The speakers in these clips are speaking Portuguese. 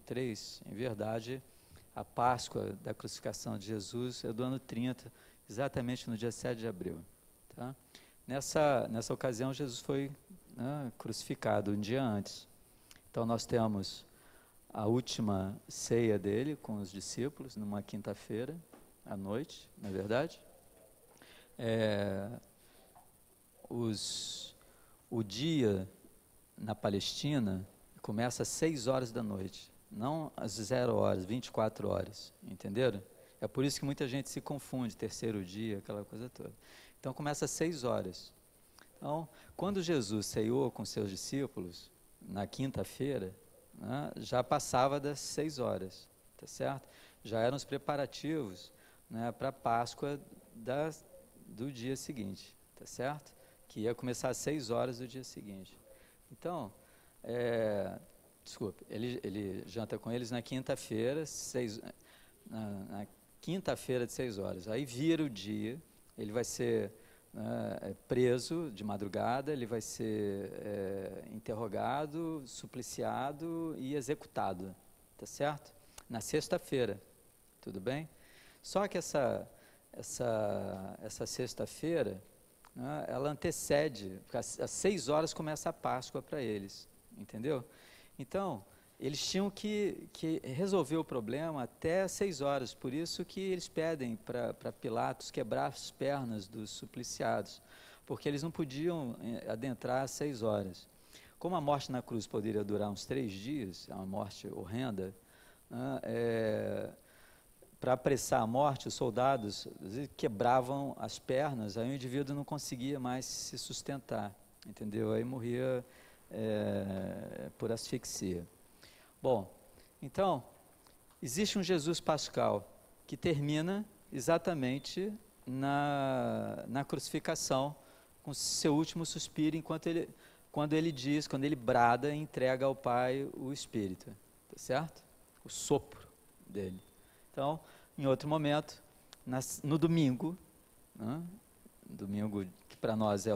33, em verdade, a Páscoa da crucificação de Jesus é do ano 30, exatamente no dia 7 de abril. Tá? Nessa, nessa ocasião, Jesus foi né, crucificado um dia antes. Então, nós temos a última ceia dele com os discípulos, numa quinta-feira, à noite, na é verdade. É, os, o dia na Palestina começa às 6 horas da noite. Não às zero horas, 24 horas, entenderam? É por isso que muita gente se confunde, terceiro dia, aquela coisa toda. Então começa às seis horas. Então, quando Jesus ceiou com seus discípulos, na quinta-feira, né, já passava das seis horas, tá certo? Já eram os preparativos né, para a Páscoa da, do dia seguinte, tá certo? Que ia começar às seis horas do dia seguinte. Então, é, Desculpe, ele, ele janta com eles na quinta-feira, seis, na, na quinta-feira de seis horas. Aí vira o dia, ele vai ser né, é, preso de madrugada, ele vai ser é, interrogado, supliciado e executado, tá certo? Na sexta-feira, tudo bem? Só que essa, essa, essa sexta-feira, né, ela antecede, porque às seis horas começa a Páscoa para eles, entendeu? Então, eles tinham que, que resolver o problema até seis horas, por isso que eles pedem para Pilatos quebrar as pernas dos supliciados, porque eles não podiam eh, adentrar às seis horas. Como a morte na cruz poderia durar uns três dias, é uma morte horrenda, né, é, eh, para apressar a morte, os soldados quebravam as pernas, aí o indivíduo não conseguia mais se sustentar, entendeu? Aí morria é, por asfixia. Bom, então, existe um Jesus pascal que termina exatamente na, na crucificação, com seu último suspiro, enquanto ele, quando ele diz, quando ele brada e entrega ao Pai o Espírito, tá certo? O sopro dele. Então, em outro momento, nas, no domingo, né? domingo que para nós é,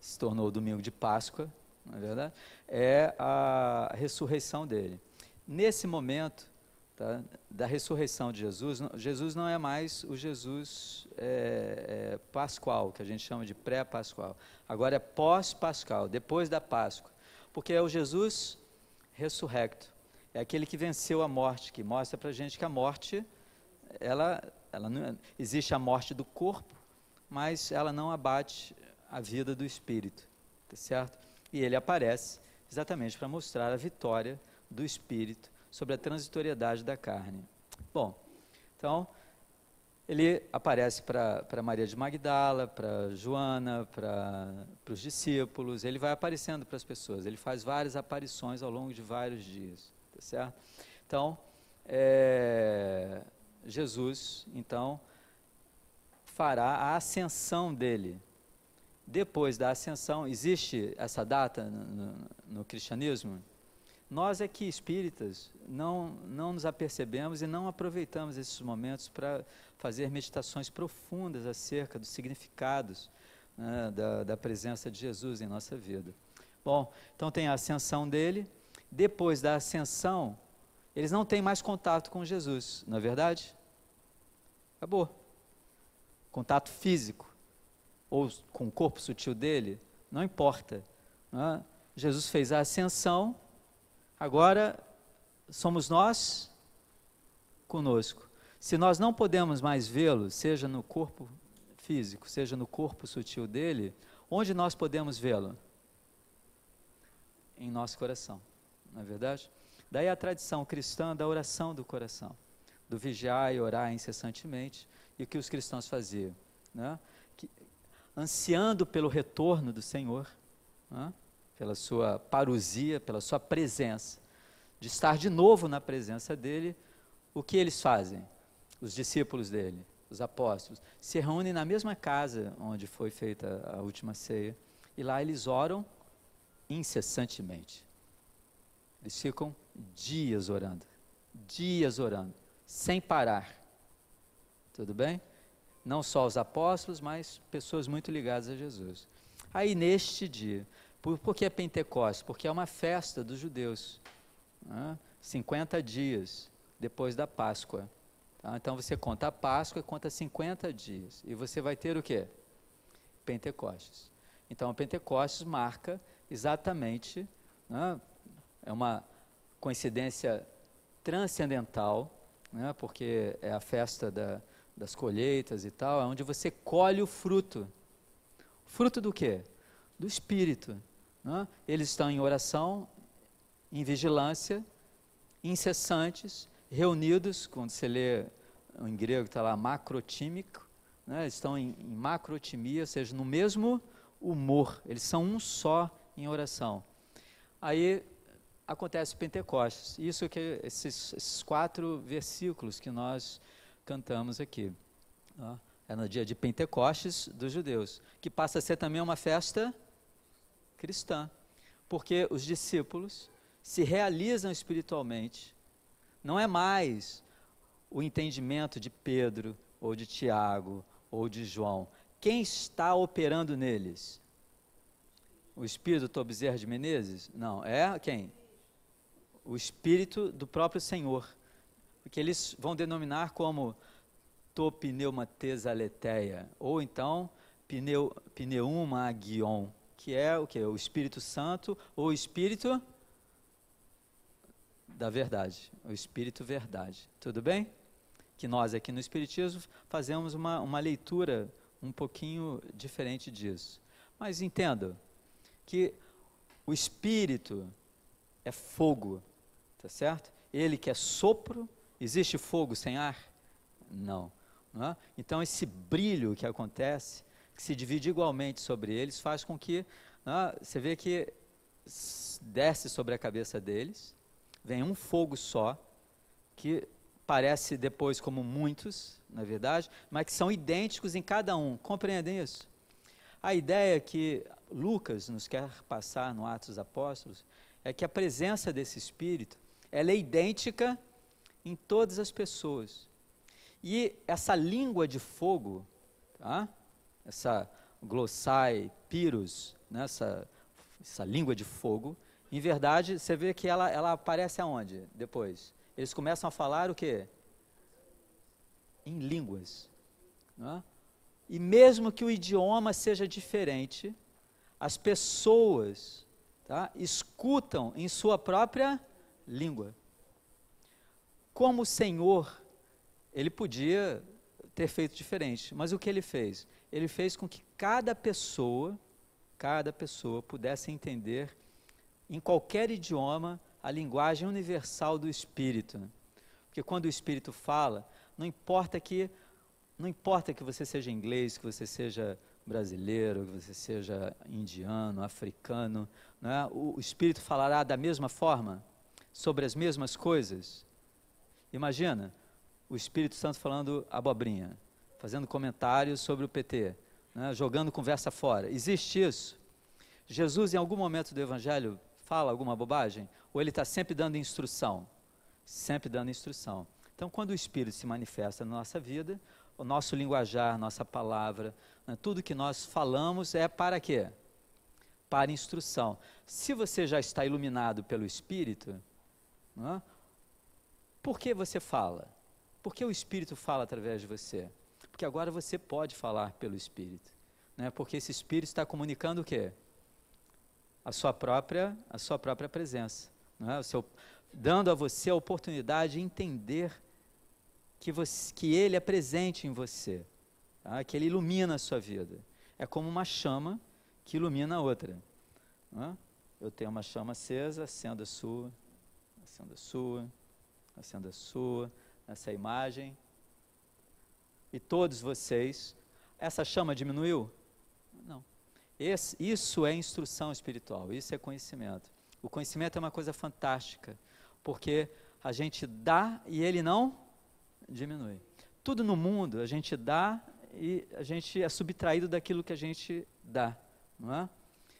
se tornou o domingo de Páscoa, não é verdade? É a ressurreição dele. Nesse momento tá, da ressurreição de Jesus, Jesus não é mais o Jesus é, é, pascual, que a gente chama de pré-pascual. Agora é pós-pascal, depois da Páscoa. Porque é o Jesus ressurrecto. É aquele que venceu a morte, que mostra para a gente que a morte, ela, ela não, existe a morte do corpo, mas ela não abate a vida do espírito, tá certo? E ele aparece exatamente para mostrar a vitória do espírito sobre a transitoriedade da carne. Bom, então ele aparece para Maria de Magdala, para Joana, para os discípulos, ele vai aparecendo para as pessoas, ele faz várias aparições ao longo de vários dias, tá certo? Então, é, Jesus, então, fará a ascensão dele depois da ascensão, existe essa data no, no, no, cristianismo? Nós aqui, é espíritas, não, não nos apercebemos e não aproveitamos esses momentos para fazer meditações profundas acerca dos significados né, da, da presença de Jesus em nossa vida. Bom, então tem a ascensão dele. Depois da ascensão, eles não têm mais contato com Jesus, não é verdade? Acabou. Contato físico ou com o corpo sutil dele, não importa. Não é? Jesus fez a ascensão, agora somos nós conosco. Se nós não podemos mais vê-lo, seja no corpo físico, seja no corpo sutil dele, onde nós podemos vê-lo? Em nosso coração, não é verdade? Daí a tradição cristã da oração do coração, do vigiar e orar incessantemente, e o que os cristãos faziam. Né? ansiando pelo retorno do Senhor, né? pela sua parusia, pela sua presença, de estar de novo na presença dele, o que eles fazem? Os discípulos dele, os apóstolos, se reúnem na mesma casa onde foi feita a última ceia e lá eles oram incessantemente. Eles ficam dias orando, dias orando, sem parar. Tudo bem? Não só os apóstolos, mas pessoas muito ligadas a Jesus. Aí neste dia, por, por que é Pentecostes? Porque é uma festa dos judeus. Né? 50 dias depois da Páscoa. Tá? Então você conta a Páscoa e conta 50 dias. E você vai ter o quê? Pentecostes. Então Pentecostes marca exatamente, né? é uma coincidência transcendental, né? porque é a festa da, das colheitas e tal, é onde você colhe o fruto. Fruto do quê? Do espírito. Né? Eles estão em oração, em vigilância, incessantes, reunidos, quando você lê em grego está lá macrotímico, né? eles estão em, em macrotimia, ou seja, no mesmo humor, eles são um só em oração. Aí acontece Pentecostes, isso que esses, esses quatro versículos que nós cantamos aqui. É no dia de Pentecostes dos judeus, que passa a ser também uma festa cristã, porque os discípulos se realizam espiritualmente. Não é mais o entendimento de Pedro ou de Tiago ou de João. Quem está operando neles? O espírito do Tobzer de Menezes? Não, é quem? O espírito do próprio Senhor que eles vão denominar como topneumatesaleteia, ou então pneu, pneuma agion, que é o que? O Espírito Santo ou o Espírito da verdade, o Espírito Verdade. Tudo bem? Que nós aqui no Espiritismo fazemos uma, uma leitura um pouquinho diferente disso. Mas entendo que o Espírito é fogo, tá certo? Ele que é sopro Existe fogo sem ar? Não. Não é? Então, esse brilho que acontece, que se divide igualmente sobre eles, faz com que é? você vê que desce sobre a cabeça deles, vem um fogo só, que parece depois como muitos, na é verdade, mas que são idênticos em cada um. Compreendem isso? A ideia que Lucas nos quer passar no Atos dos Apóstolos é que a presença desse Espírito ela é idêntica em todas as pessoas. E essa língua de fogo, tá? essa glossai pyrus, né? essa, essa língua de fogo, em verdade, você vê que ela, ela aparece aonde depois? Eles começam a falar o quê? Em línguas. Né? E mesmo que o idioma seja diferente, as pessoas tá? escutam em sua própria língua como Senhor, ele podia ter feito diferente, mas o que ele fez? Ele fez com que cada pessoa, cada pessoa pudesse entender em qualquer idioma a linguagem universal do espírito. Porque quando o espírito fala, não importa que não importa que você seja inglês, que você seja brasileiro, que você seja indiano, africano, é? o espírito falará da mesma forma sobre as mesmas coisas. Imagina o Espírito Santo falando abobrinha, fazendo comentários sobre o PT, né, jogando conversa fora. Existe isso? Jesus, em algum momento do Evangelho, fala alguma bobagem? Ou ele está sempre dando instrução? Sempre dando instrução. Então, quando o Espírito se manifesta na nossa vida, o nosso linguajar, nossa palavra, né, tudo que nós falamos é para quê? Para instrução. Se você já está iluminado pelo Espírito, né, por que você fala? Por que o Espírito fala através de você? Porque agora você pode falar pelo Espírito. Né? Porque esse Espírito está comunicando o quê? A sua própria, a sua própria presença. Né? O seu, dando a você a oportunidade de entender que, você, que Ele é presente em você, tá? que Ele ilumina a sua vida. É como uma chama que ilumina a outra. Né? Eu tenho uma chama acesa, acendo a sua, acendo a sua, acenda a sua, essa imagem. E todos vocês, essa chama diminuiu? Não. Esse, isso é instrução espiritual, isso é conhecimento. O conhecimento é uma coisa fantástica, porque a gente dá e ele não diminui. Tudo no mundo a gente dá e a gente é subtraído daquilo que a gente dá, não é?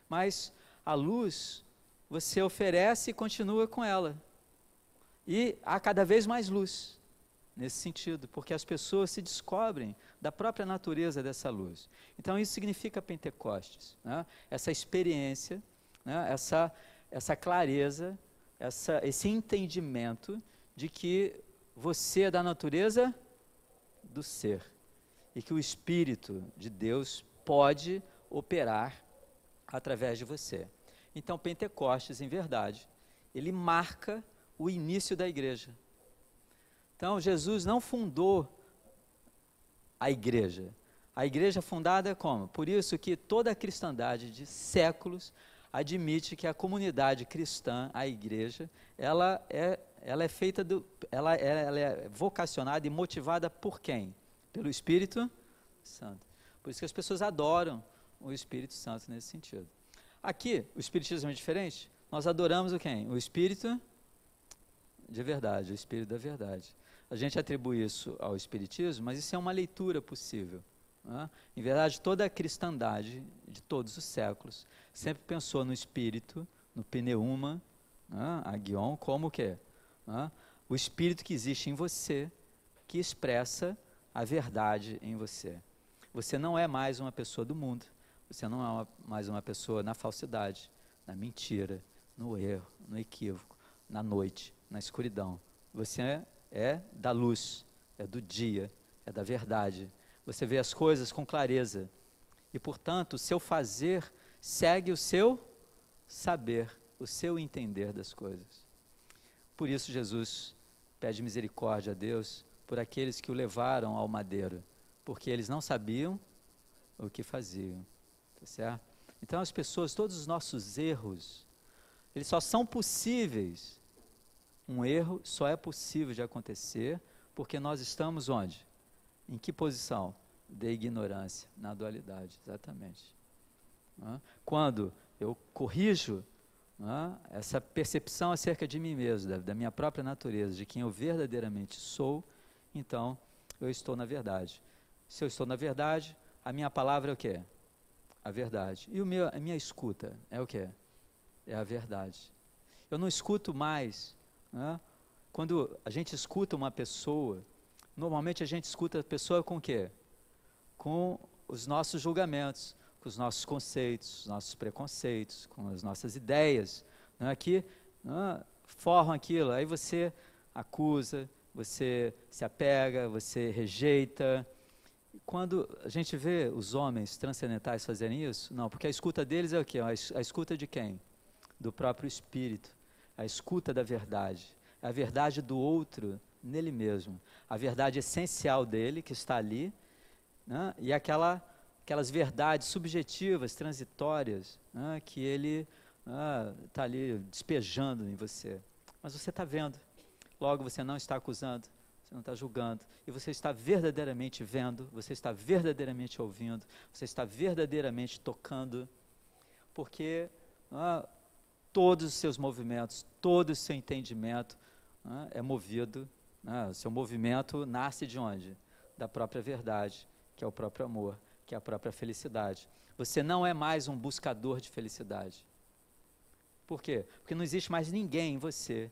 Mas a luz você oferece e continua com ela. E há cada vez mais luz nesse sentido, porque as pessoas se descobrem da própria natureza dessa luz. Então isso significa Pentecostes, né? essa experiência, né? essa, essa clareza, essa, esse entendimento de que você é da natureza do ser e que o Espírito de Deus pode operar através de você. Então Pentecostes, em verdade, ele marca o início da igreja. Então, Jesus não fundou a igreja. A igreja fundada como? Por isso que toda a cristandade de séculos admite que a comunidade cristã, a igreja, ela é, ela é feita do, ela, ela é vocacionada e motivada por quem? Pelo Espírito Santo. Por isso que as pessoas adoram o Espírito Santo nesse sentido. Aqui, o Espiritismo é diferente. Nós adoramos o quem? O Espírito de verdade, o espírito da verdade. A gente atribui isso ao espiritismo, mas isso é uma leitura possível. Né? Em verdade, toda a cristandade de todos os séculos sempre pensou no espírito, no pneuma, né? a guion, como o é, Né? O espírito que existe em você, que expressa a verdade em você. Você não é mais uma pessoa do mundo, você não é uma, mais uma pessoa na falsidade, na mentira, no erro, no equívoco, na noite na escuridão. Você é, é da luz, é do dia, é da verdade. Você vê as coisas com clareza. E, portanto, o seu fazer segue o seu saber, o seu entender das coisas. Por isso, Jesus pede misericórdia a Deus por aqueles que o levaram ao madeiro, porque eles não sabiam o que faziam. Tá certo? Então, as pessoas, todos os nossos erros, eles só são possíveis um erro só é possível de acontecer porque nós estamos onde? Em que posição? De ignorância, na dualidade, exatamente. Quando eu corrijo essa percepção acerca de mim mesmo, da minha própria natureza, de quem eu verdadeiramente sou, então eu estou na verdade. Se eu estou na verdade, a minha palavra é o quê? A verdade. E meu, a minha escuta é o quê? É a verdade. Eu não escuto mais né? Quando a gente escuta uma pessoa, normalmente a gente escuta a pessoa com o quê? Com os nossos julgamentos, com os nossos conceitos, os nossos preconceitos, com as nossas ideias, né? que né? formam aquilo. Aí você acusa, você se apega, você rejeita. Quando a gente vê os homens transcendentais fazerem isso, não, porque a escuta deles é o quê? A escuta de quem? Do próprio espírito a escuta da verdade, a verdade do outro nele mesmo, a verdade essencial dele que está ali, né, e aquela, aquelas verdades subjetivas, transitórias, né, que ele está né, ah, ali despejando em você. Mas você está vendo, logo você não está acusando, você não está julgando, e você está verdadeiramente vendo, você está verdadeiramente ouvindo, você está verdadeiramente tocando, porque. Ah, todos os seus movimentos, todo o seu entendimento né, é movido, né, o seu movimento nasce de onde? Da própria verdade, que é o próprio amor, que é a própria felicidade. Você não é mais um buscador de felicidade. Por quê? Porque não existe mais ninguém em você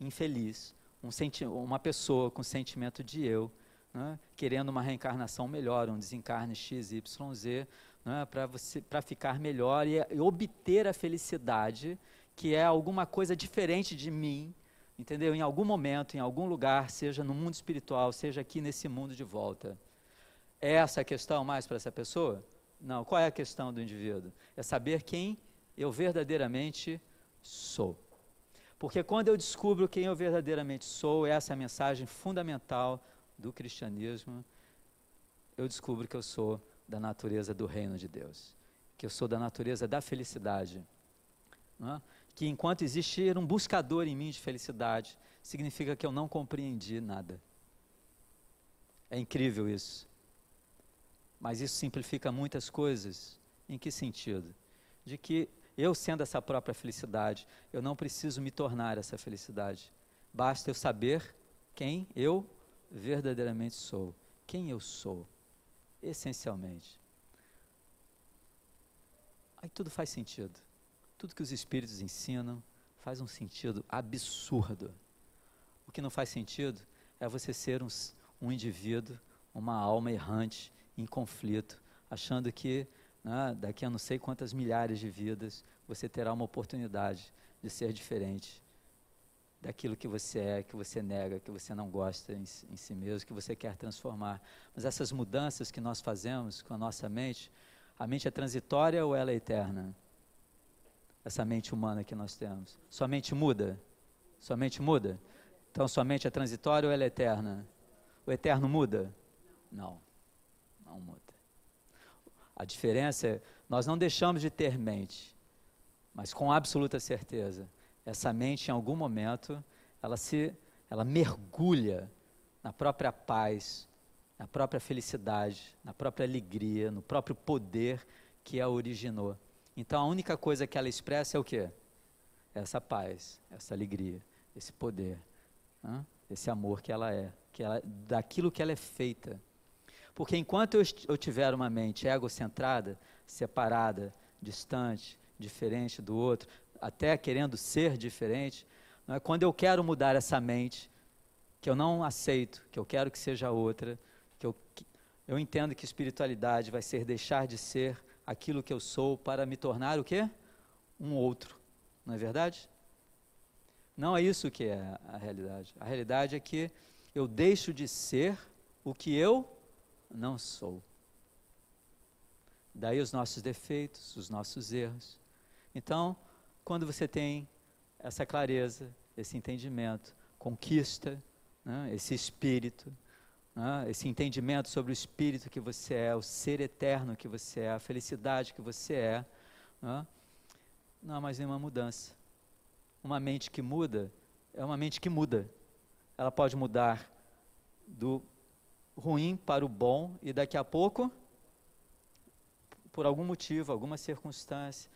infeliz, um uma pessoa com sentimento de eu, né, querendo uma reencarnação melhor, um desencarne X, Y, Z, né, para ficar melhor e, e obter a felicidade que é alguma coisa diferente de mim, entendeu? Em algum momento, em algum lugar, seja no mundo espiritual, seja aqui nesse mundo de volta. É essa a questão mais para essa pessoa? Não. Qual é a questão do indivíduo? É saber quem eu verdadeiramente sou. Porque quando eu descubro quem eu verdadeiramente sou, essa é a mensagem fundamental do cristianismo, eu descubro que eu sou da natureza do reino de Deus, que eu sou da natureza da felicidade. Não é? que enquanto existir um buscador em mim de felicidade, significa que eu não compreendi nada. É incrível isso. Mas isso simplifica muitas coisas. Em que sentido? De que eu sendo essa própria felicidade, eu não preciso me tornar essa felicidade. Basta eu saber quem eu verdadeiramente sou, quem eu sou, essencialmente. Aí tudo faz sentido. Tudo que os espíritos ensinam faz um sentido absurdo. O que não faz sentido é você ser um, um indivíduo, uma alma errante, em conflito, achando que né, daqui a não sei quantas milhares de vidas você terá uma oportunidade de ser diferente daquilo que você é, que você nega, que você não gosta em, em, si mesmo, que você quer transformar. Mas essas mudanças que nós fazemos com a nossa mente, a mente é transitória ou ela é eterna? essa mente humana que nós temos. Sua mente muda? Sua mente muda? Então sua mente é transitória ou ela é eterna? O eterno muda? Não, não muda. A diferença é, nós não deixamos de ter mente, mas com absoluta certeza, essa mente em algum momento, ela se, ela mergulha na própria paz, na própria felicidade, na própria alegria, no próprio poder que a originou. Então a única coisa que ela expressa é o quê? Essa paz, essa alegria, esse poder, né? esse amor que ela é, que ela, daquilo que ela é feita. Porque enquanto eu, eu tiver uma mente egocentrada, separada, distante, diferente do outro, até querendo ser diferente, não é quando eu quero mudar essa mente, que eu não aceito, que eu quero que seja outra, que eu, que, eu entendo que espiritualidade vai ser deixar de ser aquilo que eu sou para me tornar o quê? Um outro. Não é verdade? Não é isso que é a realidade. A realidade é que eu deixo de ser o que eu não sou. Daí os nossos defeitos, os nossos erros. Então, quando você tem essa clareza, esse entendimento, conquista, né, esse espírito, esse entendimento sobre o espírito que você é, o ser eterno que você é, a felicidade que você é, não há mais nenhuma mudança. Uma mente que muda é uma mente que muda. Ela pode mudar do ruim para o bom e daqui a pouco, por algum motivo, alguma circunstância,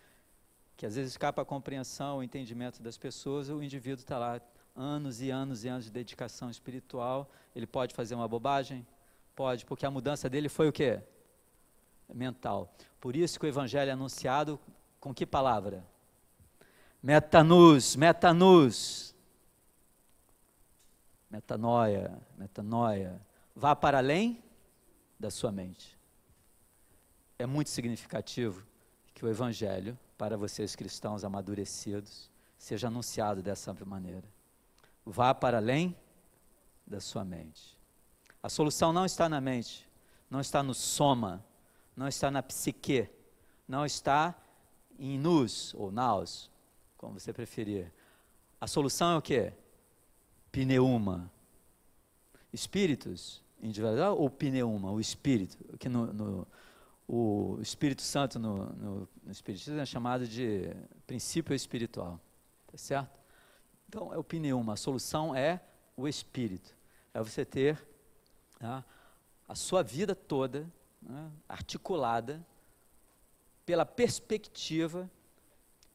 que às vezes escapa a compreensão, o entendimento das pessoas, o indivíduo está lá anos e anos e anos de dedicação espiritual, ele pode fazer uma bobagem? Pode, porque a mudança dele foi o quê? Mental. Por isso que o evangelho é anunciado com que palavra? Metanus, metanus. Metanoia, metanoia. Vá para além da sua mente. É muito significativo que o evangelho para vocês cristãos amadurecidos seja anunciado dessa maneira vá para além da sua mente. A solução não está na mente, não está no soma, não está na psique, não está em nus ou naus, como você preferir. A solução é o que? Pneuma. Espíritos, individual ou pneuma, o espírito, que no, no o Espírito Santo no, no, no Espiritismo é chamado de princípio espiritual, tá certo? Então, é opinião, uma A solução é o espírito. É você ter né, a sua vida toda né, articulada pela perspectiva,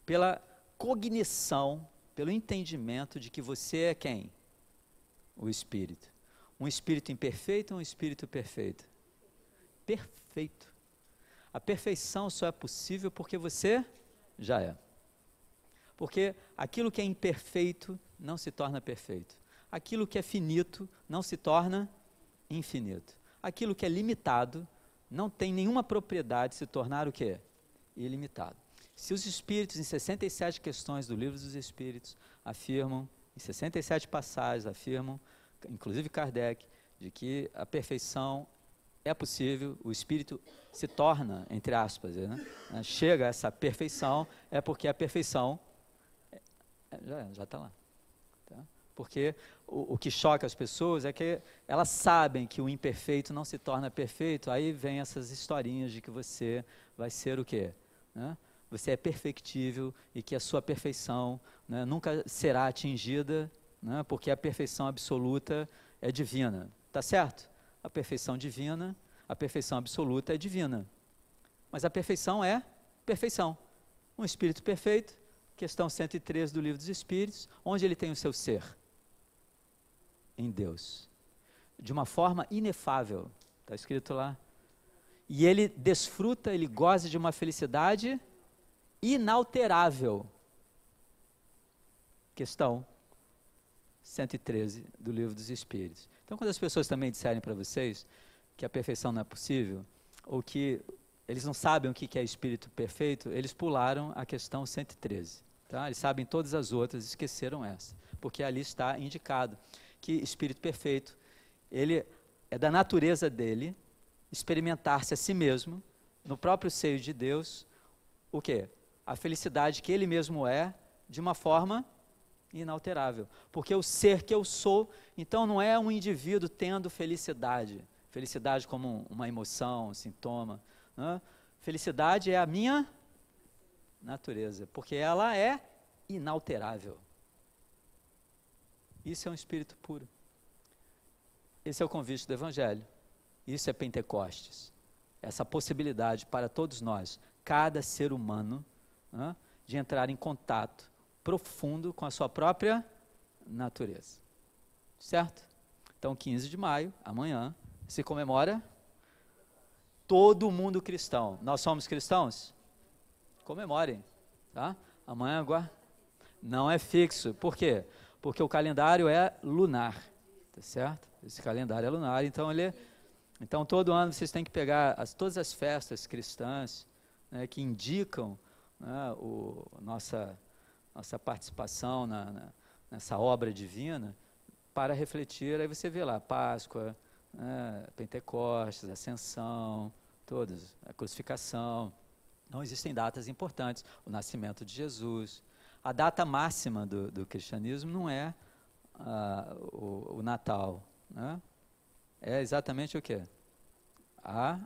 pela cognição, pelo entendimento de que você é quem? O espírito. Um espírito imperfeito ou um espírito perfeito? Perfeito. A perfeição só é possível porque você já é. Porque aquilo que é imperfeito não se torna perfeito. Aquilo que é finito não se torna infinito. Aquilo que é limitado não tem nenhuma propriedade de se tornar o quê? Ilimitado. Se os espíritos, em 67 questões do Livro dos Espíritos, afirmam, em 67 passagens, afirmam, inclusive Kardec, de que a perfeição é possível, o espírito se torna, entre aspas, né? chega a essa perfeição, é porque a perfeição é, é, já já está lá. Tá? Porque o, o, que choca as pessoas é que elas sabem que o imperfeito não se torna perfeito, aí vem essas historinhas de que você vai ser o quê? Né? Você é perfectível e que a sua perfeição né, nunca será atingida, né, porque a perfeição absoluta é divina. Tá certo? A perfeição divina, a perfeição absoluta é divina. Mas a perfeição é perfeição. Um espírito perfeito questão 103 do Livro dos Espíritos, onde ele tem o seu ser? Em Deus. De uma forma inefável, está escrito lá. E ele desfruta, ele goza de uma felicidade inalterável. Questão 113 do Livro dos Espíritos. Então, quando as pessoas também disserem para vocês que a perfeição não é possível, ou que eles não sabem o que é espírito perfeito, eles pularam a questão 113. Tá? Eles sabem todas as outras, esqueceram essa. Porque ali está indicado que espírito perfeito, ele é da natureza dele experimentar-se a si mesmo, no próprio seio de Deus, o quê? A felicidade que ele mesmo é, de uma forma inalterável. Porque o ser que eu sou, então não é um indivíduo tendo felicidade. Felicidade como uma emoção, um sintoma. Né? Felicidade é a minha natureza, porque ela é inalterável. Isso é um espírito puro. Esse é o convite do Evangelho. Isso é Pentecostes. Essa possibilidade para todos nós, cada ser humano, né, de entrar em contato profundo com a sua própria natureza. Certo? Então, 15 de maio, amanhã, se comemora todo mundo cristão. Nós somos cristãos? comemorem, tá? Amanhã agora não é fixo. Por quê? Porque o calendário é lunar, tá certo? Esse calendário é lunar, então ele é, então todo ano vocês têm que pegar as, todas as festas cristãs né, que indicam né, o, nossa, nossa participação na, na, nessa obra divina para refletir. Aí você vê lá Páscoa, né, Pentecostes, Ascensão, todas, a crucificação. Então, existem datas importantes, o nascimento de Jesus. A data máxima do, do cristianismo não é uh, o, o, Natal. Né? É exatamente o quê? A,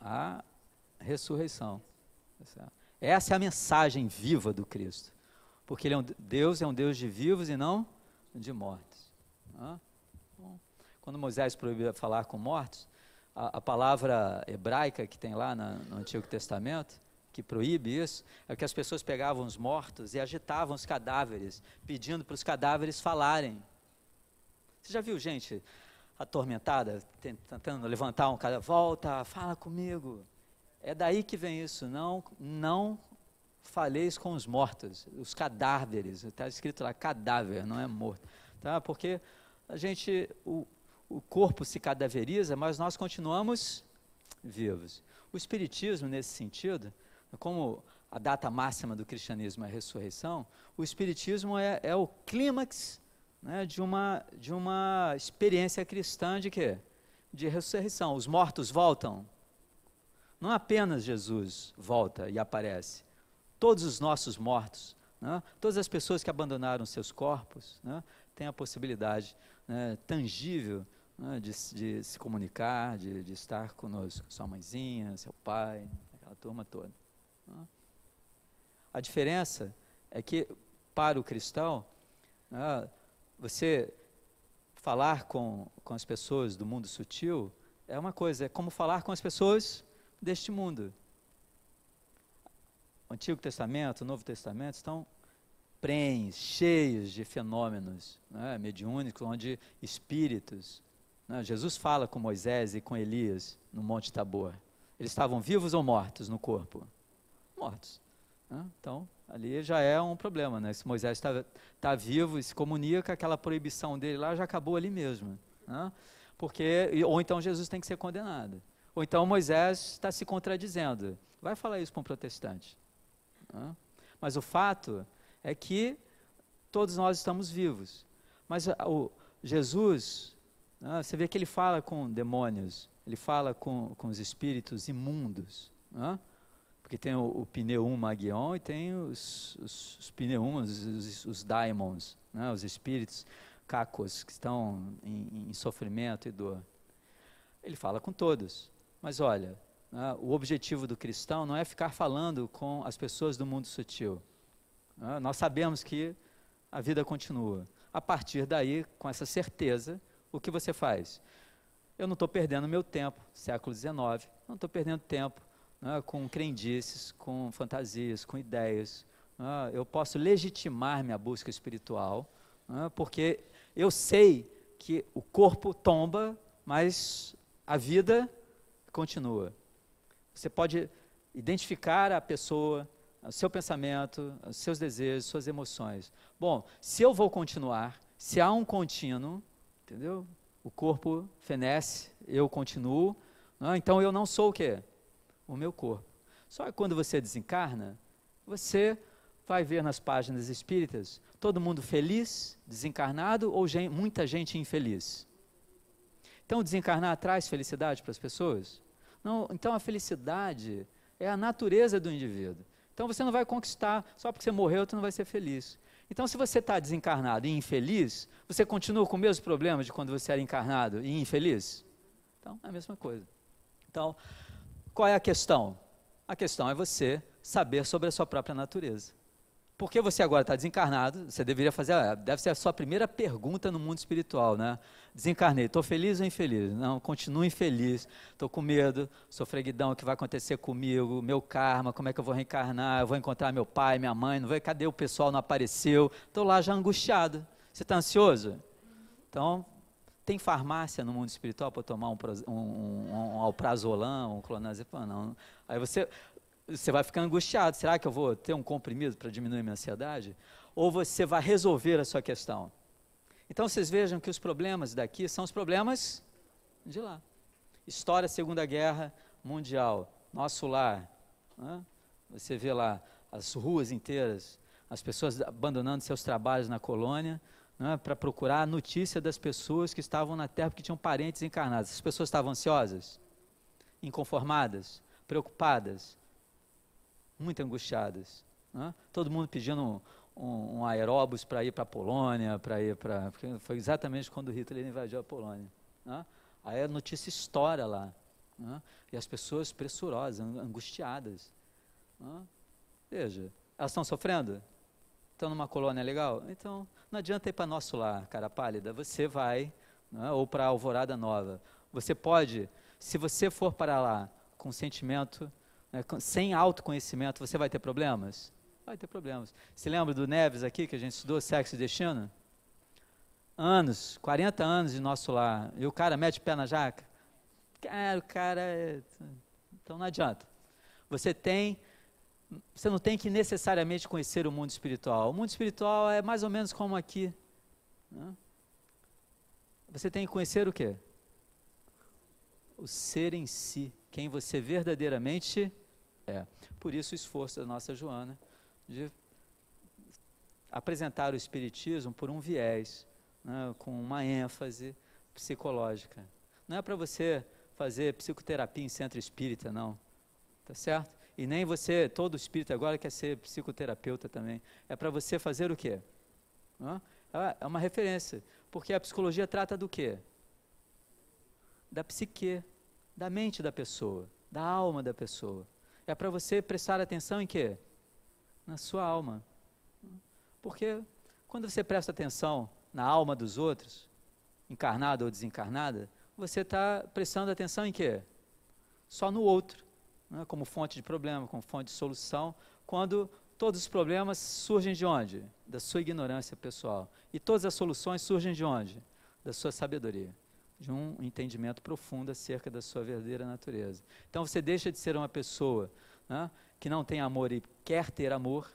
a ressurreição. Essa é a mensagem viva do Cristo. Porque ele é um, Deus é um Deus de vivos e não de mortos. Né? Quando Moisés proibia falar com mortos, a, a palavra hebraica que tem lá na, no Antigo Testamento que proíbe isso, é que as pessoas pegavam os mortos e agitavam os cadáveres, pedindo para os cadáveres falarem. Você já viu gente atormentada, tentando levantar um cara, volta, fala comigo. É daí que vem isso, não, não faleis com os mortos, os cadáveres, está escrito lá, cadáver, não é morto, tá? Porque a gente, o, o corpo se cadaveriza, mas nós continuamos vivos. O espiritismo, nesse sentido, como a data máxima do cristianismo é a ressurreição, o Espiritismo é, é o clímax né, de, uma, de uma experiência cristã de quê? De ressurreição. Os mortos voltam. Não apenas Jesus volta e aparece. Todos os nossos mortos, né, todas as pessoas que abandonaram seus corpos, né, têm a possibilidade né, tangível né, de, de, se comunicar, de, de estar conosco. Sua mãezinha, seu pai, aquela turma toda. A diferença é que, para o cristão, né, você falar com, com as pessoas do mundo sutil é uma coisa, é como falar com as pessoas deste mundo. O Antigo Testamento, o Novo Testamento estão prens, cheios de fenômenos né, mediúnicos, onde espíritos. Né, Jesus fala com Moisés e com Elias no Monte Tabor. Eles estavam vivos ou mortos no corpo? mortos. Né? Então, ali já é um problema, né? Se Moisés está tá vivo e se comunica, aquela proibição dele lá já acabou ali mesmo. Né? Porque, ou então Jesus tem que ser condenado. Ou então Moisés está se contradizendo. Vai falar isso para um protestante. Né? Mas o fato é que todos nós estamos vivos. Mas o Jesus, né, você vê que ele fala com demônios, ele fala com, com os espíritos imundos. Né? Porque tem o, o pneum magion e tem os, os, os os, os daimons, né? os espíritos cacos que estão em, em sofrimento e dor. Ele fala com todos. Mas olha, né, o objetivo do cristão não é ficar falando com as pessoas do mundo sutil. Né? Nós sabemos que a vida continua. A partir daí, com essa certeza, o que você faz? Eu não estou perdendo meu tempo, século XIX, não estou perdendo tempo ah, com crendices, com fantasias, com ideias. Ah, eu posso legitimar minha busca espiritual, ah, porque eu sei que o corpo tomba, mas a vida continua. Você pode identificar a pessoa, o seu pensamento, os seus desejos, suas emoções. Bom, se eu vou continuar, se há um contínuo, entendeu? O corpo fenece, eu continuo. Então eu não sou o quê? o meu corpo. Só que quando você desencarna, você vai ver nas páginas espíritas todo mundo feliz, desencarnado ou gente, muita gente infeliz. Então, desencarnar traz felicidade para as pessoas? Não, então, a felicidade é a natureza do indivíduo. Então, você não vai conquistar, só porque você morreu, você não vai ser feliz. Então, se você está desencarnado e infeliz, você continua com o mesmo problema de quando você era encarnado e infeliz? Então, é a mesma coisa. Então, qual é a questão? A questão é você saber sobre a sua própria natureza. Porque você agora está desencarnado, você deveria fazer, ah, deve ser a sua primeira pergunta no mundo espiritual, né? Desencarnei, estou feliz ou infeliz? Não, continuo infeliz, estou com medo, sofreguidão, o que vai acontecer comigo, meu karma, como é que eu vou reencarnar, eu vou encontrar meu pai, minha mãe, não vai, cadê o pessoal, não apareceu? Estou lá já angustiado. Você está ansioso? Então, tem farmácia no mundo espiritual para tomar um, um, um, um alprazolam, um clonazepam? Não. Aí você, você vai ficar angustiado. Será que eu vou ter um comprimido para diminuir minha ansiedade? Ou você vai resolver a sua questão? Então vocês vejam que os problemas daqui são os problemas de lá. História Segunda Guerra Mundial, nosso lar. Né? Você vê lá as ruas inteiras, as pessoas abandonando seus trabalhos na colônia né, para procurar a notícia das pessoas que estavam na terra porque tinham parentes encarnados. As pessoas estavam ansiosas, inconformadas, preocupadas, muito angustiadas. Né? Todo mundo pedindo um, um, um aeróbus para ir para a Polônia, para ir para. Foi exatamente quando Hitler invadiu a Polônia. Né? Aí a notícia estoura lá. Né? E as pessoas pressurosas, angustiadas. Né? Veja, elas estão sofrendo? estão numa colônia legal? Então, não adianta ir para nosso lar, cara pálida. Você vai, né, ou para Alvorada Nova. Você pode, se você for para lá com sentimento, né, com, sem autoconhecimento, você vai ter problemas? Vai ter problemas. Se lembra do Neves aqui, que a gente estudou Sexo e Destino? Anos, 40 anos de nosso lar. E o cara mete pé na jaca? Cara, o cara. É... Então não adianta. Você tem você não tem que necessariamente conhecer o mundo espiritual. O mundo espiritual é mais ou menos como aqui. Né? Você tem que conhecer o quê? O ser em si, quem você verdadeiramente é. Por isso o esforço da nossa Joana de apresentar o Espiritismo por um viés, né, com uma ênfase psicológica. Não é para você fazer psicoterapia em centro espírita, não. Tá certo? E nem você, todo espírito agora quer ser psicoterapeuta também. É para você fazer o quê? Ah, é uma referência. Porque a psicologia trata do quê? Da psique, da mente da pessoa, da alma da pessoa. É para você prestar atenção em quê? Na sua alma. Porque quando você presta atenção na alma dos outros, encarnada ou desencarnada, você está prestando atenção em quê? Só no outro né, como fonte de problema, como fonte de solução, quando todos os problemas surgem de onde? Da sua ignorância pessoal. E todas as soluções surgem de onde? Da sua sabedoria de um entendimento profundo acerca da sua verdadeira natureza. Então você deixa de ser uma pessoa né, que não tem amor e quer ter amor,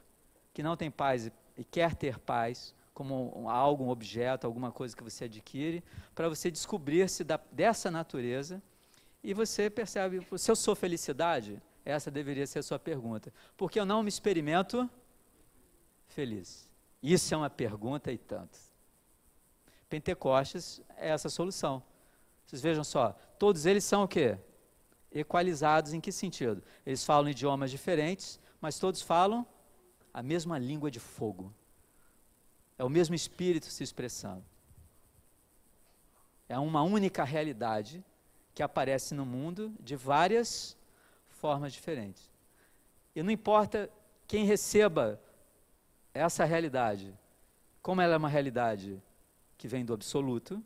que não tem paz e quer ter paz, como algo, um objeto, alguma coisa que você adquire, para você descobrir-se dessa natureza e você percebe, se eu sou felicidade, essa deveria ser a sua pergunta. Porque eu não me experimento feliz. Isso é uma pergunta e tanto. Pentecostes é essa solução. Vocês vejam só, todos eles são o quê? Equalizados em que sentido? Eles falam idiomas diferentes, mas todos falam a mesma língua de fogo. É o mesmo espírito se expressando. É uma única realidade que aparece no mundo de várias formas diferentes. E não importa quem receba essa realidade, como ela é uma realidade que vem do absoluto,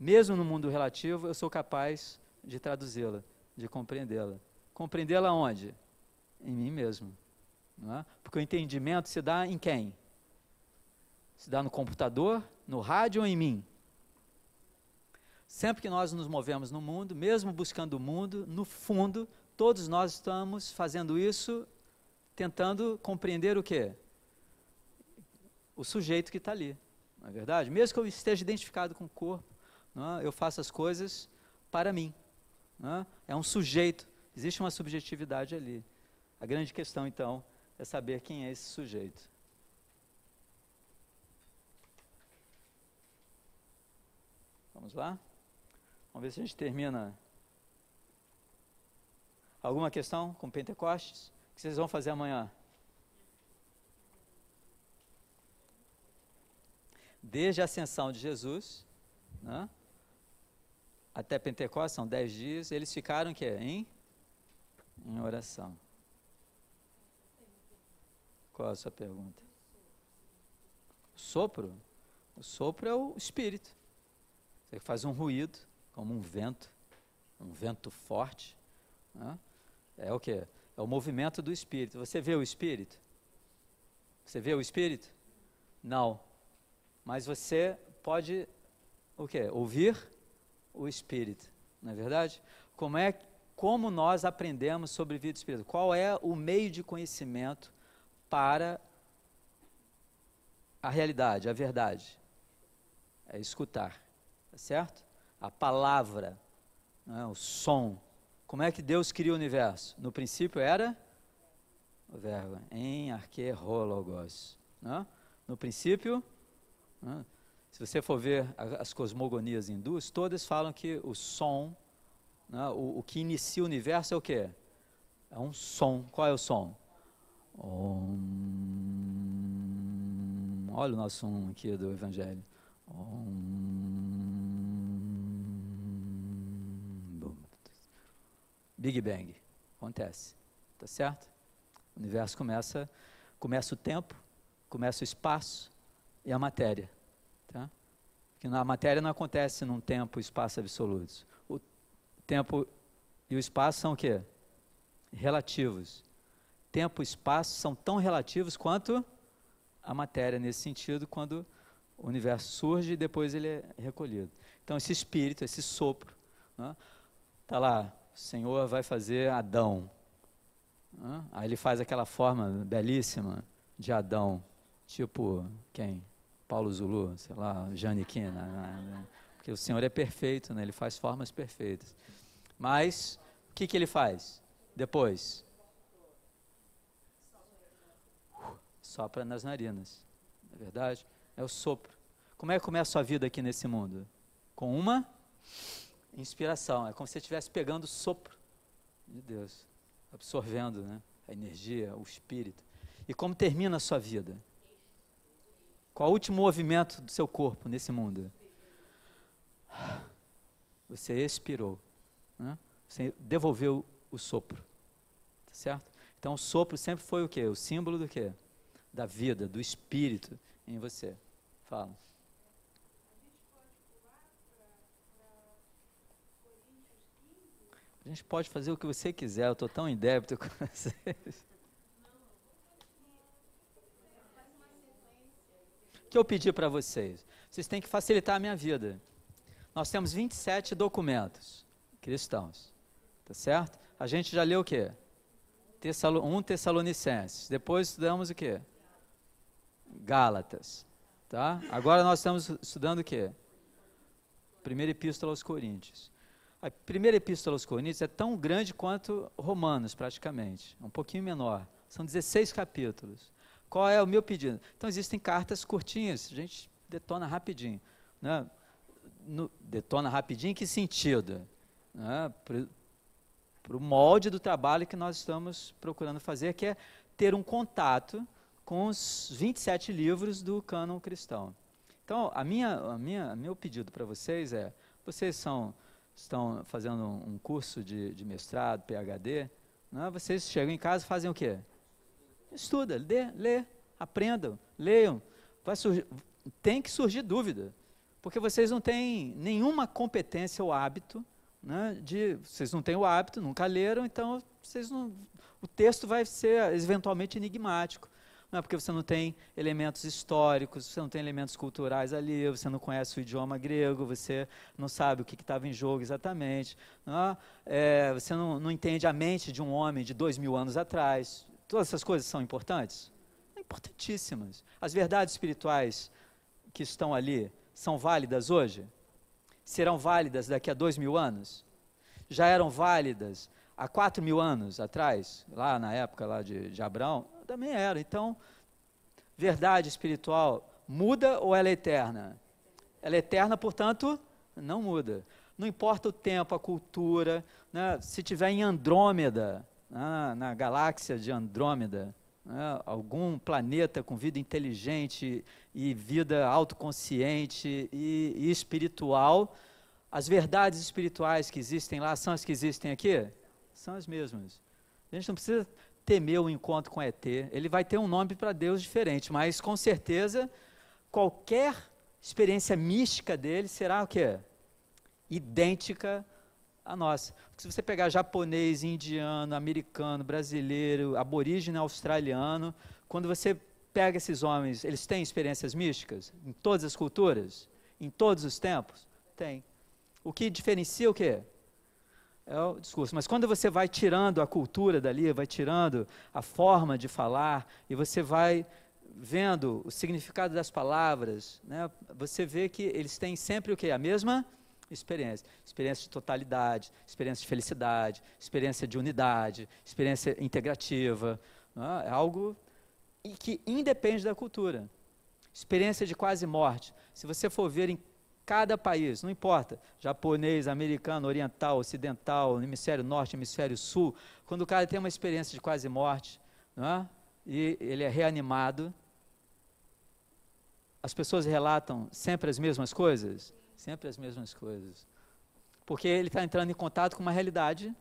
mesmo no mundo relativo, eu sou capaz de traduzi-la, de compreendê-la. Compreendê-la onde? Em mim mesmo. É? Porque o entendimento se dá em quem? Se dá no computador, no rádio ou em mim? Sempre que nós nos movemos no mundo, mesmo buscando o mundo, no fundo, todos nós estamos fazendo isso tentando compreender o quê? O sujeito que está ali, não é verdade? Mesmo que eu esteja identificado com o corpo, é? eu faço as coisas para mim. É? é um sujeito, existe uma subjetividade ali. A grande questão, então, é saber quem é esse sujeito. Vamos lá? Vamos ver se a gente termina. Alguma questão com Pentecostes? O que vocês vão fazer amanhã? Desde a ascensão de Jesus, né, até Pentecostes, são dez dias, eles ficaram que em, em oração. Qual é a sua pergunta? sopro? O sopro é o espírito. Você faz um ruído como um vento, um vento forte. Né? É o que? É o movimento do Espírito. Você vê o Espírito? Você vê o Espírito? Não. Mas você pode o que? Ouvir o Espírito, não é verdade? Como é como nós aprendemos sobre vida Espírito? Qual é o meio de conhecimento para a realidade, a verdade? É escutar, tá certo? a palavra, é? o som. Como é que Deus cria o universo? No princípio era o verbo, em arquerologos. É? No princípio, é? se você for ver as cosmogonias hindus, todas falam que o som, é? o, o, que inicia o universo é o quê? É um som. Qual é o som? Om. Olha o nosso som aqui do Evangelho. Om. Big Bang. Acontece. Tá certo? O universo começa, começa o tempo, começa o espaço e a matéria. Tá? Que a matéria não acontece num tempo e espaço absolutos. O tempo e o espaço são o quê? Relativos. Tempo e espaço são tão relativos quanto a matéria, nesse sentido, quando o universo surge e depois ele é recolhido. Então, esse espírito, esse sopro, está né? Tá lá o Senhor vai fazer Adão. Aí ele faz aquela forma belíssima de Adão, tipo quem? Paulo Zulu, sei lá, Janiquina. Né? Porque o Senhor é perfeito, né? ele faz formas perfeitas. Mas o que, que ele faz depois? Sopra nas narinas, não é verdade? É o sopro. Como é que começa a sua vida aqui nesse mundo? Com uma inspiração. É como se você estivesse pegando o sopro de Deus, absorvendo né, a energia, o espírito. E como termina a sua vida? Qual o último movimento do seu corpo nesse mundo? Você expirou. Né? Você devolveu o sopro. Tá certo? Então o sopro sempre foi o quê? O símbolo do quê? Da vida, do espírito em você. Fala. a gente pode fazer o que você quiser, eu estou tão em débito com vocês. O que eu pedi para vocês? Vocês têm que facilitar a minha vida. Nós temos 27 documentos cristãos, tá certo? A gente já leu o quê? 1 um Tessalonicenses, depois estudamos o quê? Gálatas, tá? Agora nós estamos estudando o quê? Primeira Epístola aos Coríntios. A primeira epístola aos Coríntios é tão grande quanto Romanos, praticamente, é um pouquinho menor. São 16 capítulos. Qual é o meu pedido? Então, existem cartas curtinhas, a gente detona rapidinho. Né? No, detona rapidinho em que sentido? Né? Para o molde do trabalho que nós estamos procurando fazer, que é ter um contato com os 27 livros do cânon cristão. Então, a minha, a minha, meu pedido para vocês é: vocês são estão fazendo um curso de, de mestrado, PhD, né, vocês chegam em casa e fazem o quê? Estuda, lê, lê, aprendam, leiam. Surgir, tem que surgir dúvida, porque vocês não têm nenhuma competência ou hábito, né, de, vocês não têm o hábito, nunca leram, então vocês não, o texto vai ser eventualmente enigmático. Não é porque você não tem elementos históricos, você não tem elementos culturais ali, você não conhece o idioma grego, você não sabe o que estava em jogo exatamente, não é? É, você não, não entende a mente de um homem de dois mil anos atrás. Todas essas coisas são importantes? Importantíssimas. As verdades espirituais que estão ali são válidas hoje? Serão válidas daqui a dois mil anos? Já eram válidas há quatro mil anos atrás, lá na época lá de, de Abraão? também era. Então, verdade espiritual muda ou ela é eterna? Ela é eterna, portanto, não muda. Não importa o tempo, a cultura, né? se tiver em Andrômeda, na, né? na galáxia de Andrômeda, né? algum planeta com vida inteligente e vida autoconsciente e, e espiritual, as verdades espirituais que existem lá são as que existem aqui? São as mesmas. A gente não precisa temer o encontro com ET. Ele vai ter um nome para Deus diferente, mas com certeza qualquer experiência mística dele será o quê? Idêntica à nossa. Porque se você pegar japonês, indiano, americano, brasileiro, aborígene australiano, quando você pega esses homens, eles têm experiências místicas em todas as culturas, em todos os tempos? Tem. O que diferencia o quê? é o discurso. Mas quando você vai tirando a cultura dali, vai tirando a forma de falar, e você vai vendo o significado das palavras, né, você vê que eles têm sempre o quê? A mesma experiência. Experiência de totalidade, experiência de felicidade, experiência de unidade, experiência integrativa. Né, é algo que independe da cultura. Experiência de quase morte. Se você for ver em Cada país, não importa, japonês, americano, oriental, ocidental, hemisfério norte, hemisfério sul, quando o cara tem uma experiência de quase morte, é? e ele é reanimado, as pessoas relatam sempre as mesmas coisas? Sempre as mesmas coisas. Porque ele está entrando em contato com uma realidade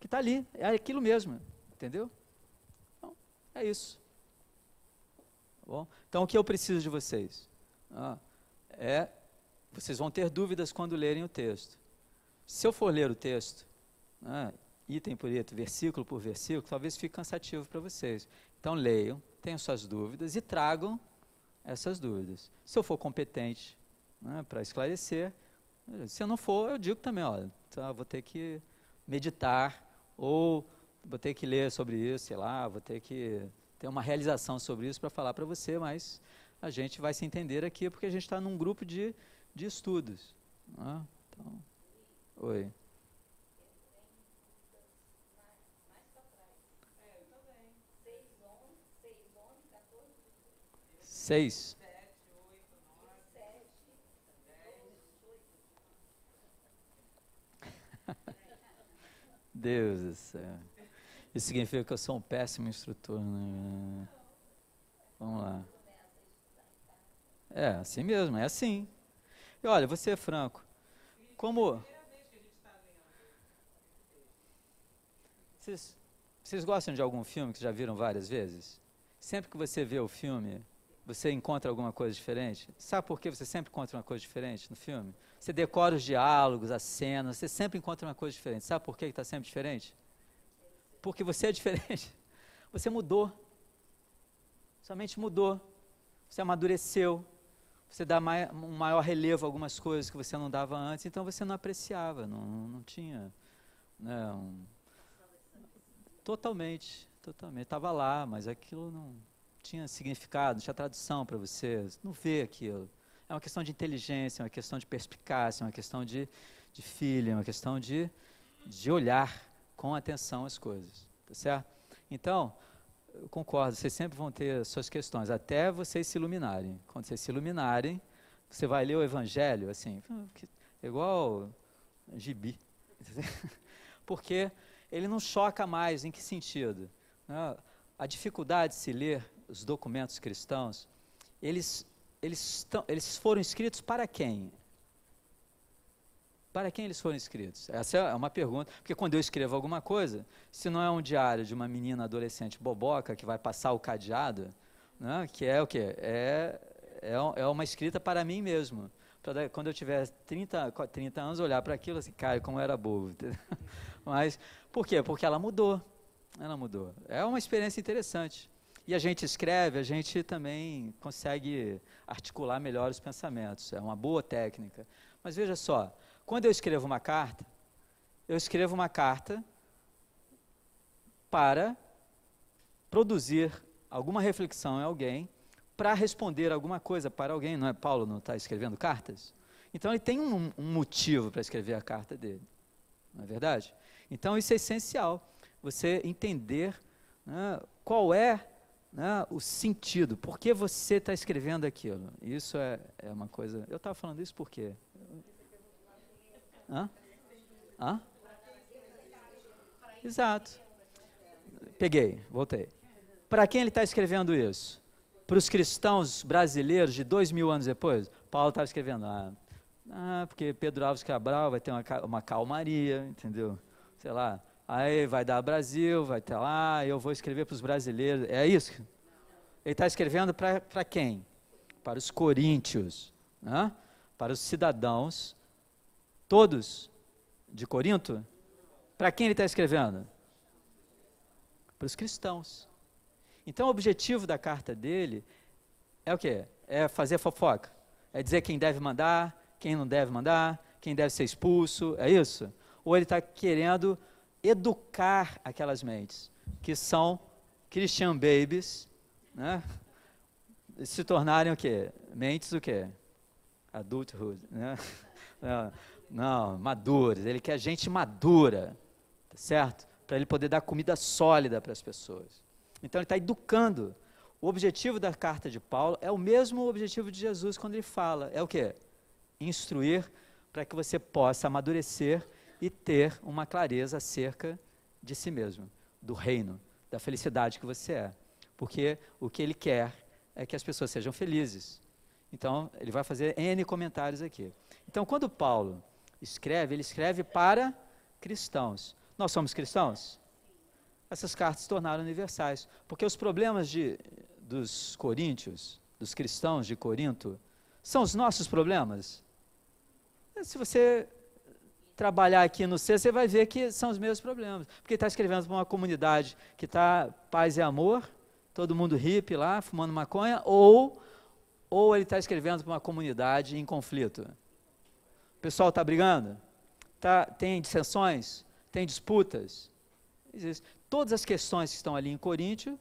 que está ali, é aquilo mesmo, entendeu? Então, é isso. Tá bom, então o que eu preciso de vocês? Ah, é vocês vão ter dúvidas quando lerem o texto. Se eu for ler o texto, né, item por item, versículo por versículo, talvez fique cansativo para vocês. Então leiam, tenham suas dúvidas e tragam essas dúvidas. Se eu for competente né, para esclarecer, se eu não for, eu digo também, olha, tá, vou ter que meditar ou vou ter que ler sobre isso, sei lá, vou ter que ter uma realização sobre isso para falar para você, mas a gente vai se entender aqui porque a gente está num grupo de de estudos. Né? Então, oi. Seis. Deus do céu. Isso significa que eu sou um péssimo instrutor, né? Vamos lá. É, assim mesmo, é assim olha, você, é franco. Como. Vocês, vocês gostam de algum filme que já viram várias vezes? Sempre que você vê o filme, você encontra alguma coisa diferente? Sabe por que você sempre encontra uma coisa diferente no filme? Você decora os diálogos, as cenas, você sempre encontra uma coisa diferente. Sabe por que está sempre diferente? Porque você é diferente. Você mudou. Sua mente mudou. Você amadureceu você dá mai, um maior relevo a algumas coisas que você não dava antes, então você não apreciava, não, não tinha. não, né, totalmente, totalmente. Estava lá, mas aquilo não tinha significado, não tinha tradução para você, não vê aquilo. É uma questão de inteligência, é uma questão de perspicácia, é uma questão de, de filha, é uma questão de, de olhar com atenção as coisas, tá certo? Então, eu concordo, vocês sempre vão ter suas questões, até vocês se iluminarem. Quando vocês se iluminarem, você vai ler o Evangelho, assim, hum, igual gibi. Porque ele não choca mais, em que sentido? Né? A dificuldade de se ler os documentos cristãos, eles, eles, tão, eles foram escritos para quem? Para quem eles foram escritos? Essa é uma pergunta, porque quando eu escrevo alguma coisa, se não é um diário de uma menina adolescente boboca que vai passar o cadeado, né, que é o quê? É, é, é uma escrita para mim mesmo. quando eu tiver 30, 30 anos, olhar para aquilo assim, cara, como era bobo. Mas, por quê? Porque ela mudou. Ela mudou. É uma experiência interessante. E a gente escreve, a gente também consegue articular melhor os pensamentos. É uma boa técnica. Mas veja só, quando eu escrevo uma carta, eu escrevo uma carta para produzir alguma reflexão em alguém, para responder alguma coisa para alguém, não é? Paulo não está escrevendo cartas? Então ele tem um, um motivo para escrever a carta dele, não é verdade? Então isso é essencial, você entender né, qual é né, o sentido, por que você está escrevendo aquilo. Isso é, é uma coisa. Eu estava falando isso porque Hã? Hã? Exato. Peguei, voltei. Para quem ele está escrevendo isso? Para os cristãos brasileiros de dois mil anos depois? Paulo estava escrevendo, ah, ah, porque Pedro Alves Cabral vai ter uma, uma calmaria, entendeu? Sei lá, aí vai dar Brasil, vai ter lá, eu vou escrever para os brasileiros. É isso? Ele está escrevendo para quem? Para os coríntios, né? para os cidadãos Todos de Corinto? Para quem ele está escrevendo? Para os cristãos. Então, o objetivo da carta dele é o quê? É fazer fofoca. É dizer quem deve mandar, quem não deve mandar, quem deve ser expulso. É isso? Ou ele está querendo educar aquelas mentes que são Christian babies, né? Se tornarem o quê? Mentes o quê? Adulthood, né? Não, maduros. Ele quer gente madura, tá certo? Para ele poder dar comida sólida para as pessoas. Então ele está educando. O objetivo da carta de Paulo é o mesmo objetivo de Jesus quando ele fala. É o quê? Instruir para que você possa amadurecer e ter uma clareza acerca de si mesmo, do reino, da felicidade que você é. Porque o que ele quer é que as pessoas sejam felizes. Então, ele vai fazer N comentários aqui. Então, quando Paulo escreve, ele escreve para cristãos. Nós somos cristãos? Essas cartas se tornaram universais, porque os problemas de, dos coríntios, dos cristãos de Corinto, são os nossos problemas. É, se você trabalhar aqui no C, você vai ver que são os mesmos problemas. Porque está escrevendo para uma comunidade que está paz e amor, todo mundo hippie lá, fumando maconha, ou, ou ele está escrevendo para uma comunidade em conflito. O pessoal está brigando? Tá, tem dissensões? Tem disputas? Todas as questões que estão ali em Coríntio,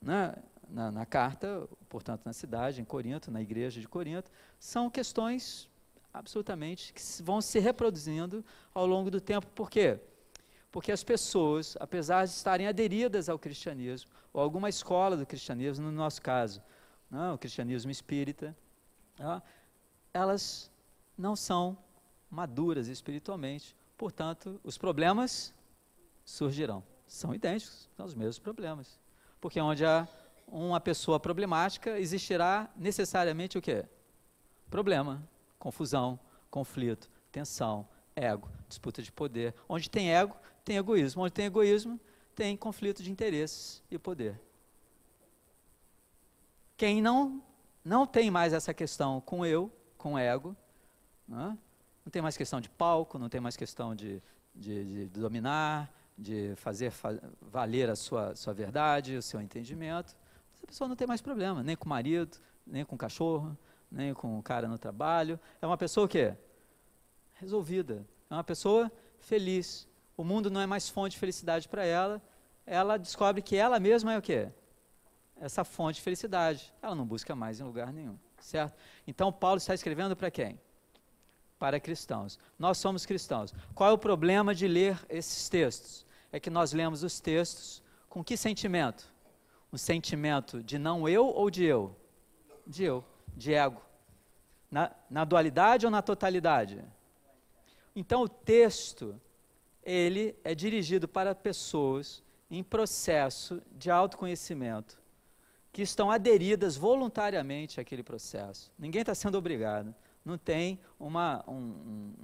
né, na, na carta, portanto, na cidade, em Corinto, na igreja de Corinto, são questões absolutamente que vão se reproduzindo ao longo do tempo. Por quê? Porque as pessoas, apesar de estarem aderidas ao cristianismo, ou alguma escola do cristianismo, no nosso caso, não, né? o cristianismo espírita, né? elas não são maduras espiritualmente, portanto, os problemas surgirão. São idênticos, são os mesmos problemas. Porque onde há uma pessoa problemática, existirá necessariamente o quê? Problema, confusão, conflito, tensão, ego, disputa de poder. Onde tem ego, tem egoísmo. Onde tem egoísmo, tem conflito de interesses e poder. Quem não não tem mais essa questão com eu, com ego, né? Não tem mais questão de palco, não tem mais questão de, de, de dominar, de fazer fa valer a sua, sua verdade, o seu entendimento. Essa pessoa não tem mais problema, nem com o marido, nem com o cachorro, nem com o cara no trabalho. É uma pessoa o quê? Resolvida. É uma pessoa feliz. O mundo não é mais fonte de felicidade para ela. Ela descobre que ela mesma é o quê? Essa fonte de felicidade. Ela não busca mais em lugar nenhum, certo? Então Paulo está escrevendo para quem? para cristãos. Nós somos cristãos. Qual é o problema de ler esses textos? É que nós lemos os textos com que sentimento? Um sentimento de não eu ou de eu? De eu, de ego. Na, na dualidade ou na totalidade? Então o texto, ele é dirigido para pessoas em processo de autoconhecimento que estão aderidas voluntariamente àquele processo. Ninguém está sendo obrigado não tem uma, um, um,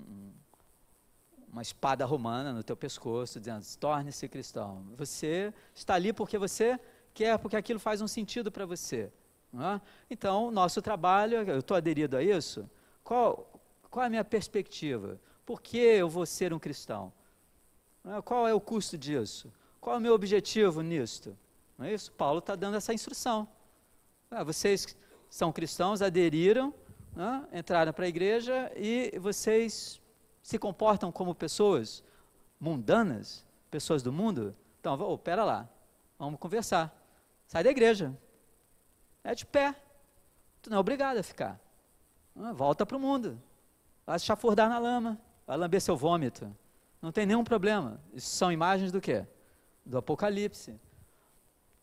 uma espada romana no teu pescoço, dizendo, torne-se cristão. Você está ali porque você quer, porque aquilo faz um sentido para você. É? Então, nosso trabalho, eu estou aderido a isso, qual, qual é a minha perspectiva? Por que eu vou ser um cristão? É? Qual é o custo disso? Qual é o meu objetivo nisto? Não é isso? Paulo está dando essa instrução. Ah, vocês são cristãos, aderiram, né, entraram para a igreja e vocês se comportam como pessoas mundanas, pessoas do mundo? Então, oh, pera lá, vamos conversar. Sai da igreja. É de pé. Tu não é obrigado a ficar. Volta para o mundo. Vai se chafurdar na lama. Vai lamber seu vômito. Não tem nenhum problema. Isso são imagens do quê? Do Apocalipse.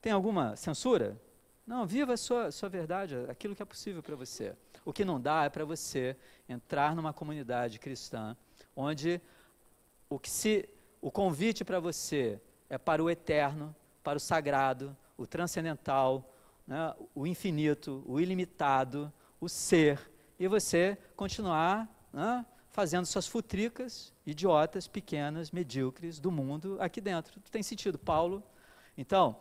Tem alguma censura? Não, viva a sua, sua verdade, aquilo que é possível para você. O que não dá é para você entrar numa comunidade cristã onde o que se o convite para você é para o eterno, para o sagrado, o transcendental, né, o infinito, o ilimitado, o ser, e você continuar né, fazendo suas futricas idiotas, pequenas, medíocres do mundo aqui dentro. Tem sentido, Paulo? Então,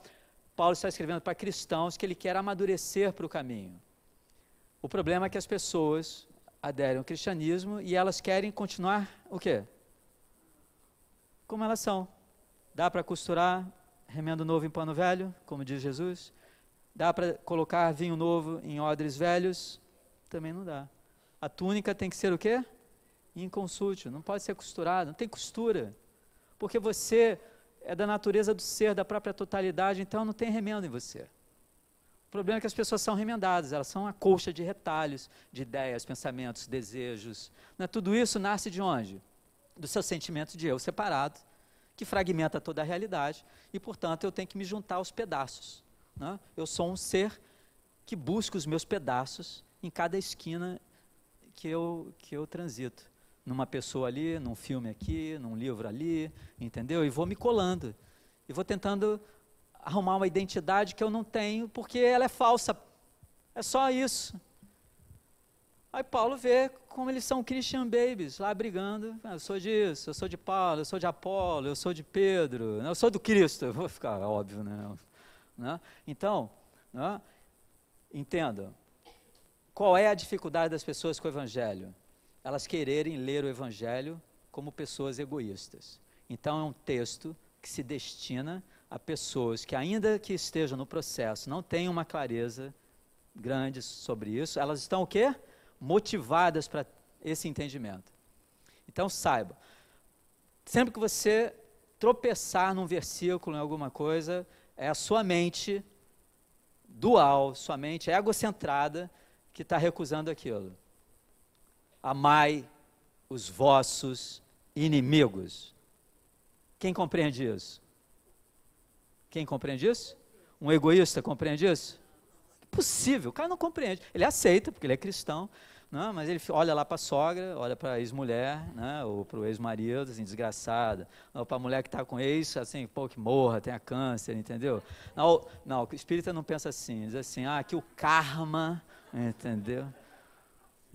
Paulo está escrevendo para cristãos que ele quer amadurecer para o caminho. O problema é que as pessoas aderem ao cristianismo e elas querem continuar o quê? Como elas são. Dá para costurar remendo novo em pano velho, como diz Jesus? Dá para colocar vinho novo em odres velhos? Também não dá. A túnica tem que ser o quê? Inconsútil, não pode ser costurada, não tem costura. Porque você é da natureza do ser, da própria totalidade, então não tem remendo em você. O problema é que as pessoas são remendadas, elas são uma colcha de retalhos, de ideias, pensamentos, desejos. É tudo isso nasce de onde? Do seu sentimento de eu separado, que fragmenta toda a realidade, e portanto eu tenho que me juntar aos pedaços. Né? Eu sou um ser que busca os meus pedaços em cada esquina que eu, que eu transito numa pessoa ali, num filme aqui, num livro ali, entendeu? E vou me colando. E vou tentando arrumar uma identidade que eu não tenho, porque ela é falsa. É só isso. Aí Paulo vê como eles são Christian babies, lá brigando. Ah, eu sou disso, eu sou de Paulo, eu sou de Apolo, eu sou de Pedro, né? eu sou do Cristo. vou ficar óbvio, né? né? Então, né? entenda. Qual é a dificuldade das pessoas com o Evangelho? elas quererem ler o Evangelho como pessoas egoístas. Então é um texto que se destina a pessoas que, ainda que estejam no processo, não tenham uma clareza grande sobre isso, elas estão o quê? Motivadas para esse entendimento. Então saiba, sempre que você tropeçar num versículo, em alguma coisa, é a sua mente dual, sua mente egocentrada que está recusando aquilo amai os vossos inimigos. Quem compreende isso? Quem compreende isso? Um egoísta compreende isso? Impossível, o cara não compreende. Ele aceita, porque ele é cristão, não, né? mas ele olha lá para a sogra, olha para a ex-mulher, né, ou para o ex-marido, assim, desgraçada, ou para a mulher que está com ex, assim, pô, que morra, tenha câncer, entendeu? Não, não, o espírita não pensa assim, diz assim, ah, que o karma, entendeu?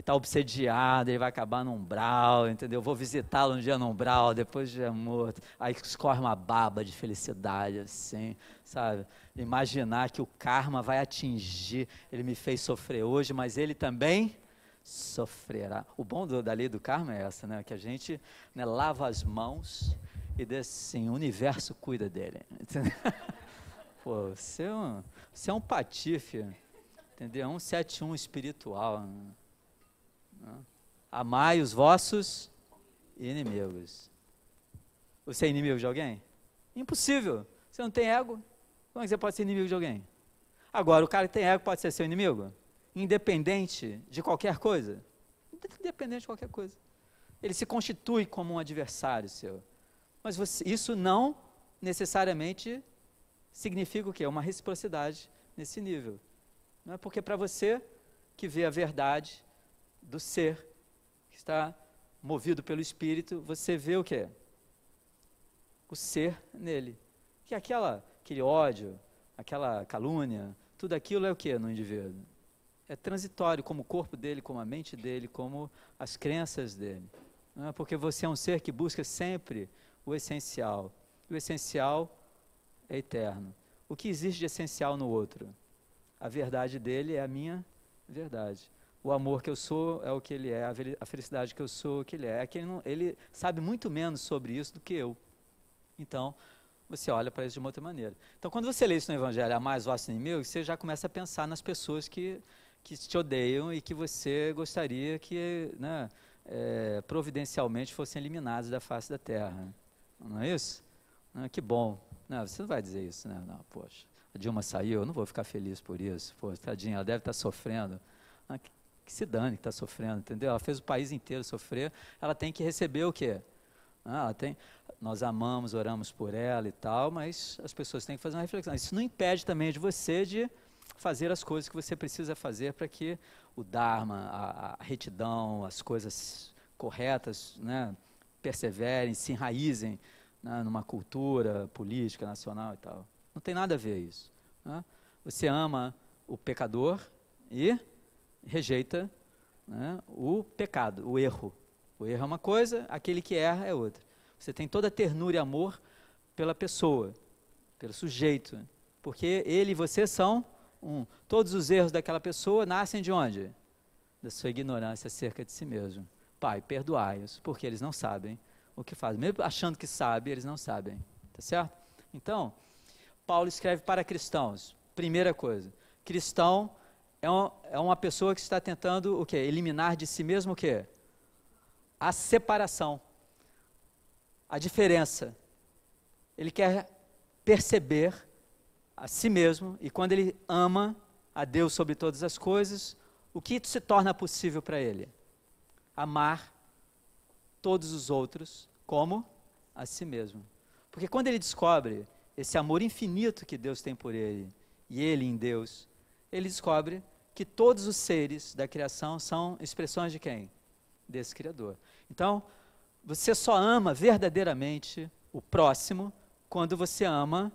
está obsediado, ele vai acabar num umbral, entendeu? Vou visitá-lo um dia num umbral, depois de é morto. Aí escorre uma baba de felicidade, assim, sabe? Imaginar que o karma vai atingir, ele me fez sofrer hoje, mas ele também sofrerá. O bom do, da lei do karma é essa, né? Que a gente né, lava as mãos e diz assim, o universo cuida dele, entendeu? Pô, você é um, você é um patife, entendeu? É um 71 espiritual, né? Amai os vossos inimigos. Você é inimigo de alguém? Impossível. Você não tem ego? Como é que você pode ser inimigo de alguém? Agora, o cara que tem ego pode ser seu inimigo? Independente de qualquer coisa? Independente de qualquer coisa. Ele se constitui como um adversário seu. Mas você, isso não necessariamente significa o quê? Uma reciprocidade nesse nível. Não é porque é para você que vê a verdade do ser que está movido pelo Espírito, você vê o que? O ser nele. Que é aquela, aquele ódio, aquela calúnia, tudo aquilo é o que no indivíduo? É transitório, como o corpo dele, como a mente dele, como as crenças dele. Não é? Porque você é um ser que busca sempre o essencial. E o essencial é eterno. O que existe de essencial no outro? A verdade dele é a minha verdade o amor que eu sou é o que ele é, a felicidade que eu sou é o que ele é. é que ele, não, ele sabe muito menos sobre isso do que eu. Então, você olha para isso de uma outra maneira. Então, quando você lê isso no Evangelho, a mais vosso inimigo, você já começa a pensar nas pessoas que, que te odeiam e que você gostaria que né, é, providencialmente fossem eliminados da face da terra. Não é isso? Não, né, que bom. Não, né, você não vai dizer isso, né? Não, poxa, a Dilma saiu, eu não vou ficar feliz por isso. Poxa, tadinha, ela deve estar tá sofrendo. Ah, que que se dane que está sofrendo, entendeu? Ela fez o país inteiro sofrer, ela tem que receber o quê? Ah, ela tem, nós amamos, oramos por ela e tal, mas as pessoas têm que fazer uma reflexão. Isso não impede também de você de fazer as coisas que você precisa fazer para que o Dharma, a, a, retidão, as coisas corretas, né, perseverem, se enraizem né, numa cultura política, nacional e tal. Não tem nada a ver isso. Né? Você ama o pecador e rejeita né, o pecado, o erro. O erro é uma coisa, aquele que erra é outra. Você tem toda a ternura e amor pela pessoa, pelo sujeito, porque ele e você são um. Todos os erros daquela pessoa nascem de onde? Da sua ignorância acerca de si mesmo. Pai, perdoai-os, porque eles não sabem o que fazem. Mesmo achando que sabem, eles não sabem. Tá certo? Então, Paulo escreve para cristãos. Primeira coisa, cristão é, um, é uma pessoa que está tentando o quê? Eliminar de si mesmo o quê? A separação, a diferença. Ele quer perceber a si mesmo e quando ele ama a Deus sobre todas as coisas, o que se torna possível para ele? Amar todos os outros como a si mesmo. Porque quando ele descobre esse amor infinito que Deus tem por ele e ele em Deus, ele descobre que todos os seres da criação são expressões de quem? Desse Criador. Então, você só ama verdadeiramente o próximo quando você ama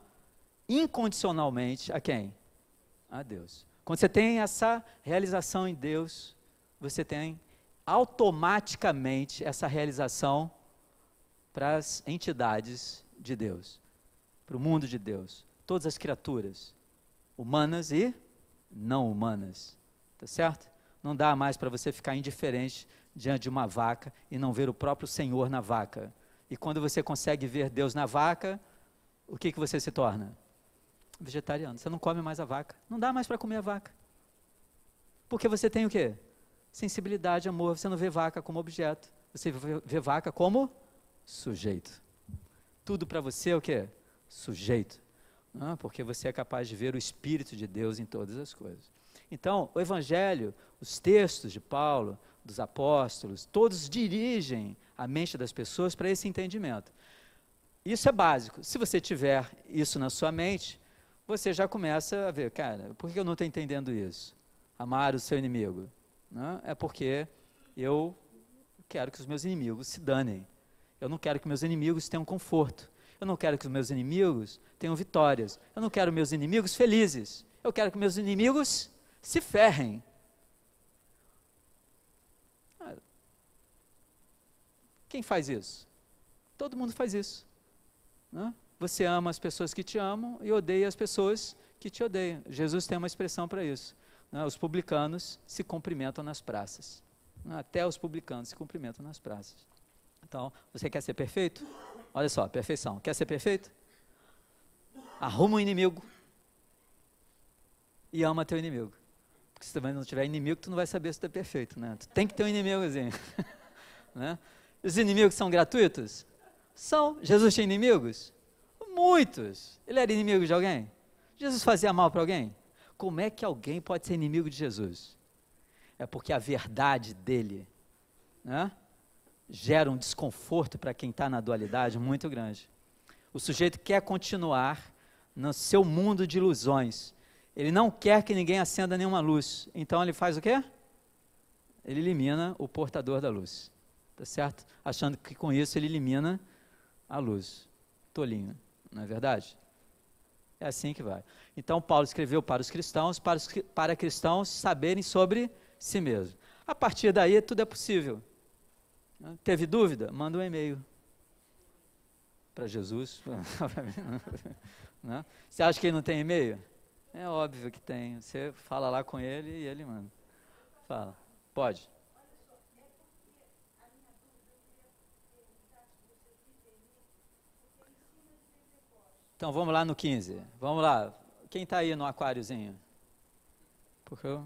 incondicionalmente a quem? A Deus. Quando você tem essa realização em Deus, você tem automaticamente essa realização para as entidades de Deus, para o mundo de Deus, todas as criaturas humanas e não humanas. Tá certo? Não dá mais para você ficar indiferente diante de uma vaca e não ver o próprio Senhor na vaca. E quando você consegue ver Deus na vaca, o que, que você se torna? Vegetariano. Você não come mais a vaca. Não dá mais para comer a vaca. Porque você tem o quê? Sensibilidade, amor. Você não vê vaca como objeto. Você vê vaca como sujeito. Tudo para você é o quê? Sujeito. Ah, porque você é capaz de ver o Espírito de Deus em todas as coisas. Então, o Evangelho, os textos de Paulo, dos apóstolos, todos dirigem a mente das pessoas para esse entendimento. Isso é básico. Se você tiver isso na sua mente, você já começa a ver, cara, por que eu não estou entendendo isso? Amar o seu inimigo. Né? É porque eu quero que os meus inimigos se danem. Eu não quero que meus inimigos tenham conforto. Eu não quero que os meus inimigos tenham vitórias. Eu não quero meus inimigos felizes. Eu quero que meus inimigos se ferrem. Ah, quem faz isso? Todo mundo faz isso. Né? Você ama as pessoas que te amam e odeia as pessoas que te odeiam. Jesus tem uma expressão para isso. Né? Os publicanos se cumprimentam nas praças. Né? Até os publicanos se cumprimentam nas praças. Então, você quer ser perfeito? Olha só, perfeição. Quer ser perfeito? Arruma um inimigo e ama teu inimigo. Porque se também não tiver inimigo, tu não vai saber se tu é perfeito, né? Tu tem que ter um inimigozinho, né? Os inimigos são gratuitos? São. Jesus tinha inimigos? Muitos. Ele era inimigo de alguém? Jesus fazia mal para alguém? Como é que alguém pode ser inimigo de Jesus? É porque a verdade dele, né? gera um desconforto para quem está na dualidade muito grande. O sujeito quer continuar no seu mundo de ilusões. Ele não quer que ninguém acenda nenhuma luz. Então ele faz o quê? Ele elimina o portador da luz. Tá certo? Achando que com isso ele elimina a luz. Tolinho, não é verdade? É assim que vai. Então Paulo escreveu para os cristãos, para, os, para cristãos saberem sobre si mesmo. A partir daí tudo é possível. Teve dúvida? Manda um e-mail para Jesus. Né? Você acha que ele não tem e-mail? É óbvio que tem. Você fala lá com ele e ele manda. Fala. Pode. Então vamos lá no 15. Vamos lá. Quem está aí no aquáriozinho? Porque eu.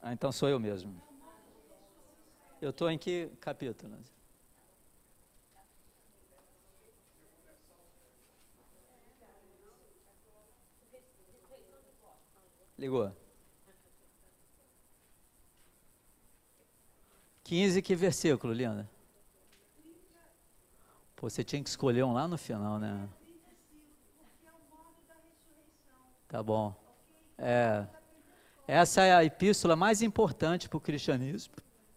Ah, então sou eu mesmo. Eu estou em que capítulo? Ligou. 15, que versículo, Linda? Pô, você tinha que escolher um lá no final, né? Tá bom. É. Essa é a epístola mais importante para o cristianismo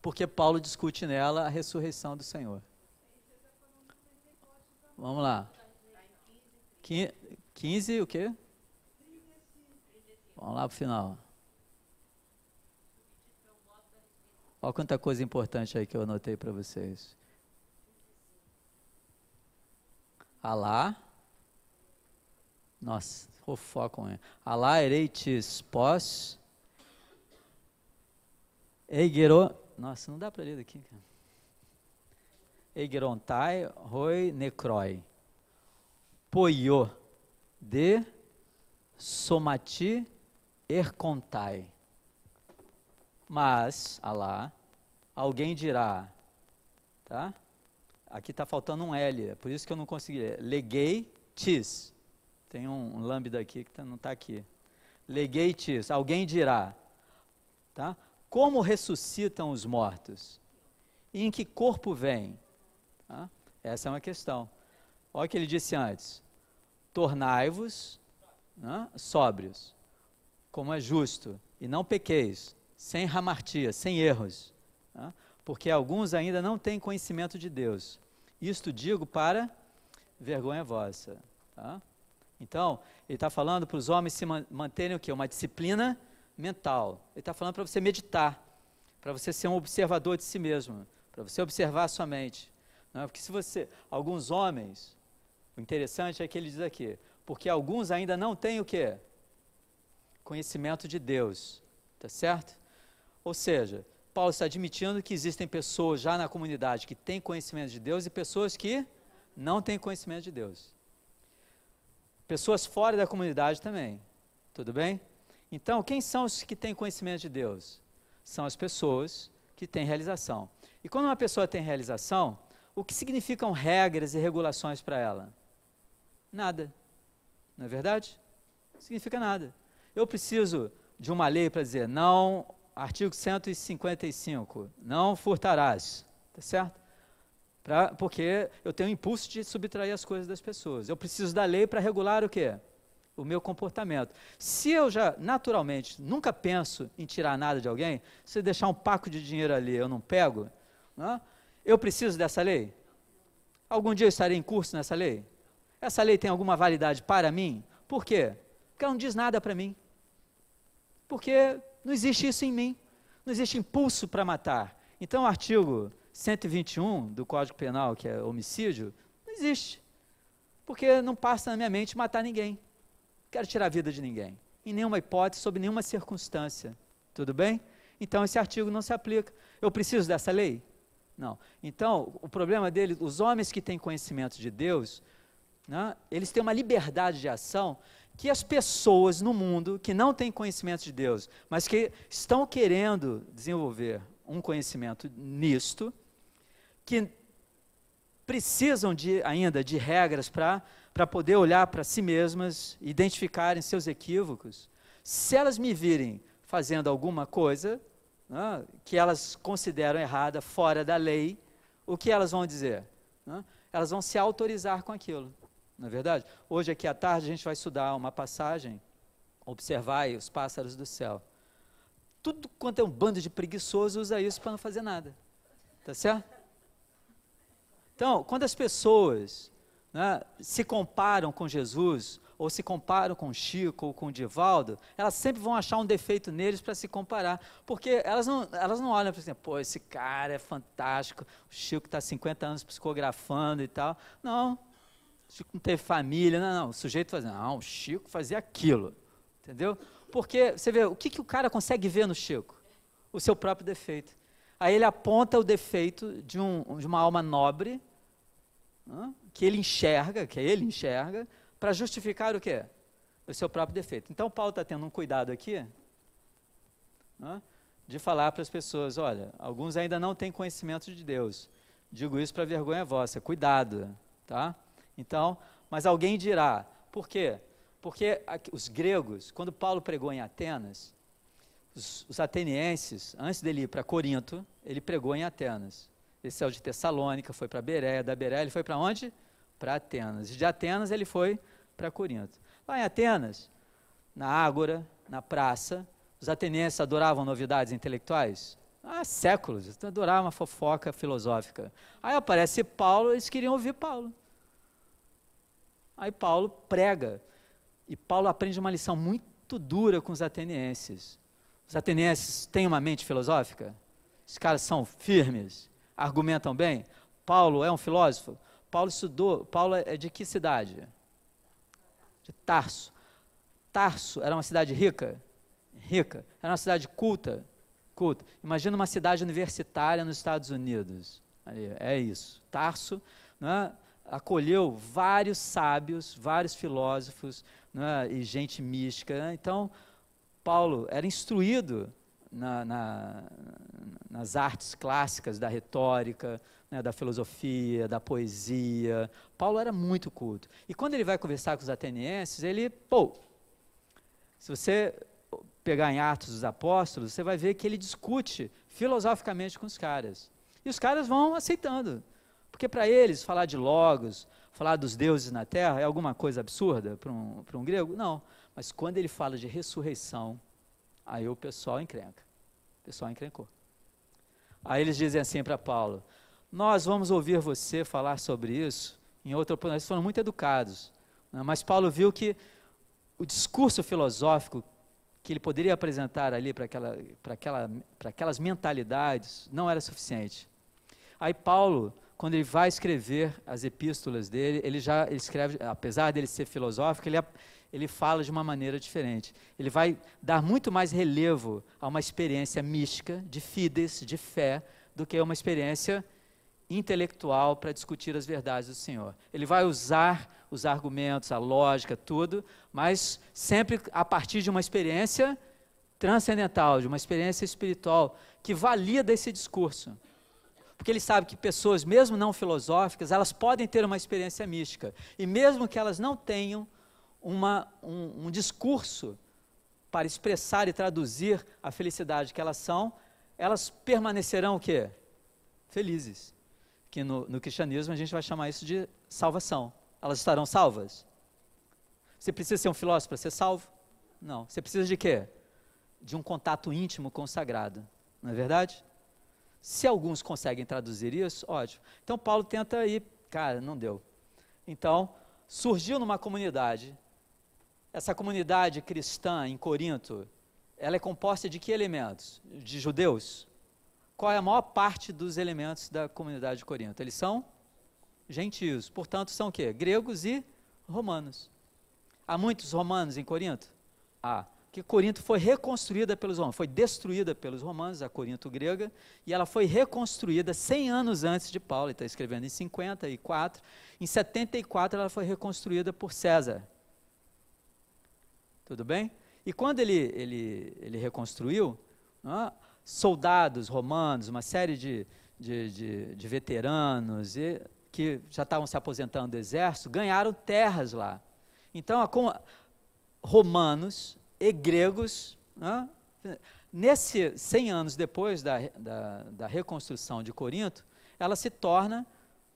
porque Paulo discute nela a ressurreição do Senhor. Vamos lá. 15, o quê? Vamos lá para o final. Olha quanta coisa importante aí que eu anotei para vocês. Alá. Nossa, o foco Alá ereites pós. Eigero nossa, não dá para ler daqui, cara. Egrontai roi necroi. poio, de somati ercontai. Mas, alá, ah alguém dirá, tá? Aqui está faltando um L, é por isso que eu não consegui ler. Leguei tis. Tem um, um lambda aqui que tá, não está aqui. Leguei tis. Alguém dirá, tá? como ressuscitam os mortos? E em que corpo vêm? Ah, essa é uma questão. Olha o que ele disse antes: tornai-vos ah, sóbrios, como é justo, e não pequeis, sem ramartia, sem erros, ah, porque alguns ainda não têm conhecimento de Deus. Isto digo para vergonha vossa. Tá? Então, ele está falando para os homens se manterem o quê? Uma disciplina mental. Ele está falando para você meditar, para você ser um observador de si mesmo, para você observar a sua mente. Não é? Porque se você, alguns homens, o interessante é que ele diz aqui, porque alguns ainda não têm o quê? Conhecimento de Deus, está certo? Ou seja, Paulo está admitindo que existem pessoas já na comunidade que têm conhecimento de Deus e pessoas que não têm conhecimento de Deus. Pessoas fora da comunidade também, tudo bem? Então, quem são os que têm conhecimento de Deus? São as pessoas que têm realização. E quando uma pessoa tem realização, o que significam regras e regulações para ela? Nada. Não é verdade? Não significa nada. Eu preciso de uma lei para dizer não, artigo 155, não furtarás, está certo? Pra, porque eu tenho o impulso de subtrair as coisas das pessoas. Eu preciso da lei para regular o quê? o meu comportamento. Se eu já, naturalmente, nunca penso em tirar nada de alguém, se deixar um paco de dinheiro ali eu não pego, né, eu preciso dessa lei? Algum dia eu estarei em curso nessa lei? Essa lei tem alguma validade para mim? Por quê? Porque ela não diz nada para mim. Porque não existe isso em mim. Não existe impulso para matar. Então, o artigo 121 do Código Penal, que é homicídio, não existe. Porque não passa na minha mente matar ninguém quero tirar a vida de ninguém, em nenhuma hipótese, sob nenhuma circunstância. Tudo bem? Então esse artigo não se aplica. Eu preciso dessa lei? Não. Então, o problema dele, os homens que têm conhecimento de Deus, né, eles têm uma liberdade de ação que as pessoas no mundo que não têm conhecimento de Deus, mas que estão querendo desenvolver um conhecimento nisto, que precisam de, ainda de regras para para poder olhar para si mesmas, identificarem seus equívocos, se elas me virem fazendo alguma coisa né, que elas consideram errada, fora da lei, o que elas vão dizer? Né? Elas vão se autorizar com aquilo, não é verdade? Hoje, aqui à tarde, a gente vai estudar uma passagem, observar os pássaros do céu. Tudo quanto é um bando de preguiçoso usa isso para não fazer nada, tá certo? Então, quando as pessoas né, se comparam com Jesus, ou se comparam com Chico ou com Divaldo, elas sempre vão achar um defeito neles para se comparar, porque elas não, elas não olham para assim, pô, esse cara é fantástico, o Chico está 50 anos psicografando e tal. Não, o Chico não teve família, não, não, o sujeito fazia, não, o Chico fazia aquilo, entendeu? Porque você vê, o que, que o cara consegue ver no Chico? O seu próprio defeito. Aí ele aponta o defeito de, um, de uma alma nobre, que ele enxerga, que ele enxerga, para justificar o quê? O seu próprio defeito. Então, Paulo está tendo um cuidado aqui né, de falar para as pessoas: olha, alguns ainda não têm conhecimento de Deus. Digo isso para vergonha vossa, cuidado, tá? Então, mas alguém dirá, por quê? Porque os gregos, quando Paulo pregou em Atenas, os, os atenienses, antes dele ir para Corinto, ele pregou em Atenas. Ele saiu é de Tessalônica, foi para Beréia, da Beréia ele foi para onde? para Atenas. De Atenas ele foi para Corinto. Lá em Atenas, na Ágora, na praça, os atenienses adoravam novidades intelectuais? Há séculos, adoravam uma fofoca filosófica. Aí aparece Paulo, eles queriam ouvir Paulo. Aí Paulo prega. E Paulo aprende uma lição muito dura com os atenienses. Os atenienses têm uma mente filosófica? Os caras são firmes, argumentam bem. Paulo é um filósofo? Paulo estudou, Paulo é de que cidade? De Tarso. Tarso era uma cidade rica? Rica. Era uma cidade culta? Culta. Imagina uma cidade universitária nos Estados Unidos. É isso. Tarso né, acolheu vários sábios, vários filósofos né, e gente mística. Né? Então, Paulo era instruído na, na, nas artes clássicas da retórica, né, da filosofia, da poesia. Paulo era muito culto. E quando ele vai conversar com os atenienses, ele, pô, se você pegar em Atos dos Apóstolos, você vai ver que ele discute filosoficamente com os caras. E os caras vão aceitando. Porque para eles, falar de Logos, falar dos deuses na terra, é alguma coisa absurda para um, um grego? Não. Mas quando ele fala de ressurreição, aí o pessoal encrenca. O pessoal encrencou. Aí eles dizem assim para Paulo: nós vamos ouvir você falar sobre isso em outra oportunidade. Eles foram muito educados. Né? Mas Paulo viu que o discurso filosófico que ele poderia apresentar ali para aquela, para aquela, para aquelas mentalidades não era suficiente. Aí Paulo, quando ele vai escrever as epístolas dele, ele já ele escreve, apesar dele ser filosófico, ele, ele fala de uma maneira diferente. Ele vai dar muito mais relevo a uma experiência mística, de fides, de fé, do que a uma experiência intelectual para discutir as verdades do Senhor. Ele vai usar os argumentos, a lógica, tudo, mas sempre a partir de uma experiência transcendental, de uma experiência espiritual que valida esse discurso. Porque ele sabe que pessoas, mesmo não filosóficas, elas podem ter uma experiência mística. E mesmo que elas não tenham uma, um, um discurso para expressar e traduzir a felicidade que elas são, elas permanecerão o quê? Felizes que no, no cristianismo a gente vai chamar isso de salvação. Elas estarão salvas? Você precisa ser um filósofo para ser salvo? Não. Você precisa de quê? De um contato íntimo com o sagrado. Não é verdade? Se alguns conseguem traduzir isso, ótimo. Então Paulo tenta ir, cara, não deu. Então, surgiu numa comunidade. Essa comunidade cristã em Corinto, ela é composta de que elementos? De judeus? Qual é a maior parte dos elementos da comunidade de Corinto. Eles são gentios, portanto são o quê? Gregos e romanos. Há muitos romanos em Corinto? Há. Que Corinto foi reconstruída pelos romanos, foi destruída pelos romanos, a Corinto grega, e ela foi reconstruída 100 anos antes de Paulo, ele está escrevendo em 54, em 74 ela foi reconstruída por César. Tudo bem? E quando ele, ele, ele reconstruiu, soldados romanos, uma série de, de, de, de veteranos e, que já estavam se aposentando do exército, ganharam terras lá. Então, com, romanos e gregos, né, nesse 100 anos depois da, da, da reconstrução de Corinto, ela se torna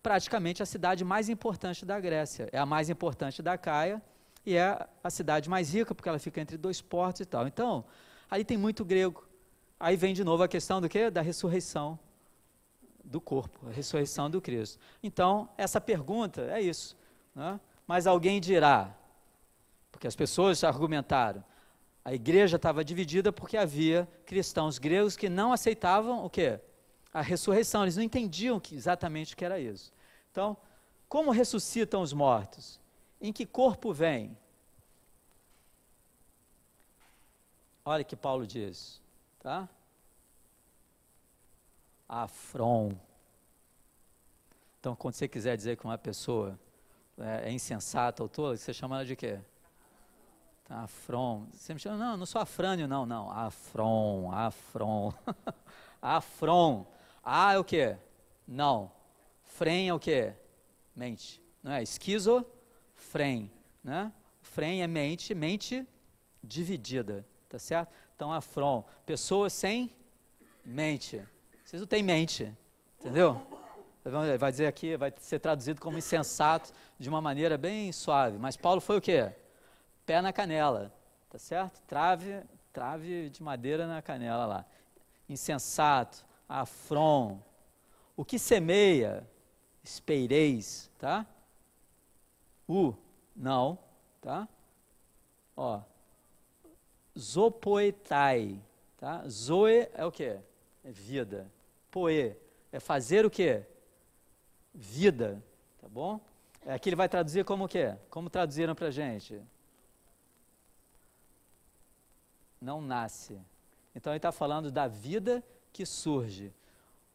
praticamente a cidade mais importante da Grécia. É a mais importante da Caia e é a cidade mais rica, porque ela fica entre dois portos e tal. Então, ali tem muito grego, Aí vem de novo a questão do quê? Da ressurreição do corpo, a ressurreição do Cristo. Então, essa pergunta é isso. Né? Mas alguém dirá, porque as pessoas argumentaram, a igreja estava dividida porque havia cristãos gregos que não aceitavam o quê? A ressurreição, eles não entendiam que, exatamente o que era isso. Então, como ressuscitam os mortos? Em que corpo vem? Olha que Paulo diz. Tá? Afron. Então, quando você quiser dizer que uma pessoa é, é, insensata ou tola, você chama ela de quê? Tá, afron. Você me chama, não, não sou afrânio, não, não. Afron, afron. afron. Ah é o quê? Não. Fren é o quê? Mente. Não é? Esquizofrem. Né? Frem é mente, mente dividida. Tá certo? Então afron. Pessoas sem mente. Vocês não têm mente, entendeu? Vai dizer aqui, vai ser traduzido como insensato de uma maneira bem suave. Mas Paulo foi o quê? Pé na canela, tá certo? Trave, trave de madeira na canela lá. Insensato, afron. O que semeia, espeireis, tá? U, não, tá? Ó, zopoetai. Tá? Zoe é o que? É vida. Poe é fazer o que? Vida. Tá bom? É, aqui ele vai traduzir como o que? Como traduziram para gente? Não nasce. Então ele está falando da vida que surge.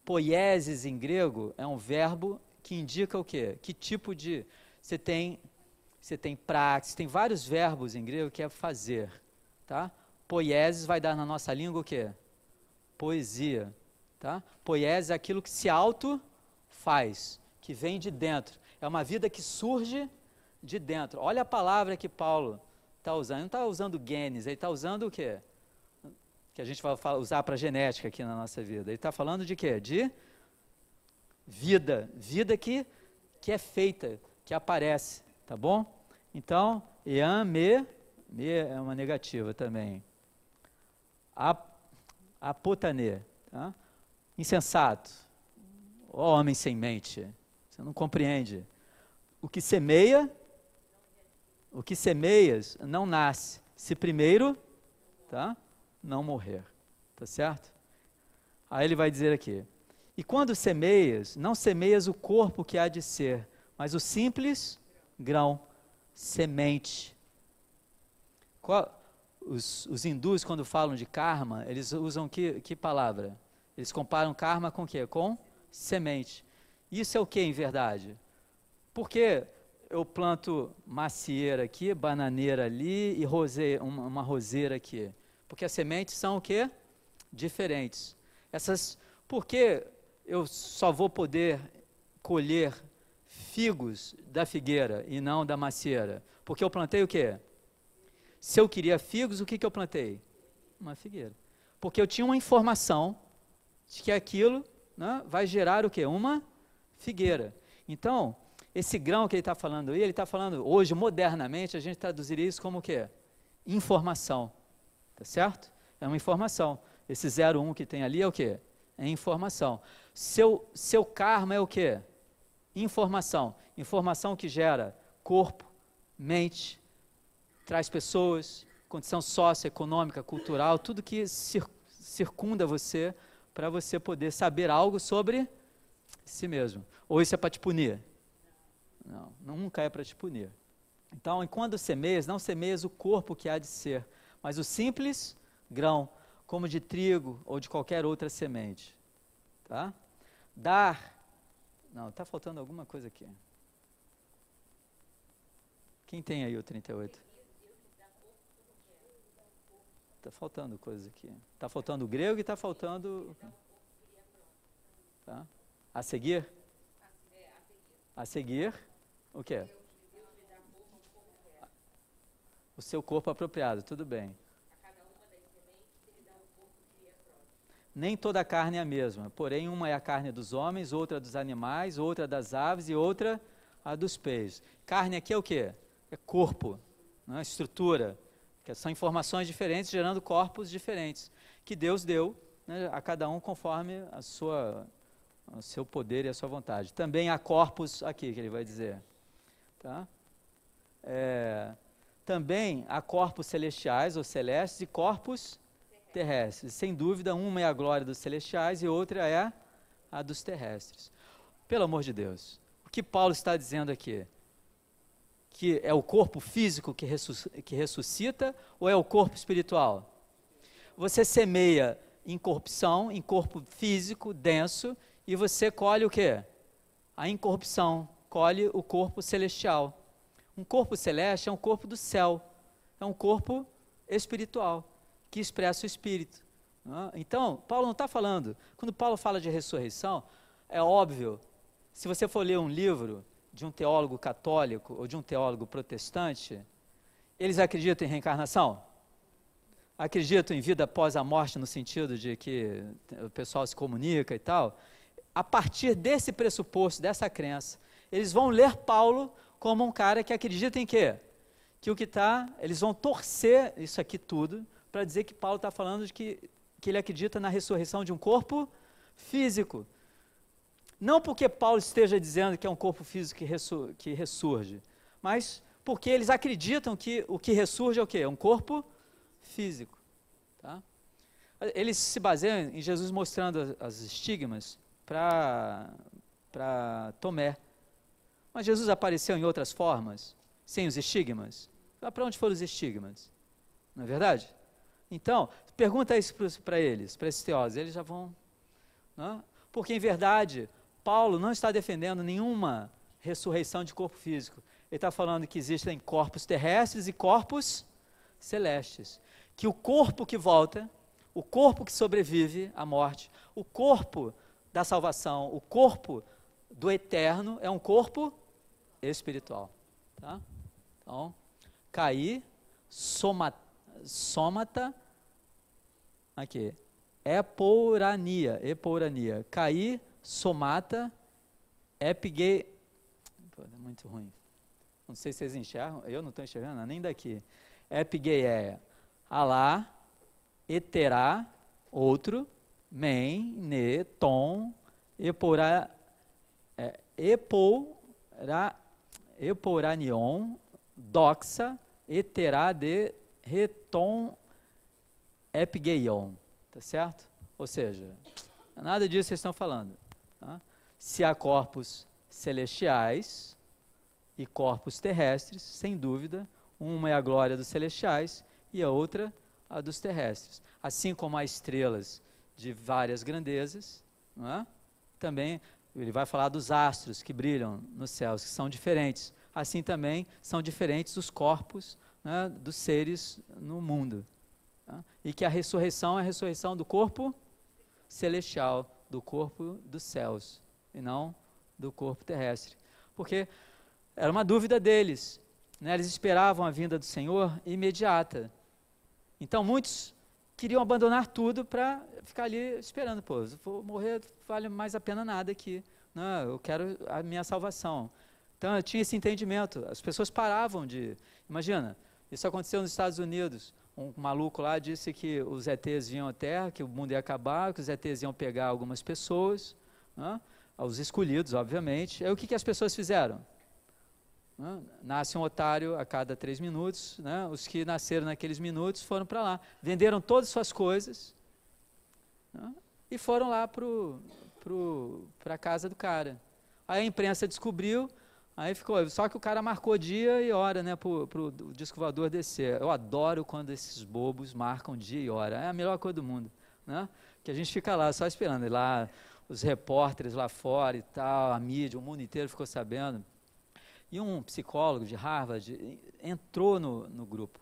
Poieses em grego é um verbo que indica o quê? Que tipo de. Você tem, você tem praxe, tem vários verbos em grego que é fazer. Tá? Poieses vai dar na nossa língua o quê? Poesia. Tá? Poieses é aquilo que se auto faz, que vem de dentro. É uma vida que surge de dentro. Olha a palavra que Paulo está usando. Ele não está usando genes, ele está usando o quê? Que a gente vai usar para genética aqui na nossa vida. Ele está falando de quê? De vida. Vida que, que é feita, que aparece. Tá bom? Então, Ian, me, me é uma negativa também. Aputane, tá? insensato, ó homem sem mente, você não compreende. O que semeia, o que semeias não nasce, se primeiro tá? não morrer. Tá certo? Aí ele vai dizer aqui: E quando semeias, não semeias o corpo que há de ser, mas o simples grão, semente qual, os, os, hindus, quando falam de karma, eles usam que, que palavra? Eles comparam karma com o quê? Com semente. Isso é o que, em verdade? Porque eu planto macieira aqui, bananeira ali e rose, uma, uma roseira aqui? Porque as sementes são o quê? Diferentes. Essas, por que eu só vou poder colher figos da figueira e não da macieira? Porque eu plantei o quê? Se eu queria figos, o que, que eu plantei? Uma figueira. Porque eu tinha uma informação de que aquilo né, vai gerar o quê? Uma figueira. Então, esse grão que ele está falando aí, ele está falando hoje, modernamente, a gente traduziria isso como o quê? Informação. Tá certo? É uma informação. Esse 01 que tem ali é o quê? É informação. Seu, seu karma é o quê? Informação. Informação que gera corpo, mente, traz pessoas, condição socioeconômica, cultural, tudo que cir circunda você para você poder saber algo sobre si mesmo. Ou isso é para te punir? Não, nunca é para te punir. Então, enquanto semeias, não semeias o corpo que há de ser, mas o simples grão, como de trigo ou de qualquer outra semente. Tá? Dar. Não, está faltando alguma coisa aqui. Quem tem aí o 38? Está faltando coisa aqui. Está faltando o grego e está faltando. Tá? A seguir? A seguir, o que? O seu corpo apropriado, tudo bem. nem toda a carne é a mesma, porém uma é a carne dos homens, outra dos animais, outra das aves e outra a dos peixes. Carne aqui é o que? É corpo, né? estrutura que são informações diferentes gerando corpos diferentes, que Deus deu né, a cada um conforme a sua, o seu poder e a sua vontade. Também há corpos aqui, que ele vai dizer. Tá? É, também há corpos celestiais ou celestes e corpos terrestres. Sem dúvida, uma é a glória dos celestiais e outra é a dos terrestres. Pelo amor de Deus, o que Paulo está dizendo aqui? que é o corpo físico que, que ressuscita ou é o corpo espiritual? Você semeia em corrupção, em corpo físico, denso, e você colhe o quê? A incorrupção, colhe o corpo celestial. Um corpo celeste é um corpo do céu, é um corpo espiritual, que expressa o espírito. Né? Então, Paulo não está falando. Quando Paulo fala de ressurreição, é óbvio, se você for ler um livro de um teólogo católico ou de um teólogo protestante, eles acreditam em reencarnação? Acreditam em vida após a morte, no sentido de que o pessoal se comunica e tal? A partir desse pressuposto, dessa crença, eles vão ler Paulo como um cara que acredita em quê? Que o que está, eles vão torcer isso aqui tudo para dizer que Paulo está falando de que, que ele acredita na ressurreição de um corpo físico. Não porque Paulo esteja dizendo que é um corpo físico que, ressur que ressurge, mas porque eles acreditam que o que ressurge é o quê? É um corpo físico. Tá? Eles se baseiam em Jesus mostrando as estigmas para Tomé. Mas Jesus apareceu em outras formas, sem os estigmas. Para onde foram os estigmas? Não é verdade? Então, pergunta isso para eles, para esses teólogos, eles já vão. Não? Né? Porque, em verdade, Paulo não está defendendo nenhuma ressurreição de corpo físico. Ele está falando que existem corpos terrestres e corpos celestes. Que o corpo que volta, o corpo que sobrevive à morte, o corpo da salvação, o corpo do eterno é um corpo espiritual. Tá? Então, cair, somata, somata aqui, eporania, eporania, cair somata, epigay... Pô, é muito ruim. Não sei se vocês enxergam, eu não estou enxergando, nem daqui. Epigeia, é alá, eterá, outro, men, ne, né, tom, eporá, é, eporanion, doxa, eterá de retom, epigeion, tá certo? Ou seja, nada disso vocês estão falando. Tá? Se há corpos celestiais e corpos terrestres, sem dúvida, uma é a glória dos celestiais e a outra a dos terrestres. Assim como há estrelas de várias grandezas, é? também ele vai falar dos astros que brilham nos céus, que são diferentes. Assim também são diferentes os corpos é? dos seres no mundo. É? E que a ressurreição é a ressurreição do corpo celestial do corpo dos céus e não do corpo terrestre. Porque era uma dúvida deles. Né? Eles esperavam a vinda do Senhor imediata. Então muitos queriam abandonar tudo para ficar ali esperando. Pô, se for morrer, vale mais a pena nada aqui. Não, eu quero a minha salvação. Então eu tinha esse entendimento. As pessoas paravam de. Imagina, isso aconteceu nos Estados Unidos um maluco lá disse que os ETs vinham à Terra, que o mundo ia acabar, que os ETs iam pegar algumas pessoas, né? escolhidos, obviamente. Aí o que, que as pessoas fizeram? Né? Nasce um otário a cada três minutos, né? os que nasceram naqueles minutos foram para lá, venderam todas as suas coisas né? e foram lá para a casa do cara. Aí a imprensa descobriu, Aí ficou, só que o cara marcou dia e hora, né, pro, pro disco voador descer. Eu adoro quando esses bobos marcam dia e hora. É a melhor coisa do mundo, né? Que a gente fica lá só esperando. E lá os repórteres lá fora e tal, a mídia, o mundo inteiro ficou sabendo. E um psicólogo de Harvard entrou no, no grupo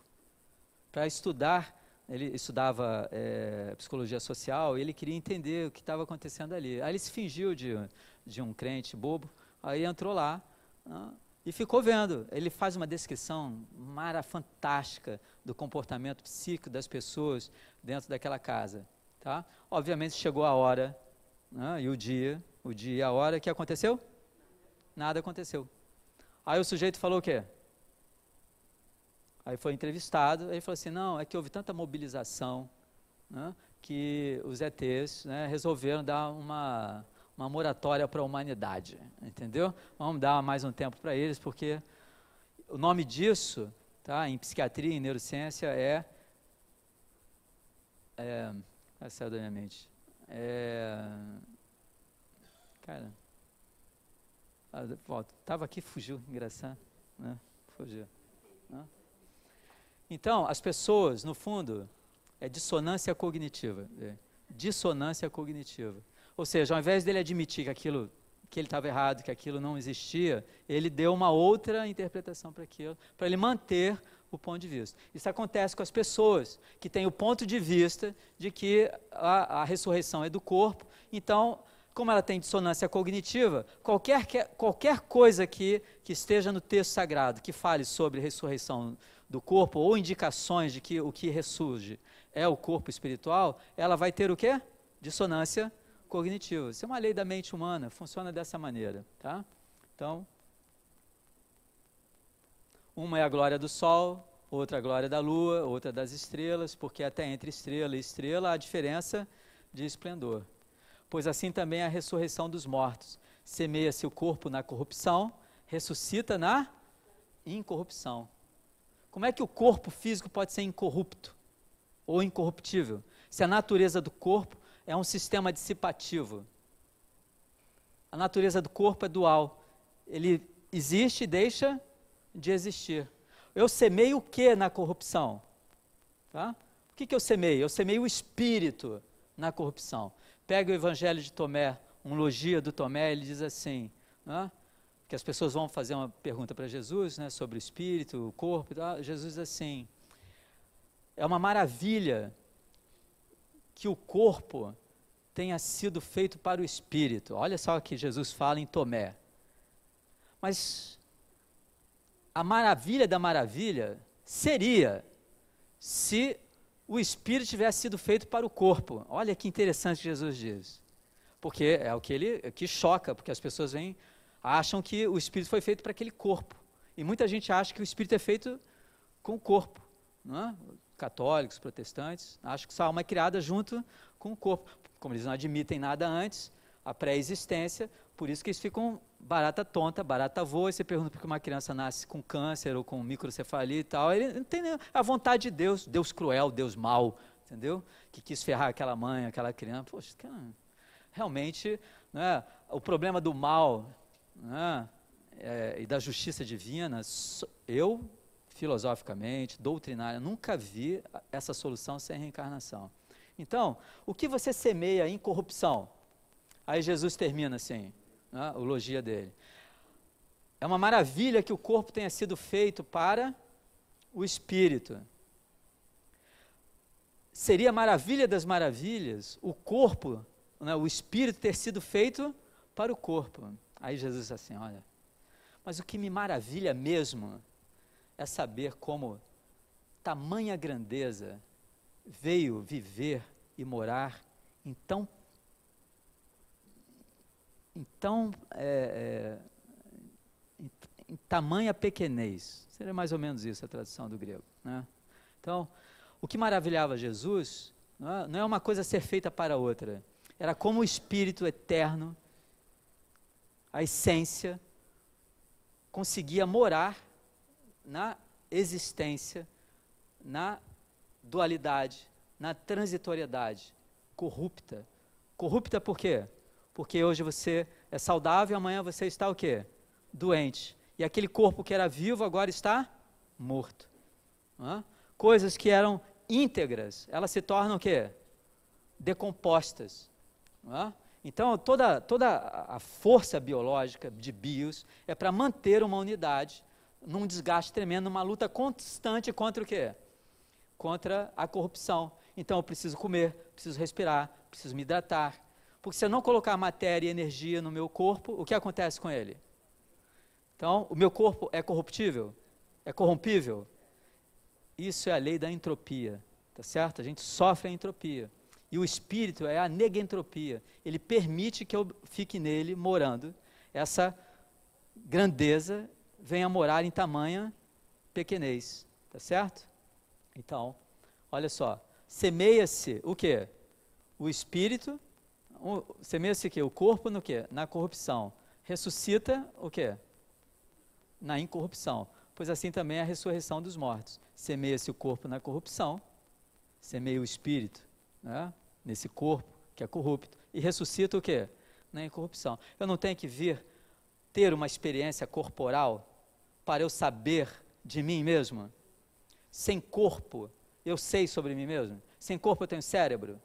para estudar. Ele estudava é, psicologia social e ele queria entender o que estava acontecendo ali. Aí ele se fingiu de, de um crente bobo, aí entrou lá e ficou vendo. Ele faz uma descrição mara fantástica do comportamento psíquico das pessoas dentro daquela casa. Tá? Obviamente chegou a hora né, e o dia, o dia e a hora, que aconteceu? Nada aconteceu. Aí o sujeito falou o quê? Aí foi entrevistado, aí falou assim, não, é que houve tanta mobilização né, que os ETs né, resolveram dar uma uma moratória para a humanidade, entendeu? Vamos dar mais um tempo para eles, porque o nome disso, tá, em psiquiatria e neurociência, é. é saiu da minha mente. É, cara. Estava ah, aqui, fugiu, engraçado. Né? Fugiu. Né? Então, as pessoas, no fundo, é dissonância cognitiva. É, dissonância cognitiva. Ou seja, ao invés dele admitir que aquilo que ele estava errado, que aquilo não existia, ele deu uma outra interpretação para aquilo, para ele manter o ponto de vista. Isso acontece com as pessoas que têm o ponto de vista de que a, a ressurreição é do corpo, então, como ela tem dissonância cognitiva, qualquer, qualquer coisa que, que esteja no texto sagrado que fale sobre ressurreição do corpo ou indicações de que o que ressurge é o corpo espiritual, ela vai ter o quê? Dissonância cognitiva cognitivo. Isso é uma lei da mente humana, funciona dessa maneira, tá? Então, uma é a glória do sol, outra a glória da lua, outra das estrelas, porque até entre estrela e estrela há diferença de esplendor. Pois assim também é a ressurreição dos mortos. Semeia-se o corpo na corrupção, ressuscita na incorrupção. Como é que o corpo físico pode ser incorrupto ou incorruptível? Se a natureza do corpo é um sistema dissipativo. A natureza do corpo é dual. Ele existe e deixa de existir. Eu semeio o que na corrupção? Tá? O que, que eu semeio? Eu semeio o espírito na corrupção. Pega o evangelho de Tomé, um logia do Tomé, ele diz assim, né, que as pessoas vão fazer uma pergunta para Jesus né, sobre o espírito, o corpo, tá? Jesus diz assim, é uma maravilha que o corpo tenha sido feito para o espírito. Olha só o que Jesus fala em Tomé. Mas a maravilha da maravilha seria se o espírito tivesse sido feito para o corpo. Olha que interessante que Jesus diz. Porque é o que ele é que choca, porque as pessoas vêm acham que o espírito foi feito para aquele corpo. E muita gente acha que o espírito é feito com o corpo, não é? católicos, protestantes, acham que sua alma é criada junto com o corpo. Como eles não admitem nada antes, a pré-existência, por isso que eles ficam barata tonta, barata voa, e você pergunta por que uma criança nasce com câncer ou com microcefalia e tal, ele não tem nem a vontade de Deus, Deus cruel, Deus mau, entendeu? Que quis ferrar aquela mãe, aquela criança, poxa, realmente, né, o problema do mal né, é, e da justiça divina, eu filosoficamente, doutrinária, nunca vi essa solução sem reencarnação. Então, o que você semeia em corrupção? Aí Jesus termina assim, né, o dele. É uma maravilha que o corpo tenha sido feito para o espírito. Seria maravilha das maravilhas o corpo, né, o espírito ter sido feito para o corpo. Aí Jesus assim, olha, mas o que me maravilha mesmo é saber como tamanha grandeza veio viver e morar em tão, em tão é, em, é, em tamanha pequenez. Seria mais ou menos isso a tradução do grego. Né? Então, o que maravilhava Jesus não é, não é uma coisa ser feita para outra. Era como o Espírito eterno, a essência, conseguia morar na existência, na dualidade, na transitoriedade corrupta. Corrupta por quê? Porque hoje você é saudável, amanhã você está o quê? Doente. E aquele corpo que era vivo agora está morto. Coisas que eram íntegras, elas se tornam o quê? Decompostas. Então, toda, toda a força biológica de bios é para manter uma unidade num desgaste tremendo, numa luta constante contra o quê? Contra a corrupção. Então eu preciso comer, preciso respirar, preciso me hidratar. Porque se eu não colocar matéria e energia no meu corpo, o que acontece com ele? Então, o meu corpo é corruptível? É corrompível? Isso é a lei da entropia, tá certo? A gente sofre a entropia. E o espírito é a negentropia. Ele permite que eu fique nele morando essa grandeza venha morar em tamanha pequenez, tá certo? Então, olha só, semeia-se o que? O espírito, semeia-se o que? O corpo no que? Na corrupção. Ressuscita o que? Na incorrupção. Pois assim também é a ressurreição dos mortos. Semeia-se o corpo na corrupção, semeia o espírito, né? Nesse corpo que é corrupto. E ressuscita o que? Na incorrupção. Eu não tenho que vir ter uma experiência corporal para eu saber de mim mesmo? Sem corpo, eu sei sobre mim mesmo? Sem corpo, eu tenho cérebro?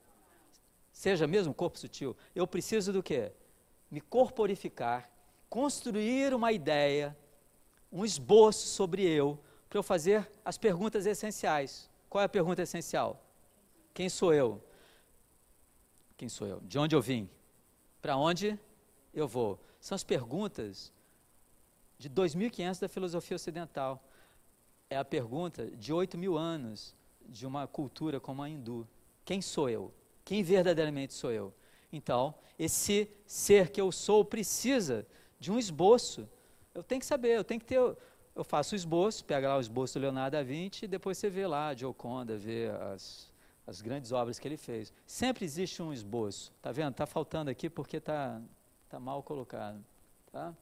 Seja mesmo corpo sutil. Eu preciso do quê? Me corporificar, construir uma ideia, um esboço sobre eu, para eu fazer as perguntas essenciais. Qual é a pergunta essencial? Quem sou eu? Quem sou eu? De onde eu vim? Para onde eu vou? São as perguntas de 2.500 da filosofia ocidental. É a pergunta de 8 mil anos de uma cultura como a hindu. Quem sou eu? Quem verdadeiramente sou eu? Então, esse ser que eu sou precisa de um esboço. Eu tenho que saber, eu tenho que ter. Eu faço o esboço, pega lá o esboço do Leonardo da Vinci e depois você vê lá a Gioconda, vê as, as grandes obras que ele fez. Sempre existe um esboço. Tá vendo? Tá faltando aqui porque tá, tá mal colocado. Tá?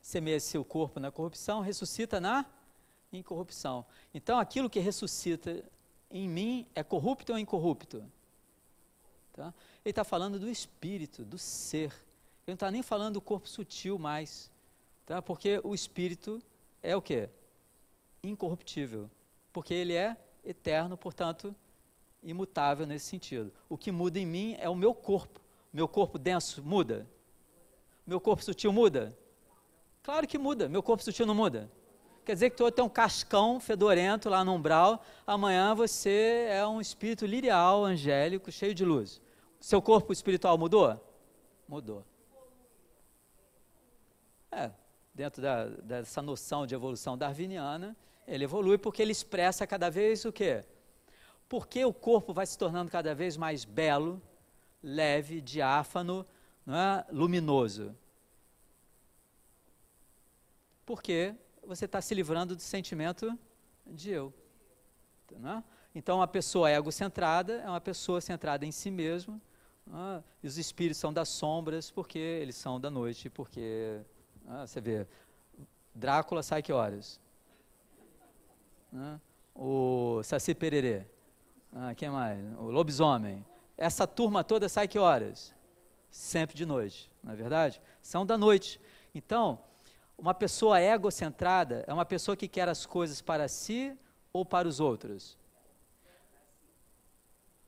semeia seu corpo na corrupção, ressuscita na incorrupção. Então, aquilo que ressuscita em mim é corrupto ou incorrupto? Tá? Ele está falando do espírito, do ser. Ele não está nem falando do corpo sutil mais, tá? porque o espírito é o que? Incorruptível, porque ele é eterno, portanto, imutável nesse sentido. O que muda em mim é o meu corpo. Meu corpo denso muda? Meu corpo sutil muda? Claro que muda, meu corpo sutil não muda. Quer dizer que tu é um cascão fedorento lá no umbral, amanhã você é um espírito lirial, angélico, cheio de luz. Seu corpo espiritual mudou? Mudou. É, dentro da, dessa noção de evolução darwiniana, ele evolui porque ele expressa cada vez o quê? Porque o corpo vai se tornando cada vez mais belo, leve, diáfano, é? luminoso porque você está se livrando do sentimento de eu. É? Então, a pessoa egocentrada é uma pessoa centrada em si mesma. É? Né? E os espíritos são das sombras porque eles são da noite, porque é? você vê, Drácula sai que horas? O Saci Pererê. quem mais? O lobisomem. Essa turma toda sai que horas? Sempre de noite, não é verdade? São da noite. Então, uma pessoa egocentrada é uma pessoa que quer as coisas para si ou para os outros.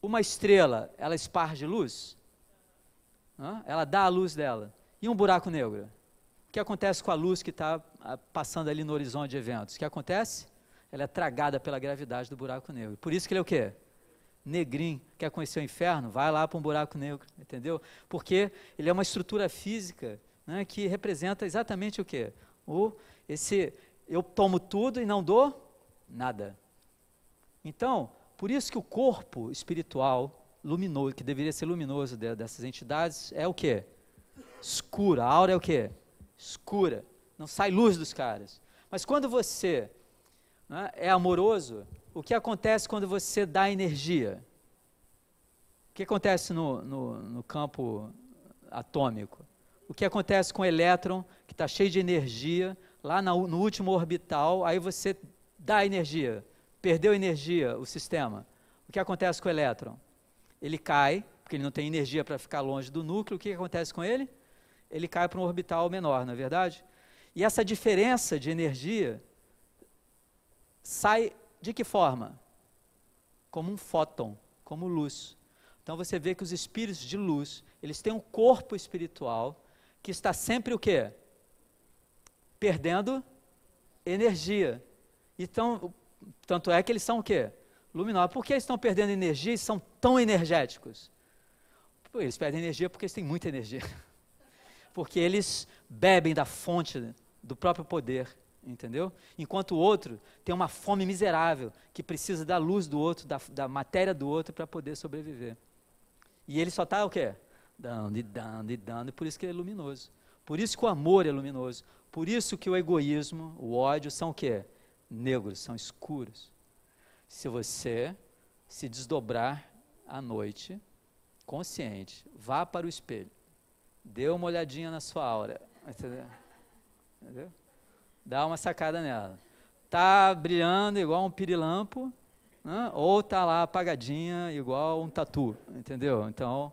Uma estrela, ela esparge luz? Ela dá a luz dela. E um buraco negro? O que acontece com a luz que está passando ali no horizonte de eventos? O que acontece? Ela é tragada pela gravidade do buraco negro. Por isso que ele é o quê? Negrinho. Quer conhecer o inferno? Vai lá para um buraco negro, entendeu? Porque ele é uma estrutura física né, que representa exatamente o quê? O, esse eu tomo tudo e não dou nada. Então, por isso que o corpo espiritual luminoso, que deveria ser luminoso de, dessas entidades, é o quê? Escura. A aura é o quê? Escura. Não sai luz dos caras. Mas quando você né, é amoroso, o que acontece quando você dá energia? O que acontece no, no, no campo atômico? o que acontece com o elétron, que está cheio de energia, lá na, no último orbital, aí você dá energia, perdeu energia o sistema. O que acontece com o elétron? Ele cai, porque ele não tem energia para ficar longe do núcleo, o que acontece com ele? Ele cai para um orbital menor, não é verdade? E essa diferença de energia sai de que forma? Como um fóton, como luz. Então você vê que os espíritos de luz, eles têm um corpo espiritual que está sempre o quê? Perdendo energia. Então, tanto é que eles são o quê? Luminosos. Por que eles estão perdendo energia e são tão energéticos? Eles perdem energia porque eles têm muita energia. Porque eles bebem da fonte do próprio poder, entendeu? Enquanto o outro tem uma fome miserável, que precisa da luz do outro, da, da matéria do outro para poder sobreviver. E ele só está o quê? dando e dando e dando, e por isso que ele é luminoso. Por isso que o amor é luminoso. Por isso que o egoísmo, o ódio são o quê? Negros, são escuros. Se você se desdobrar à noite, consciente, vá para o espelho, dê uma olhadinha na sua aura, entendeu? entendeu? Dá uma sacada nela. Tá brilhando igual um pirilampo, né? ou tá lá apagadinha igual um tatu, entendeu? Então,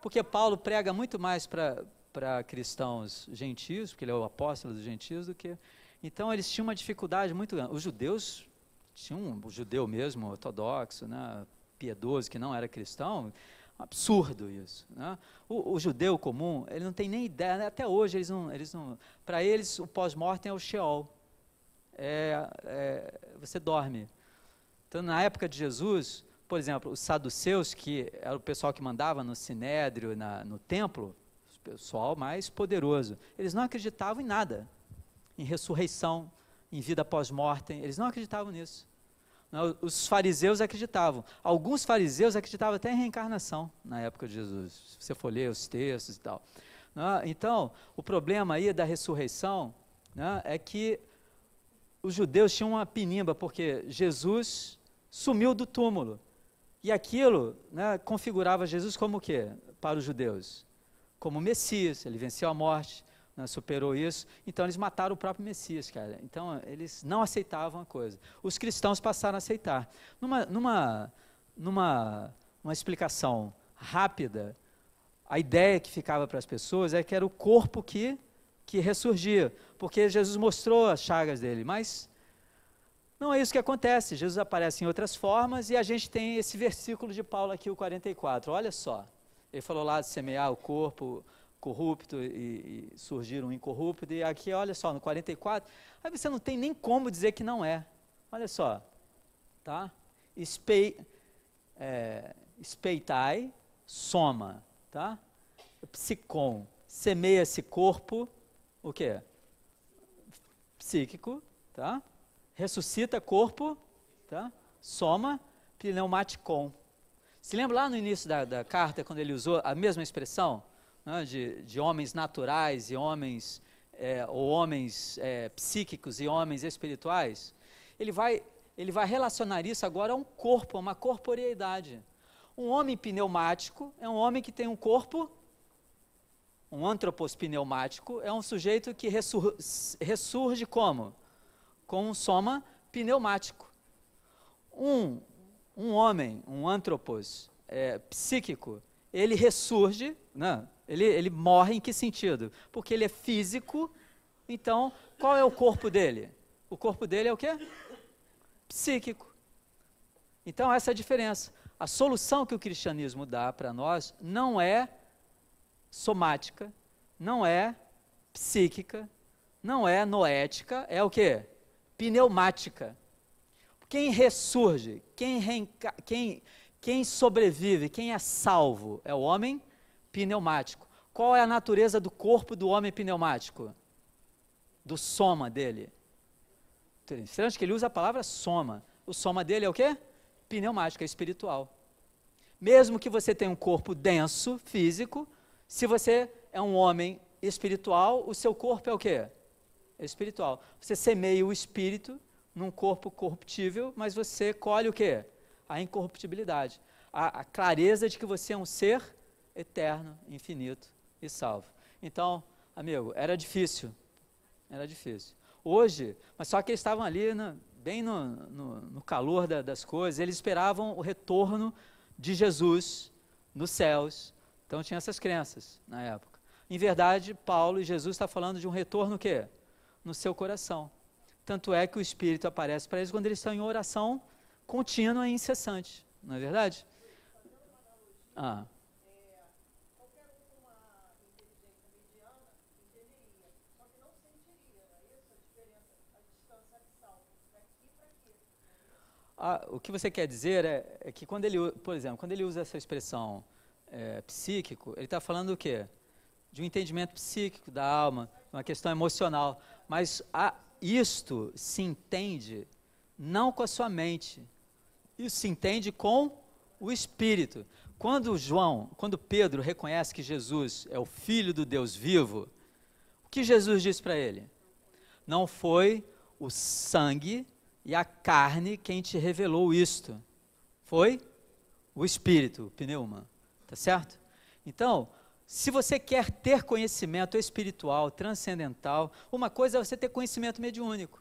Porque Paulo prega muito mais para cristãos gentios, porque ele é o apóstolo dos gentios, do que. Então eles tinham uma dificuldade muito grande. Os judeus tinham um judeu mesmo, ortodoxo, né, piedoso, que não era cristão. Absurdo isso. Né? O, o, judeu comum, ele não tem nem ideia, né? até hoje eles não. Eles não para eles, o pós-mortem é o Sheol. É, é, você dorme. Então, na época de Jesus, por exemplo, os saduceus, que era o pessoal que mandava no sinédrio, na, no templo, o pessoal mais poderoso, eles não acreditavam em nada, em ressurreição, em vida pós morte eles não acreditavam nisso. Não, os fariseus acreditavam. Alguns fariseus acreditavam até em reencarnação na época de Jesus. Se você for ler os textos e tal. Não, então, o problema aí da ressurreição não, né, é que os judeus tinham uma pinimba, porque Jesus sumiu do túmulo. E aquilo né, configurava Jesus como o quê? Para os judeus? Como Messias, ele venceu a morte, né, superou isso. Então eles mataram o próprio Messias, cara. Então eles não aceitavam a coisa. Os cristãos passaram a aceitar. Numa, numa, numa uma explicação rápida, a ideia que ficava para as pessoas é que era o corpo que, que ressurgia. Porque Jesus mostrou as chagas dele, mas não é isso que acontece. Jesus aparece em outras formas e a gente tem esse versículo de Paulo aqui, o 44. Olha só. Ele falou lá de semear o corpo corrupto e, e surgir um incorrupto. E aqui, olha só, no 44, aí você não tem nem como dizer que não é. Olha só. Tá? é, espeitai, soma. Tá? Psicom. semeia esse corpo, o quê? Psíquico, tá? ressuscita corpo, tá? soma, pneumaticon. Se lembra lá no início da, da carta, quando ele usou a mesma expressão? Né, de, de homens naturais e homens, é, ou homens é, psíquicos e homens espirituais? Ele vai, ele vai relacionar isso agora a um corpo, a uma corporeidade. Um homem pneumático é um homem que tem um corpo um antropos pneumático é um sujeito que ressurge como? com um soma pneumático. Um, um homem, um antropos é, psíquico, ele ressurge, né? ele, ele morre em que sentido? Porque ele é físico, então qual é o corpo dele? O corpo dele é o quê? Psíquico. Então essa é a diferença. A solução que o cristianismo dá para nós não é somática, não é psíquica, não é noética, é o quê? pneumática. Quem ressurge, quem, reenca... quem, quem sobrevive, quem é salvo é o homem pneumático. Qual é a natureza do corpo do homem pneumático? Do soma dele. Interessante que ele usa a palavra soma. O soma dele é o quê? Pneumática, é espiritual. Mesmo que você tenha um corpo denso, físico, se você é um homem espiritual, o seu corpo é o quê? é espiritual. Você semeia o espírito num corpo corruptível, mas você colhe o quê? A incorruptibilidade, a, a clareza de que você é um ser eterno, infinito e salvo. Então, amigo, era difícil, era difícil. Hoje, mas só que eles estavam ali no, bem no, no, no calor da, das coisas, eles esperavam o retorno de Jesus nos céus. Então tinha essas crenças na época. Em verdade, Paulo e Jesus está falando de um retorno que no seu coração. Tanto é que o Espírito aparece para eles quando eles estão em oração contínua e incessante, não é verdade? Ah. Ah, o que você quer dizer é, é, que quando ele, por exemplo, quando ele usa essa expressão é, psíquico, ele está falando o quê? De um entendimento psíquico da alma, uma questão emocional. Mas a, isto se entende não com a sua mente, isso se entende com o Espírito. Quando João, quando Pedro reconhece que Jesus é o Filho do Deus vivo, o que Jesus diz para ele? Não foi o sangue e a carne quem te revelou isto, foi o Espírito, o pneuma, tá certo? Então, se você quer ter conhecimento espiritual, transcendental, uma coisa é você ter conhecimento mediúnico.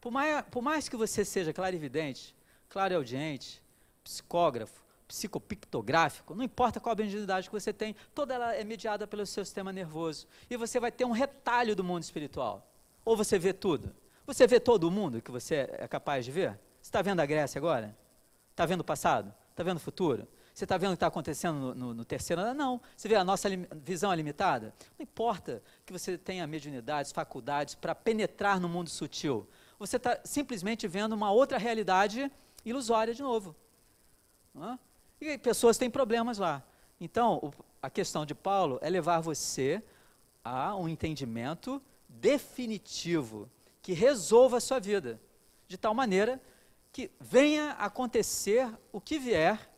Por mais, por mais que você seja clarividente, clareaudiente, psicógrafo, psicopictográfico, não importa qual a bendidade que você tem, toda ela é mediada pelo seu sistema nervoso. E você vai ter um retalho do mundo espiritual. Ou você vê tudo. Você vê todo mundo que você é capaz de ver? Você está vendo a Grécia agora? Está vendo o passado? Está vendo o futuro? Você está vendo o que está acontecendo no, no, no, terceiro andar? Não. Você vê, a nossa visão é limitada. Não importa que você tenha mediunidades, faculdades para penetrar no mundo sutil. Você está simplesmente vendo uma outra realidade ilusória de novo. É? E pessoas têm problemas lá. Então, o, a questão de Paulo é levar você a um entendimento definitivo que resolva a sua vida, de tal maneira que venha acontecer o que vier,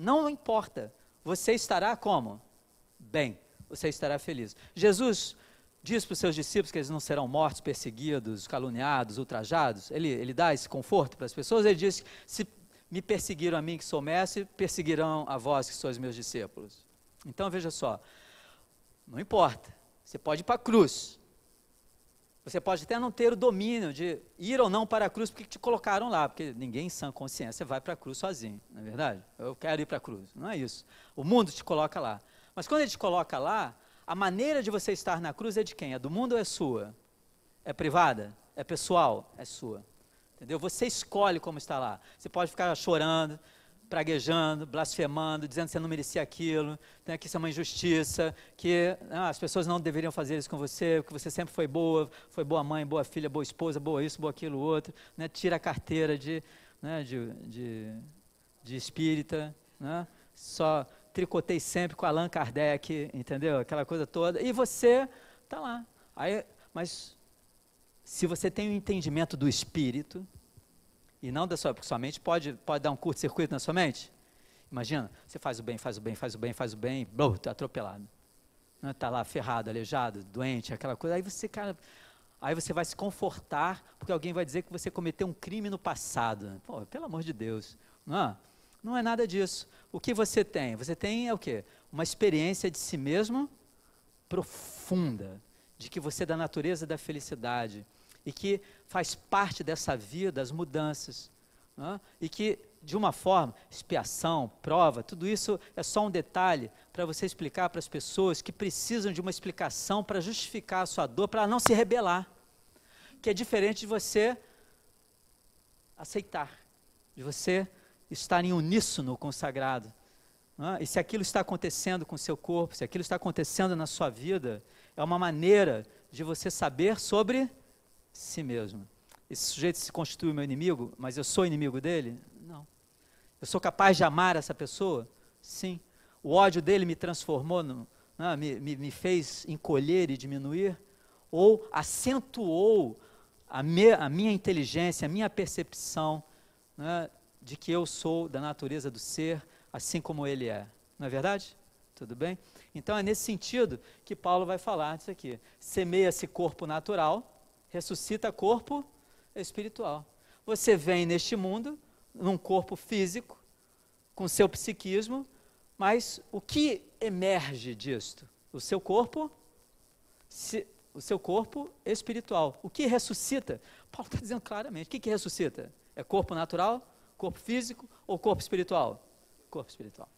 não importa. Você estará como? Bem. Você estará feliz. Jesus diz para os seus discípulos que eles não serão mortos, perseguidos, caluniados, ultrajados. Ele, ele dá esse conforto para as pessoas. Ele diz: Se me perseguiram a mim que sou mestre, perseguirão a vós que sois meus discípulos. Então veja só. Não importa. Você pode ir para a cruz. Você pode até não ter o domínio de ir ou não para a cruz porque te colocaram lá, porque ninguém em sã consciência vai para a cruz sozinho, não é verdade? Eu quero ir para a cruz, não é isso. O mundo te coloca lá. Mas quando ele te coloca lá, a maneira de você estar na cruz é de quem? É do mundo ou é sua? É privada? É pessoal? É sua. Entendeu? Você escolhe como está lá. Você pode ficar chorando, praguejando, blasfemando, dizendo que você não merecia aquilo, né, que isso é uma injustiça, que ah, as pessoas não deveriam fazer isso com você, que você sempre foi boa, foi boa mãe, boa filha, boa esposa, boa isso, boa aquilo, outro, né, tira a carteira de, né, de, de, de espírita, né, só tricotei sempre com Allan Kardec, entendeu? Aquela coisa toda. E você está lá. Aí, mas se você tem o um entendimento do espírito, e não da sua, porque sua mente pode, pode dar um curto-circuito na sua mente. Imagina, você faz o bem, faz o bem, faz o bem, faz o bem, blum, tá atropelado. Está é? lá ferrado, aleijado, doente, aquela coisa. Aí você, cara, aí você vai se confortar, porque alguém vai dizer que você cometeu um crime no passado. Pô, pelo amor de Deus. Não é, não é nada disso. O que você tem? Você tem é o quê? Uma experiência de si mesmo profunda, de que você é da natureza da felicidade e que faz parte dessa vida, as mudanças, né? e que, de uma forma, expiação, prova, tudo isso é só um detalhe para você explicar para as pessoas que precisam de uma explicação para justificar a sua dor, para não se rebelar, que é diferente de você aceitar, de você estar em uníssono com o sagrado. Né? E se aquilo está acontecendo com o seu corpo, se aquilo está acontecendo na sua vida, é uma maneira de você saber sobre si mesmo. Esse sujeito se constitui meu inimigo, mas eu sou inimigo dele? Não. Eu sou capaz de amar essa pessoa? Sim. O ódio dele me transformou, no, não, né, me, me, me, fez encolher e diminuir? Ou acentuou a, me, a minha inteligência, a minha percepção é, de que eu sou da natureza do ser, assim como ele é? Não é verdade? Tudo bem? Então é nesse sentido que Paulo vai falar disso aqui. Semeia-se corpo natural, ressuscita corpo espiritual. Você vem neste mundo, num corpo físico, com seu psiquismo, mas o que emerge disto? O seu corpo, se, o seu corpo espiritual. O que ressuscita? Paulo está dizendo claramente: o que, que ressuscita? É corpo natural, corpo físico ou corpo espiritual? Corpo espiritual.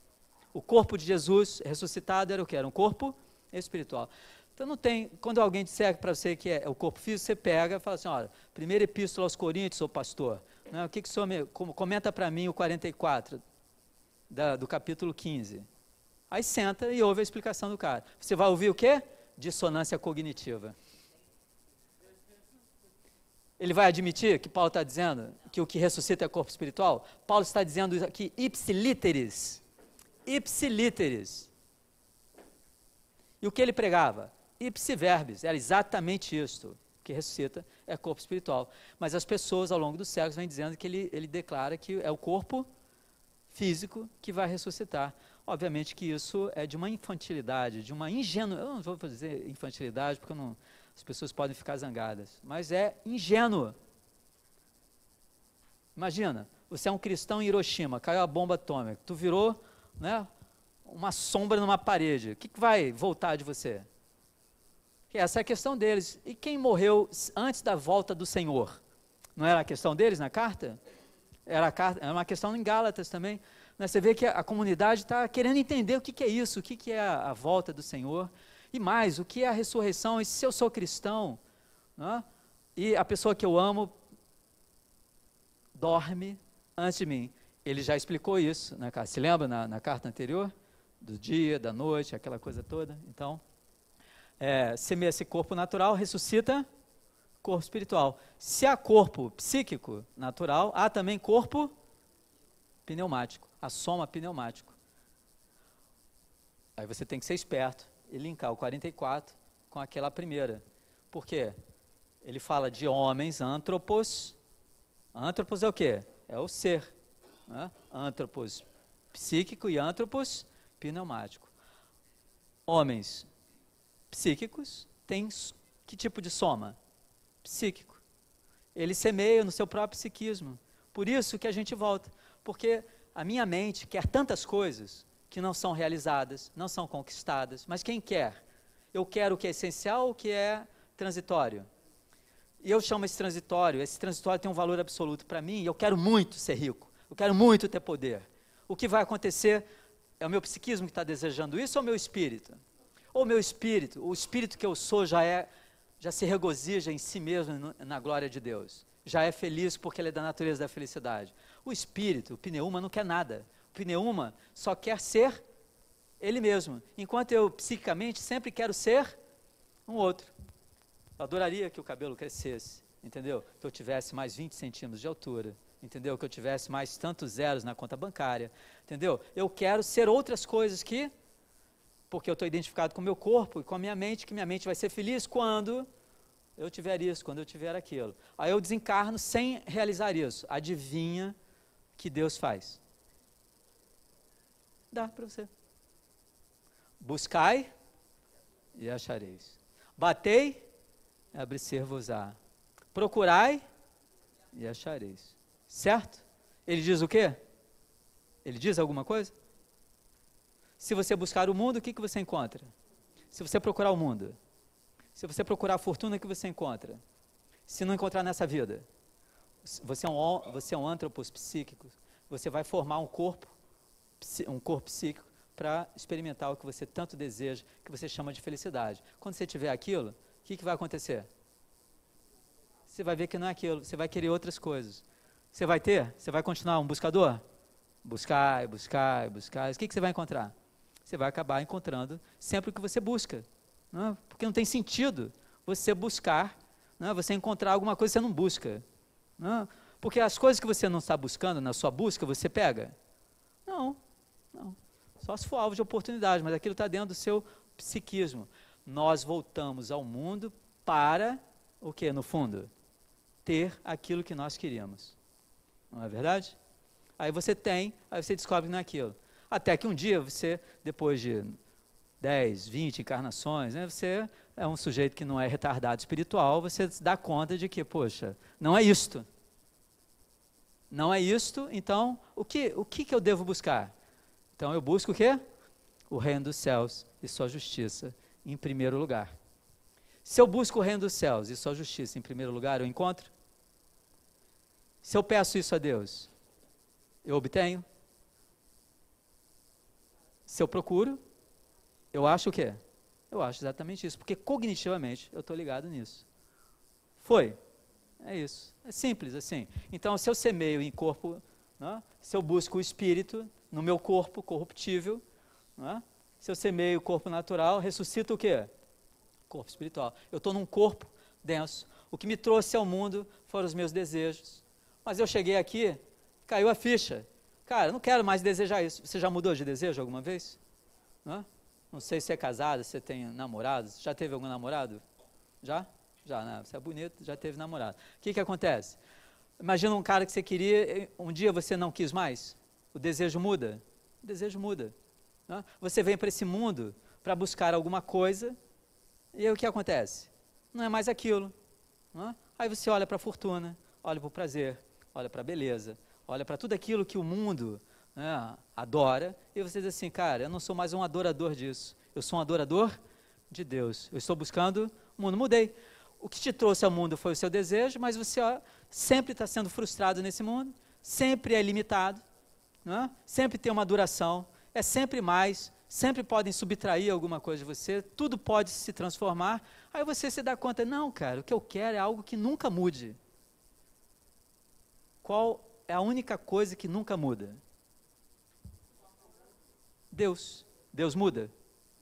O corpo de Jesus ressuscitado era o que? Era um corpo espiritual. Então não tem, quando alguém disser para você que é, é o corpo físico, você pega e fala assim, olha, primeira epístola aos Coríntios, ô pastor, né, o que que o senhor me, comenta para mim o 44 da, do capítulo 15. Aí senta e ouve a explicação do cara. Você vai ouvir o quê? Dissonância cognitiva. Ele vai admitir que Paulo está dizendo que o que ressuscita é corpo espiritual? Paulo está dizendo aqui ipsiliteris ipsiliteris E o que ele pregava? ipsi verbis, era exatamente isto, que ressuscita é corpo espiritual. Mas as pessoas ao longo dos séculos vêm dizendo que ele, ele declara que é o corpo físico que vai ressuscitar. Obviamente que isso é de uma infantilidade, de uma ingenuidade, eu não vou dizer infantilidade porque não, as pessoas podem ficar zangadas, mas é ingênuo. Imagina, você é um cristão em Hiroshima, caiu a bomba atômica, tu virou né, uma sombra numa parede, o que, que vai voltar de você? Que essa é a questão deles. E quem morreu antes da volta do Senhor? Não era a questão deles na carta? Era, carta, era uma questão em Gálatas também. Né? Você vê que a, a comunidade está querendo entender o que, que é isso, o que, que é a, a, volta do Senhor. E mais, o que é a ressurreição? E se eu sou cristão, né? e a pessoa que eu amo dorme antes de mim. Ele já explicou isso na né, carta. Se lembra na, na carta anterior? Do dia, da noite, aquela coisa toda? Então é, semeia esse corpo natural, ressuscita corpo espiritual. Se há corpo psíquico natural, há também corpo pneumático, a soma pneumático. Aí você tem que ser esperto e linkar o 44 com aquela primeira. Por quê? Ele fala de homens, antropos. Antropos é o quê? É o ser. Né? Antropos psíquico e antropos pneumático. Homens, Psíquicos têm que tipo de soma? Psíquico. Ele semeia no seu próprio psiquismo. Por isso que a gente volta. Porque a minha mente quer tantas coisas que não são realizadas, não são conquistadas. Mas quem quer? Eu quero o que é essencial, o que é transitório. E eu chamo esse transitório, esse transitório tem um valor absoluto para mim, eu quero muito ser rico, eu quero muito ter poder. O que vai acontecer? É o meu psiquismo que está desejando isso ou é o meu espírito? Ou meu espírito, o espírito que eu sou já é, já se regozija em si mesmo na glória de Deus. Já é feliz porque ele é da natureza da felicidade. O espírito, o pneuma, não quer nada. O pneuma só quer ser ele mesmo. Enquanto eu psiquicamente sempre quero ser um outro. Eu adoraria que o cabelo crescesse, entendeu? Que eu tivesse mais 20 centímetros de altura, entendeu? Que eu tivesse mais tantos zeros na conta bancária, entendeu? Eu quero ser outras coisas que porque eu estou identificado com o meu corpo e com a minha mente, que minha mente vai ser feliz quando eu tiver isso, quando eu tiver aquilo. Aí eu desencarno sem realizar isso. Adivinha que Deus faz? Dá para você. Buscai e achareis. Batei, abrir-se-vos-á. Procurai e achareis. Certo? Ele diz o quê? Ele diz alguma coisa? Se você buscar o mundo, o que, que você encontra? Se você procurar o mundo, se você procurar a fortuna, o que você encontra? Se não encontrar nessa vida, você é um, você é um antropos psíquico, você vai formar um corpo, um corpo psíquico, para experimentar o que você tanto deseja, que você chama de felicidade. Quando você tiver aquilo, o que, que vai acontecer? Você vai ver que não é aquilo, você vai querer outras coisas. Você vai ter? Você vai continuar um buscador? Buscar, buscar, buscar. O que, que você vai encontrar? Você vai acabar encontrando sempre o que você busca. Não é? Porque não tem sentido você buscar, é? você encontrar alguma coisa que você não busca. Não né? Porque as coisas que você não está buscando na sua busca, você pega? Não, não. Só se for alvo de oportunidade, mas aquilo está dentro do seu psiquismo. Nós voltamos ao mundo para o que, no fundo? Ter aquilo que nós queríamos. Não é verdade? Aí você tem, aí você descobre que não é aquilo. Até que um dia você, depois de 10, 20 encarnações, né, você é um sujeito que não é retardado espiritual, você se dá conta de que, poxa, não é isto. Não é isto, então o que, o que, que eu devo buscar? Então eu busco o quê? O reino dos céus e sua justiça em primeiro lugar. Se eu busco o reino dos céus e sua justiça em primeiro lugar, eu encontro? Se eu peço isso a Deus, eu obtenho? Se eu procuro, eu acho o quê? Eu acho exatamente isso, porque cognitivamente eu estou ligado nisso. Foi. É isso. É simples assim. Então, se eu semeio em corpo, né, se eu busco o espírito no meu corpo corruptível, né, se eu semeio o corpo natural, ressuscita o quê? Corpo espiritual. Eu estou num corpo denso. O que me trouxe ao mundo foram os meus desejos. Mas eu cheguei aqui, caiu a ficha. Cara, não quero mais desejar isso. Você já mudou de desejo alguma vez? Não, não sei se é casado, se tem namorado. Já teve algum namorado? Já? Já, né? Você é bonito, já teve namorado. O que, que acontece? Imagina um cara que você queria, um dia você não quis mais. O desejo muda. O desejo muda. Não? Você vem para esse mundo para buscar alguma coisa, e aí o que acontece? Não é mais aquilo. Não? Aí você olha para a fortuna, olha para o prazer, olha para a beleza, olha para tudo aquilo que o mundo né, adora, e você diz assim, cara, eu não sou mais um adorador disso, eu sou um adorador de Deus, eu estou buscando o mundo, mudei. O que te trouxe ao mundo foi o seu desejo, mas você ó, sempre está sendo frustrado nesse mundo, sempre é limitado, né, sempre tem uma duração, é sempre mais, sempre podem subtrair alguma coisa de você, tudo pode se transformar, aí você se dá conta, não, cara, o que eu quero é algo que nunca mude. Qual é a única coisa que nunca muda? Deus. Deus muda?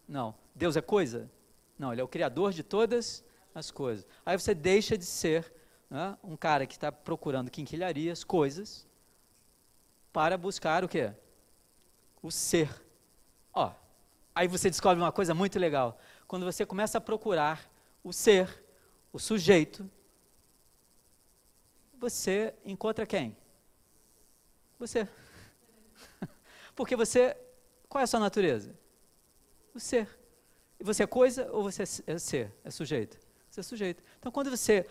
Não. Deus é coisa? Não, ele é o criador de todas as coisas. Aí você deixa de ser né, um cara que está procurando quinquilharias, coisas, para buscar o quê? O ser. Ó, aí você descobre uma coisa muito legal. Quando você começa a procurar o ser, o sujeito, você encontra quem? Você. Porque você. Qual é a sua natureza? O ser. E você é coisa ou você é, é ser? É sujeito? Você é sujeito. Então, quando você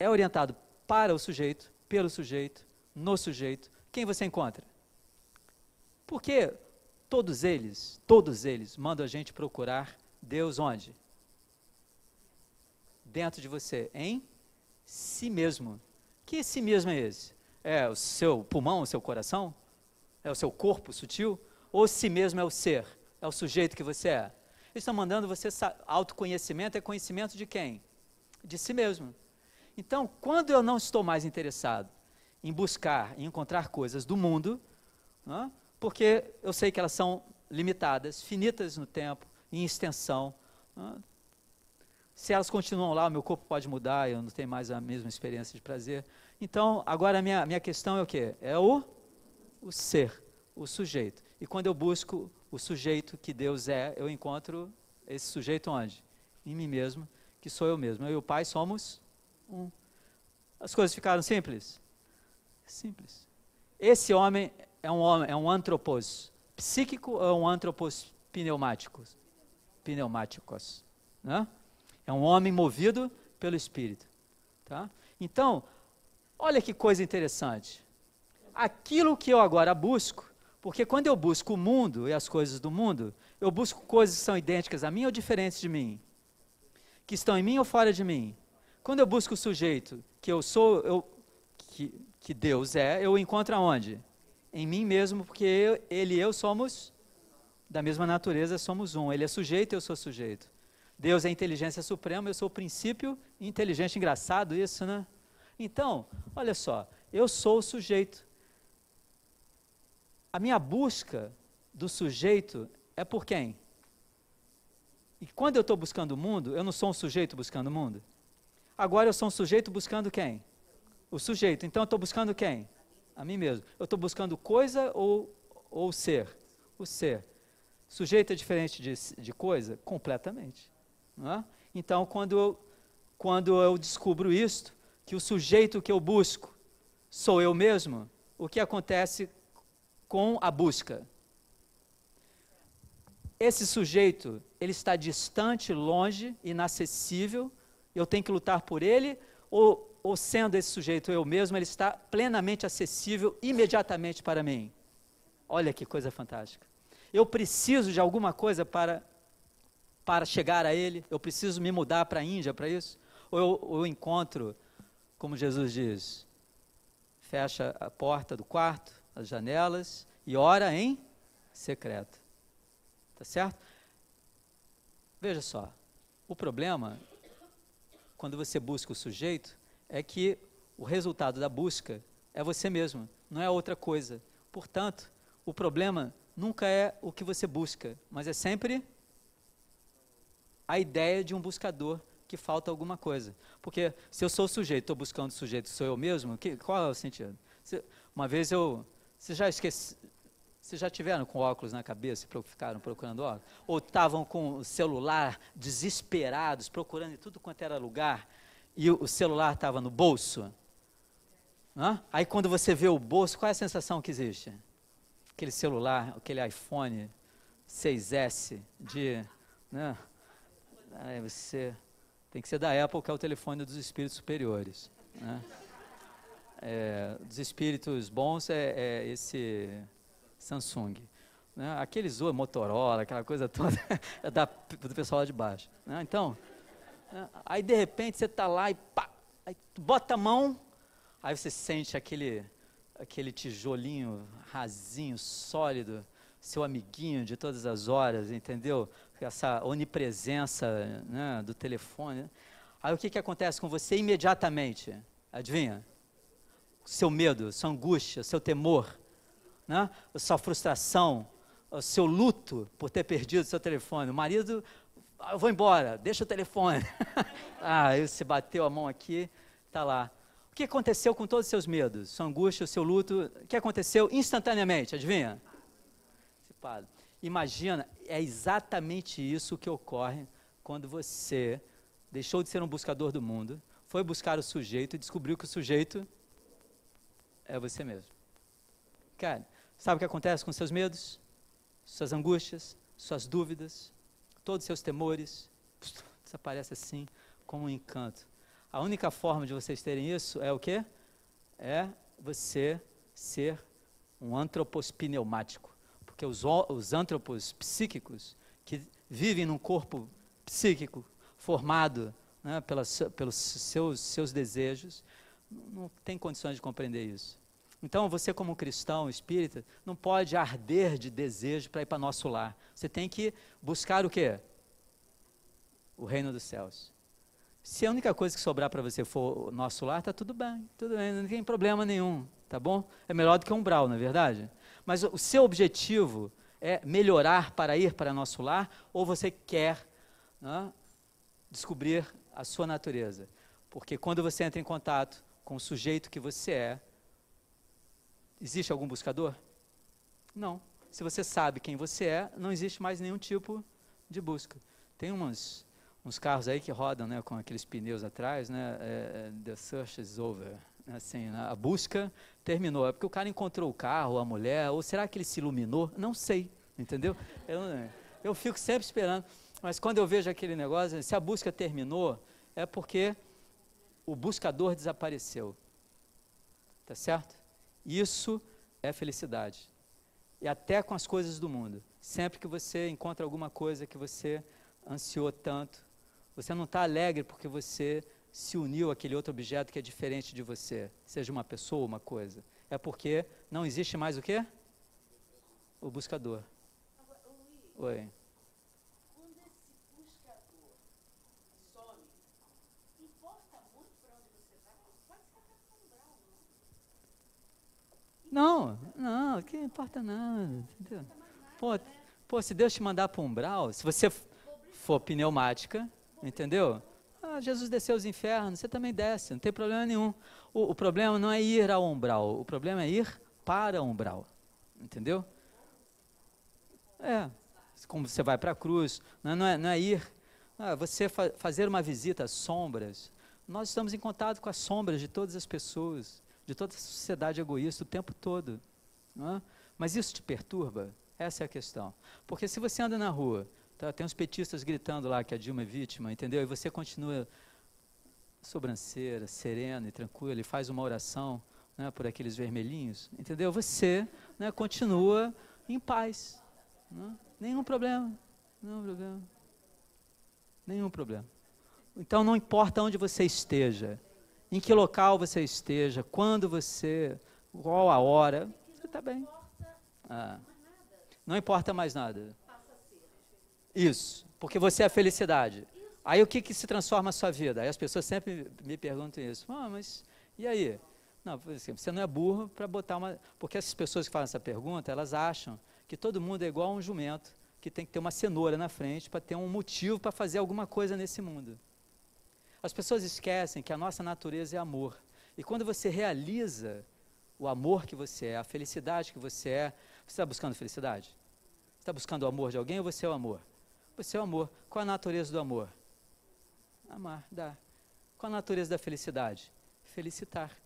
é orientado para o sujeito, pelo sujeito, no sujeito, quem você encontra? Porque todos eles, todos eles mandam a gente procurar Deus onde? Dentro de você, em si mesmo. Que si mesmo é esse? É o seu pulmão, o seu coração? É o seu corpo sutil? Ou si mesmo é o ser? É o sujeito que você é? Eles estão mandando você. Autoconhecimento é conhecimento de quem? De si mesmo. Então, quando eu não estou mais interessado em buscar, em encontrar coisas do mundo, né, porque eu sei que elas são limitadas, finitas no tempo, em extensão. Né, se elas continuam lá, o meu corpo pode mudar, eu não tenho mais a mesma experiência de prazer. Então, agora a minha, minha questão é o quê? É o, o ser, o sujeito. E quando eu busco o sujeito que Deus é, eu encontro esse sujeito onde? Em mim mesmo, que sou eu mesmo. Eu e o Pai somos um. As coisas ficaram simples? Simples. Esse homem é um homem, é um antropos psíquico ou é um antropos pneumático? Pneumáticos, né? É um homem movido pelo espírito, tá? Então, Olha que coisa interessante. Aquilo que eu agora busco, porque quando eu busco o mundo e as coisas do mundo, eu busco coisas que são idênticas a mim ou diferentes de mim, que estão em mim ou fora de mim. Quando eu busco o sujeito que eu sou, eu, que, que Deus é, eu encontro aonde? Em mim mesmo, porque eu, ele e eu somos da mesma natureza, somos um. Ele é sujeito, eu sou sujeito. Deus é inteligência suprema, eu sou o princípio inteligente. Engraçado isso, né? Então, olha só, eu sou o sujeito. A minha busca do sujeito é por quem? E quando eu estou buscando o mundo, eu não sou um sujeito buscando o mundo. Agora eu sou um sujeito buscando quem? O sujeito. Então eu estou buscando quem? A mim mesmo. Eu estou buscando coisa ou, ou ser? O ser. Sujeito é diferente de, de coisa? Completamente. É? Então, quando eu, quando eu descubro isto, que o sujeito que eu busco sou eu mesmo, o que acontece com a busca? Esse sujeito, ele está distante, longe, inacessível, eu tenho que lutar por ele, ou, ou sendo esse sujeito eu mesmo, ele está plenamente acessível imediatamente para mim? Olha que coisa fantástica. Eu preciso de alguma coisa para, para chegar a ele, eu preciso me mudar para a Índia para isso, ou eu, eu encontro como Jesus diz, fecha a porta do quarto, as janelas e ora em secreto. Tá certo? Veja só, o problema quando você busca o sujeito é que o resultado da busca é você mesmo, não é outra coisa. Portanto, o problema nunca é o que você busca, mas é sempre a ideia de um buscador que falta alguma coisa. Porque se eu sou sujeito, estou buscando sujeito, sou eu mesmo, que, qual é o sentido? Se, uma vez eu. Você já esqueci. Vocês já tiveram com óculos na cabeça e ficaram procurando óculos? Ou estavam com o celular desesperados, procurando em tudo quanto era lugar, e o celular estava no bolso? Hã? Aí quando você vê o bolso, qual é a sensação que existe? Aquele celular, aquele iPhone 6S de. Né? Aí você tem que ser da Apple, que é o telefone dos espíritos superiores. Né? É, dos espíritos bons é, é esse Samsung. Né? Aquele zoa Motorola, aquela coisa toda, é da, do pessoal lá de baixo. Né? Então, né? aí de repente você está lá e pá, aí bota a mão, aí você sente aquele, aquele tijolinho rasinho, sólido, seu amiguinho de todas as horas, entendeu? essa onipresença né, do telefone. Aí o que, que acontece com você imediatamente? Adivinha? Seu medo, sua angústia, seu temor, né? sua frustração, seu luto por ter perdido seu telefone. O marido, ah, eu vou embora, deixa o telefone. ah, ele se bateu a mão aqui, tá lá. O que aconteceu com todos os seus medos, sua angústia, o seu luto? O que aconteceu instantaneamente? Adivinha? Antecipado. Imagina, é exatamente isso que ocorre quando você deixou de ser um buscador do mundo, foi buscar o sujeito e descobriu que o sujeito é você mesmo. Cara, sabe o que acontece com seus medos, suas angústias, suas dúvidas, todos os seus temores? Desaparece assim, como um encanto. A única forma de vocês terem isso é o quê? É você ser um antropospneumático que os, os antropos psíquicos, que vivem num corpo psíquico formado né, pelas, pelos seus, seus desejos, não tem condições de compreender isso. Então, você, como cristão espírita, não pode arder de desejo para ir para nosso lar. Você tem que buscar o quê? O reino dos céus. Se a única coisa que sobrar para você for o nosso lar, está tudo bem, tudo bem, não tem problema nenhum, tá bom? É melhor do que um brau, não é verdade? Mas o seu objetivo é melhorar para ir para nosso lar ou você quer né, descobrir a sua natureza? Porque quando você entra em contato com o sujeito que você é, existe algum buscador? Não. Se você sabe quem você é, não existe mais nenhum tipo de busca. Tem umas, uns carros aí que rodam né, com aqueles pneus atrás, né? É, é the search is over assim, a busca terminou. É porque o cara encontrou o carro, a mulher, ou será que ele se iluminou? Não sei, entendeu? Eu, eu fico sempre esperando. Mas quando eu vejo aquele negócio, se a busca terminou, é porque o buscador desapareceu. Tá certo? Isso é felicidade. E até com as coisas do mundo. Sempre que você encontra alguma coisa que você ansiou tanto, você não está alegre porque você se uniu àquele outro objeto que é diferente de você, seja uma pessoa, uma coisa. É porque não existe mais o quê? O buscador. Oi. Não, não, que importa nada. Entendeu? Pô, pô, se Deus te mandar para um umbral, se você for pneumática, entendeu? Ah, Jesus desceu os infernos, você também desce, não tem problema nenhum. O, o problema não é ir ao umbral, o problema é ir para o umbral. Entendeu? É, como você vai para a cruz, não é, não é, não é ir. Ah, você fa fazer uma visita às sombras. Nós estamos em contato com as sombras de todas as pessoas, de toda a sociedade egoísta o tempo todo. É? Mas isso te perturba? Essa é a questão. Porque se você anda na rua Tá? Tem uns petistas gritando lá que a Dilma é vítima, entendeu? E você continua sobranceira, serena e tranquila, e faz uma oração né, por aqueles vermelhinhos, entendeu? Você né, continua em paz. Né? Nenhum problema. Nenhum problema. Nenhum problema. Então não importa onde você esteja, em que local você esteja, quando você, qual a hora, você está bem. Ah, não importa mais nada. Isso, porque você é a felicidade. Aí o que, que se transforma a sua vida? Aí as pessoas sempre me perguntam isso. Ah, mas e aí? Não, você não é burro para botar uma. Porque essas pessoas que fazem essa pergunta, elas acham que todo mundo é igual a um jumento, que tem que ter uma cenoura na frente para ter um motivo para fazer alguma coisa nesse mundo. As pessoas esquecem que a nossa natureza é amor. E quando você realiza o amor que você é, a felicidade que você é, você está buscando felicidade? Você está buscando o amor de alguém ou você é o amor? O seu amor. Qual a natureza do amor? Amar, dar. Qual a natureza da felicidade? Felicitar.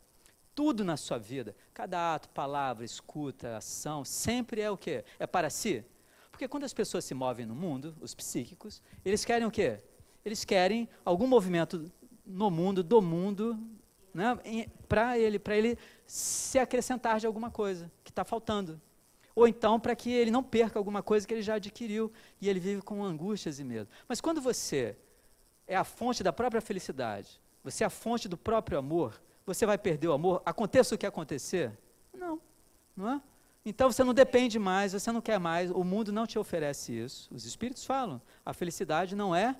Tudo na sua vida, cada ato, palavra, escuta, ação, sempre é o quê? É para si? Porque quando as pessoas se movem no mundo, os psíquicos, eles querem o quê? Eles querem algum movimento no mundo, do mundo, né, para ele, para ele se acrescentar de alguma coisa que está faltando ou então para que ele não perca alguma coisa que ele já adquiriu e ele vive com angústias e medo. Mas quando você é a fonte da própria felicidade, você é a fonte do próprio amor, você vai perder o amor, aconteça o que acontecer? Não, não é? Então você não depende mais, você não quer mais, o mundo não te oferece isso. Os espíritos falam, a felicidade não é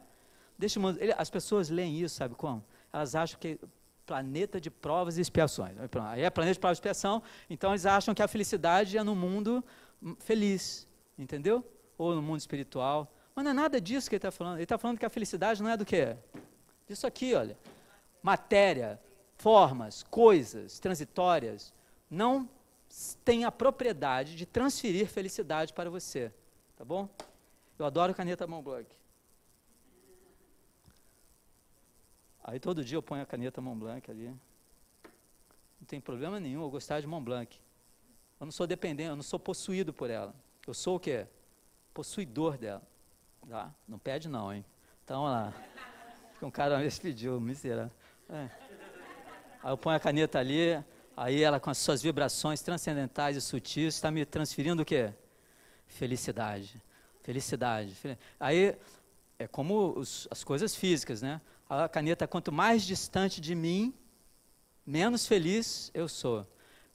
deste mundo. Ele, as pessoas leem isso, sabe como? Elas acham que planeta de provas e expiações. Aí é planeta de provas e expiação, então eles acham que a felicidade é no mundo feliz, entendeu? Ou no mundo espiritual. Mas não é nada disso que ele está falando. Ele está falando que a felicidade não é do quê? Disso aqui, olha. Matéria, formas, coisas transitórias, não tem a propriedade de transferir felicidade para você. Tá bom? Eu adoro caneta mão Aí todo dia eu ponho a caneta Montblanc ali. Não tem problema nenhum eu gostar de Montblanc. Eu não sou dependente, eu não sou possuído por ela. Eu sou o quê? Possuidor dela. Tá? Não pede não, hein? Então, olha lá. Um cara me pediu, miserável. É. Aí eu ponho a caneta ali, aí ela com as suas vibrações transcendentais e sutis está me transferindo o quê? Felicidade. Felicidade. Aí é como os, as coisas físicas, né? A caneta, quanto mais distante de mim, menos feliz eu sou.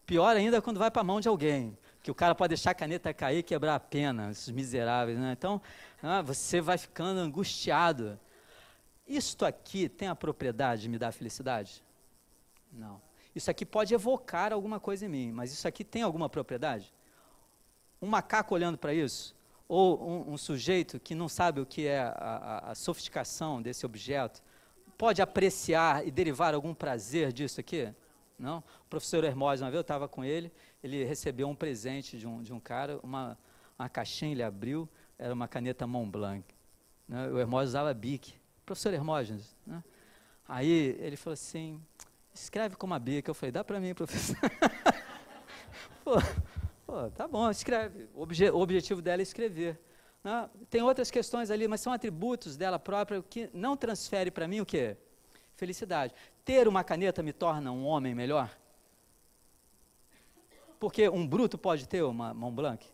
Pior ainda quando vai para a mão de alguém, que o cara pode deixar a caneta cair e quebrar a pena, esses miseráveis. Né? Então, né, você vai ficando angustiado. Isto aqui tem a propriedade de me dar felicidade? Não. Isso aqui pode evocar alguma coisa em mim, mas isso aqui tem alguma propriedade? Um macaco olhando para isso? Ou um, um, sujeito que não sabe o que é a, a, a sofisticação desse objeto? pode apreciar e derivar algum prazer disso aqui? Não? O professor Hermógenes, uma vez eu estava com ele, ele recebeu um presente de um, de um cara, uma, uma caixinha ele abriu, era uma caneta Montblanc. Né? O Hermógenes usava Bic. Professor Hermógenes. Né? Aí ele falou assim, escreve com uma Bic. Eu falei, dá para mim, professor. pô, pô, tá bom, escreve. O, obje, o objetivo dela é escrever. Né? Tem outras questões ali, mas são atributos dela própria que não transfere para mim o quê? Felicidade. Ter uma caneta me torna um homem melhor? Porque um bruto pode ter uma mão blanca?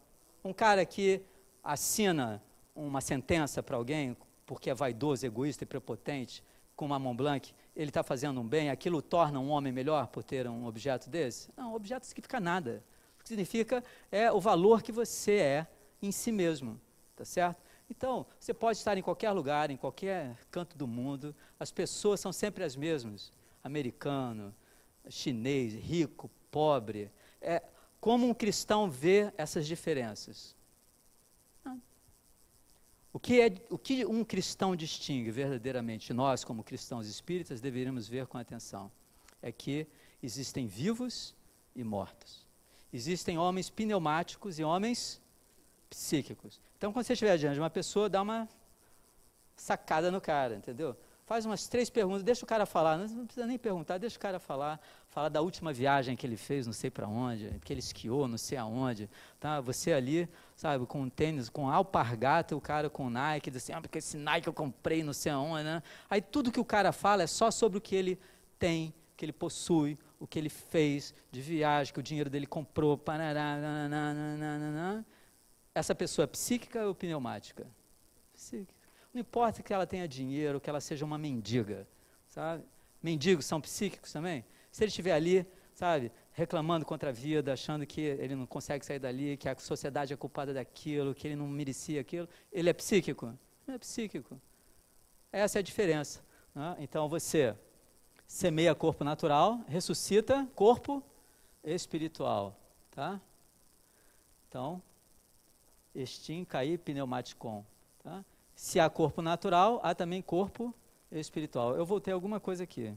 Um cara que assina uma sentença para alguém porque é vaidoso, egoísta e prepotente, com uma mão blanca, ele está fazendo um bem, aquilo torna um homem melhor por ter um objeto desse? Não, objeto significa nada. O que significa é o valor que você é em si mesmo tá certo? Então, você pode estar em qualquer lugar, em qualquer canto do mundo, as pessoas são sempre as mesmas: americano, chinês, rico, pobre. É, como um cristão vê essas diferenças? Ah. O que, é, o que um cristão distingue verdadeiramente, nós como cristãos espíritas deveríamos ver com atenção, é que existem vivos e mortos. Existem homens pneumáticos e homens psíquicos. Então, quando você estiver diante de uma pessoa, dá uma sacada no cara, entendeu? Faz umas três perguntas, deixa o cara falar, não precisa nem perguntar, deixa o cara falar, falar da última viagem que ele fez, não sei para onde, que ele esquiou, não sei aonde, tá? Você ali, sabe, com um tênis, com alpargata, o cara com Nike, diz assim, ah, porque esse Nike eu comprei, não sei aonde, né? Aí tudo que o cara fala é só sobre o que ele tem, que ele possui, o que ele fez de viagem, que o dinheiro dele comprou, parará, nananana, nananana, essa pessoa é psíquica ou pneumática? Psíquica. Não importa que ela tenha dinheiro, que ela seja uma mendiga, sabe? Mendigos são psíquicos também? Se ele estiver ali, sabe, reclamando contra a vida, achando que ele não consegue sair dali, que a sociedade é culpada daquilo, que ele não merecia aquilo, ele é psíquico? Não é psíquico. Essa é a diferença. Né? Então você semeia corpo natural, ressuscita corpo espiritual. Tá? Então, Steam, CAI, Pneumaticon. Tá? Se há corpo natural, há também corpo espiritual. Eu voltei alguma coisa aqui.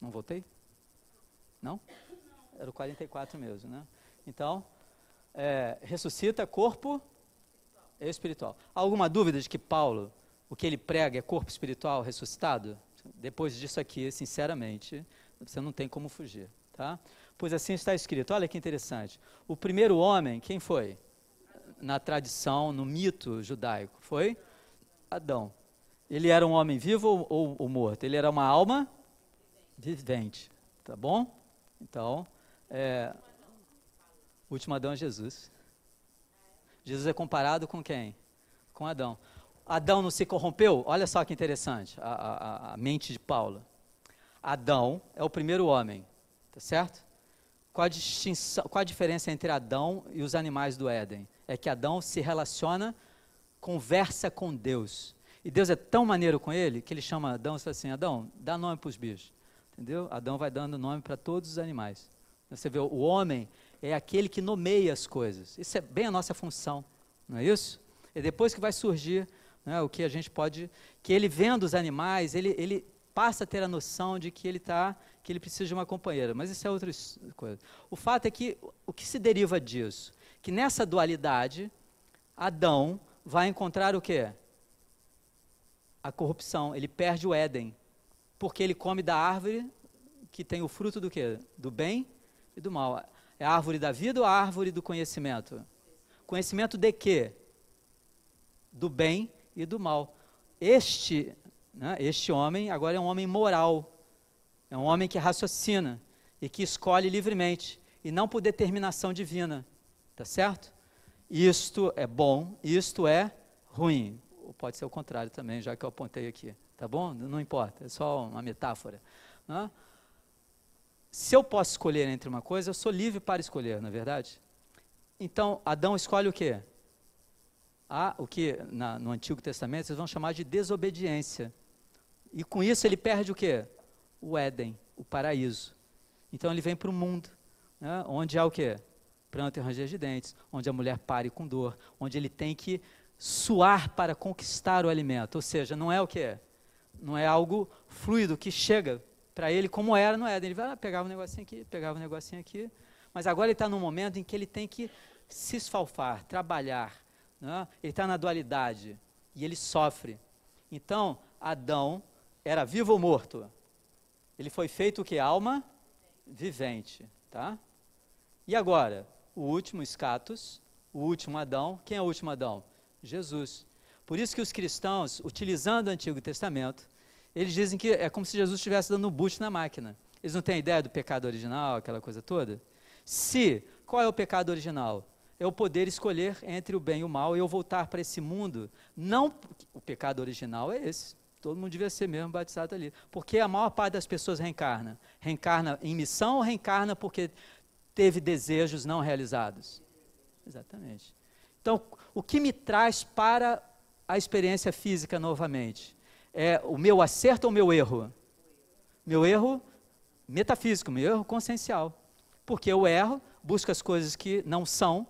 Não voltei? Não? Era o 44 mesmo, né? Então, é, ressuscita corpo espiritual. Há alguma dúvida de que Paulo, o que ele prega é corpo espiritual ressuscitado? Depois disso aqui, sinceramente, você não tem como fugir, tá? Pois assim está escrito. Olha que interessante. O primeiro homem, quem foi? na tradição, no mito judaico? Foi Adão. Ele era um homem vivo ou, ou, morto? Ele era uma alma vivente, tá bom? Então, é, o último Adão é Jesus. Jesus é comparado com quem? Com Adão. Adão não se corrompeu? Olha só que interessante a, a, a mente de Paulo. Adão é o primeiro homem, tá certo? Qual a, distinção, qual a diferença entre Adão e os animais do Éden? é que Adão se relaciona, conversa com Deus. E Deus é tão maneiro com ele que ele chama Adão e fala assim: Adão, dá nome para os bichos. Entendeu? Adão vai dando nome para todos os animais. Você vê, o homem é aquele que nomeia as coisas. Isso é bem a nossa função, não é isso? É depois que vai surgir né, o que a gente pode. Que ele vendo os animais, ele, ele passa a ter a noção de que ele tá, que ele precisa de uma companheira. Mas isso é outra coisa. O fato é que o que se deriva disso? que nessa dualidade, Adão vai encontrar o quê? A corrupção. Ele perde o Éden, porque ele come da árvore que tem o fruto do quê? Do bem e do mal. É a árvore da vida ou a árvore do conhecimento? Conhecimento de quê? Do bem e do mal. Este, né, este homem agora é um homem moral, é um homem que raciocina e que escolhe livremente e não por determinação divina. Tá certo? Isto é bom, isto é ruim. Ou pode ser o contrário também, já que eu apontei aqui. Tá bom? Não importa, é só uma metáfora. Né? Se eu posso escolher entre uma coisa, eu sou livre para escolher, não é verdade? Então, Adão escolhe o quê? Há ah, o que na, no Antigo Testamento vocês vão chamar de desobediência. E com isso ele perde o quê? O Éden, o paraíso. Então ele vem para o mundo, né? onde há o quê? pranto e ranger de dentes, onde a mulher pare com dor, onde ele tem que suar para conquistar o alimento. Ou seja, não é o que Não é algo fluido que chega para ele como era no Éden. Ele vai, ah, pegava um negocinho aqui, pegava um negocinho aqui. Mas agora ele está num momento em que ele tem que se esfalfar, trabalhar. Né? Ele está na dualidade e ele sofre. Então, Adão era vivo ou morto? Ele foi feito o que? Alma vivente. Tá? E agora? o último escatos, o último Adão. Quem é o último Adão? Jesus. Por isso que os cristãos, utilizando o Antigo Testamento, eles dizem que é como se Jesus estivesse dando um boot na máquina. Eles não têm ideia do pecado original, aquela coisa toda? Se, qual é o pecado original? É o poder escolher entre o bem e o mal e eu voltar para esse mundo. Não, o pecado original é esse. Todo mundo devia ser mesmo batizado ali. Porque a maior parte das pessoas reencarna. Reencarna em missão ou reencarna porque teve desejos não realizados. Exatamente. Então, o que me traz para a experiência física novamente? É o meu acerto ou o meu erro? Meu erro metafísico, meu erro consciencial. Porque eu erro, busco as coisas que não são,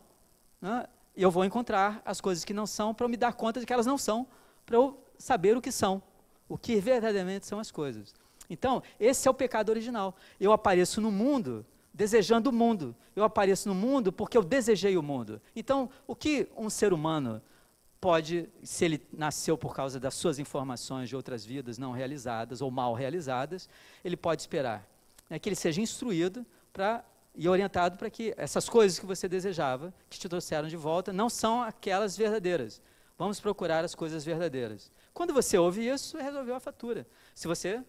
né? e eu vou encontrar as coisas que não são para me dar conta de que elas não são, para eu saber o que são, o que verdadeiramente são as coisas. Então, esse é o pecado original. Eu apareço no mundo desejando o mundo. Eu apareço no mundo porque eu desejei o mundo. Então, o que um ser humano pode, se ele nasceu por causa das suas informações de outras vidas não realizadas ou mal realizadas, ele pode esperar? é que ele seja instruído para e orientado para que essas coisas que você desejava, que te trouxeram de volta, não são aquelas verdadeiras. Vamos procurar as coisas verdadeiras. Quando você ouve isso, resolveu a fatura. Se você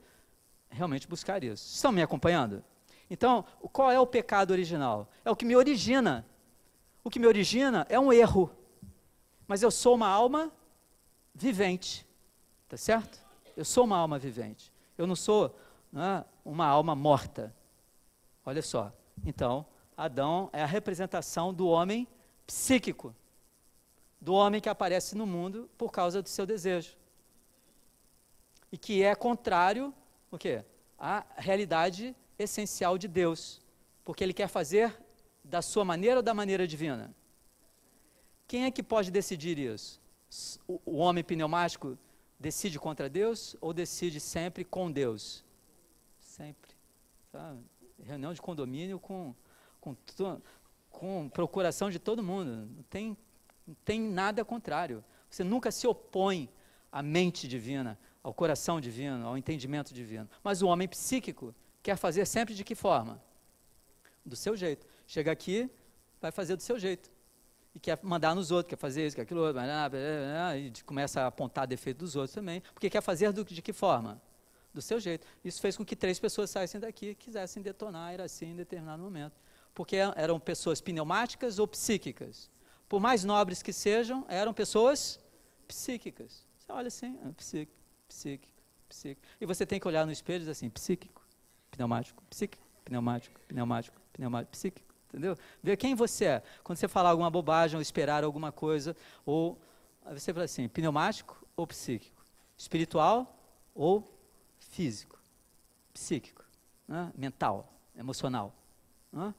realmente buscar isso. Estão me acompanhando? Então, qual é o pecado original? É o que me origina. O que me origina é um erro. Mas eu sou uma alma vivente. está certo? Eu sou uma alma vivente. Eu não sou né, uma alma morta. Olha só. Então, Adão é a representação do homem psíquico, do homem que aparece no mundo por causa do seu desejo. E que é contrário o quê? à realidade essencial de Deus, porque Ele quer fazer da sua maneira ou da maneira divina. Quem é que pode decidir isso? O homem pneumático decide contra Deus ou decide sempre com Deus? Sempre. Tá? Reunião de condomínio com, com, com procuração de todo mundo. Não tem, não tem nada contrário. Você nunca se opõe à mente divina, ao coração divino, ao entendimento divino. Mas o homem psíquico quer fazer sempre de que forma? Do seu jeito. Chega aqui, vai fazer do seu jeito. E quer mandar nos outros, quer fazer isso, quer aquilo outro, e começa a apontar defeito dos outros também. Porque quer fazer do, de que forma? Do seu jeito. Isso fez com que três pessoas saíssem daqui e quisessem detonar era assim em determinado momento. Porque é, eram pessoas pneumáticas ou psíquicas. Por mais nobres que sejam, eram pessoas psíquicas. Você olha assim, ah, psíquico, psíquico, psíquico. E você tem que olhar no espelho e dizer assim, psíquico pneumático, psíquico, pneumático, pneumático, pneumático, psíquico. Entendeu? Ver quem você é. Quando você falar alguma bobagem ou esperar alguma coisa, ou você fala assim, pneumático ou psíquico? Espiritual ou físico? Psíquico, né? mental, emocional. Né?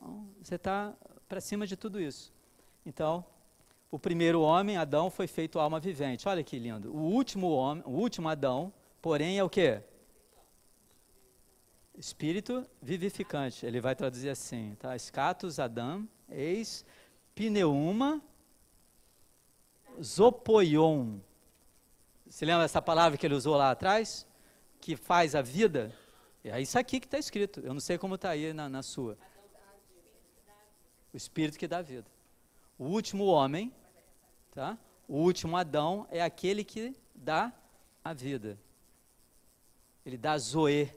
Então, você está para cima de tudo isso. Então, o primeiro homem, Adão, foi feito alma vivente. Olha que lindo. O último homem, o último Adão, porém é o quê? Espírito vivificante. Ele vai traduzir assim, tá? Scatus Adam, eis pneuma zopoion. Você lembra essa palavra que ele usou lá atrás? Que faz a vida? É isso aqui que está escrito. Eu não sei como está aí na, na sua. O Espírito que dá vida. O último homem, tá? O último Adão é aquele que dá a vida. Ele dá zoe,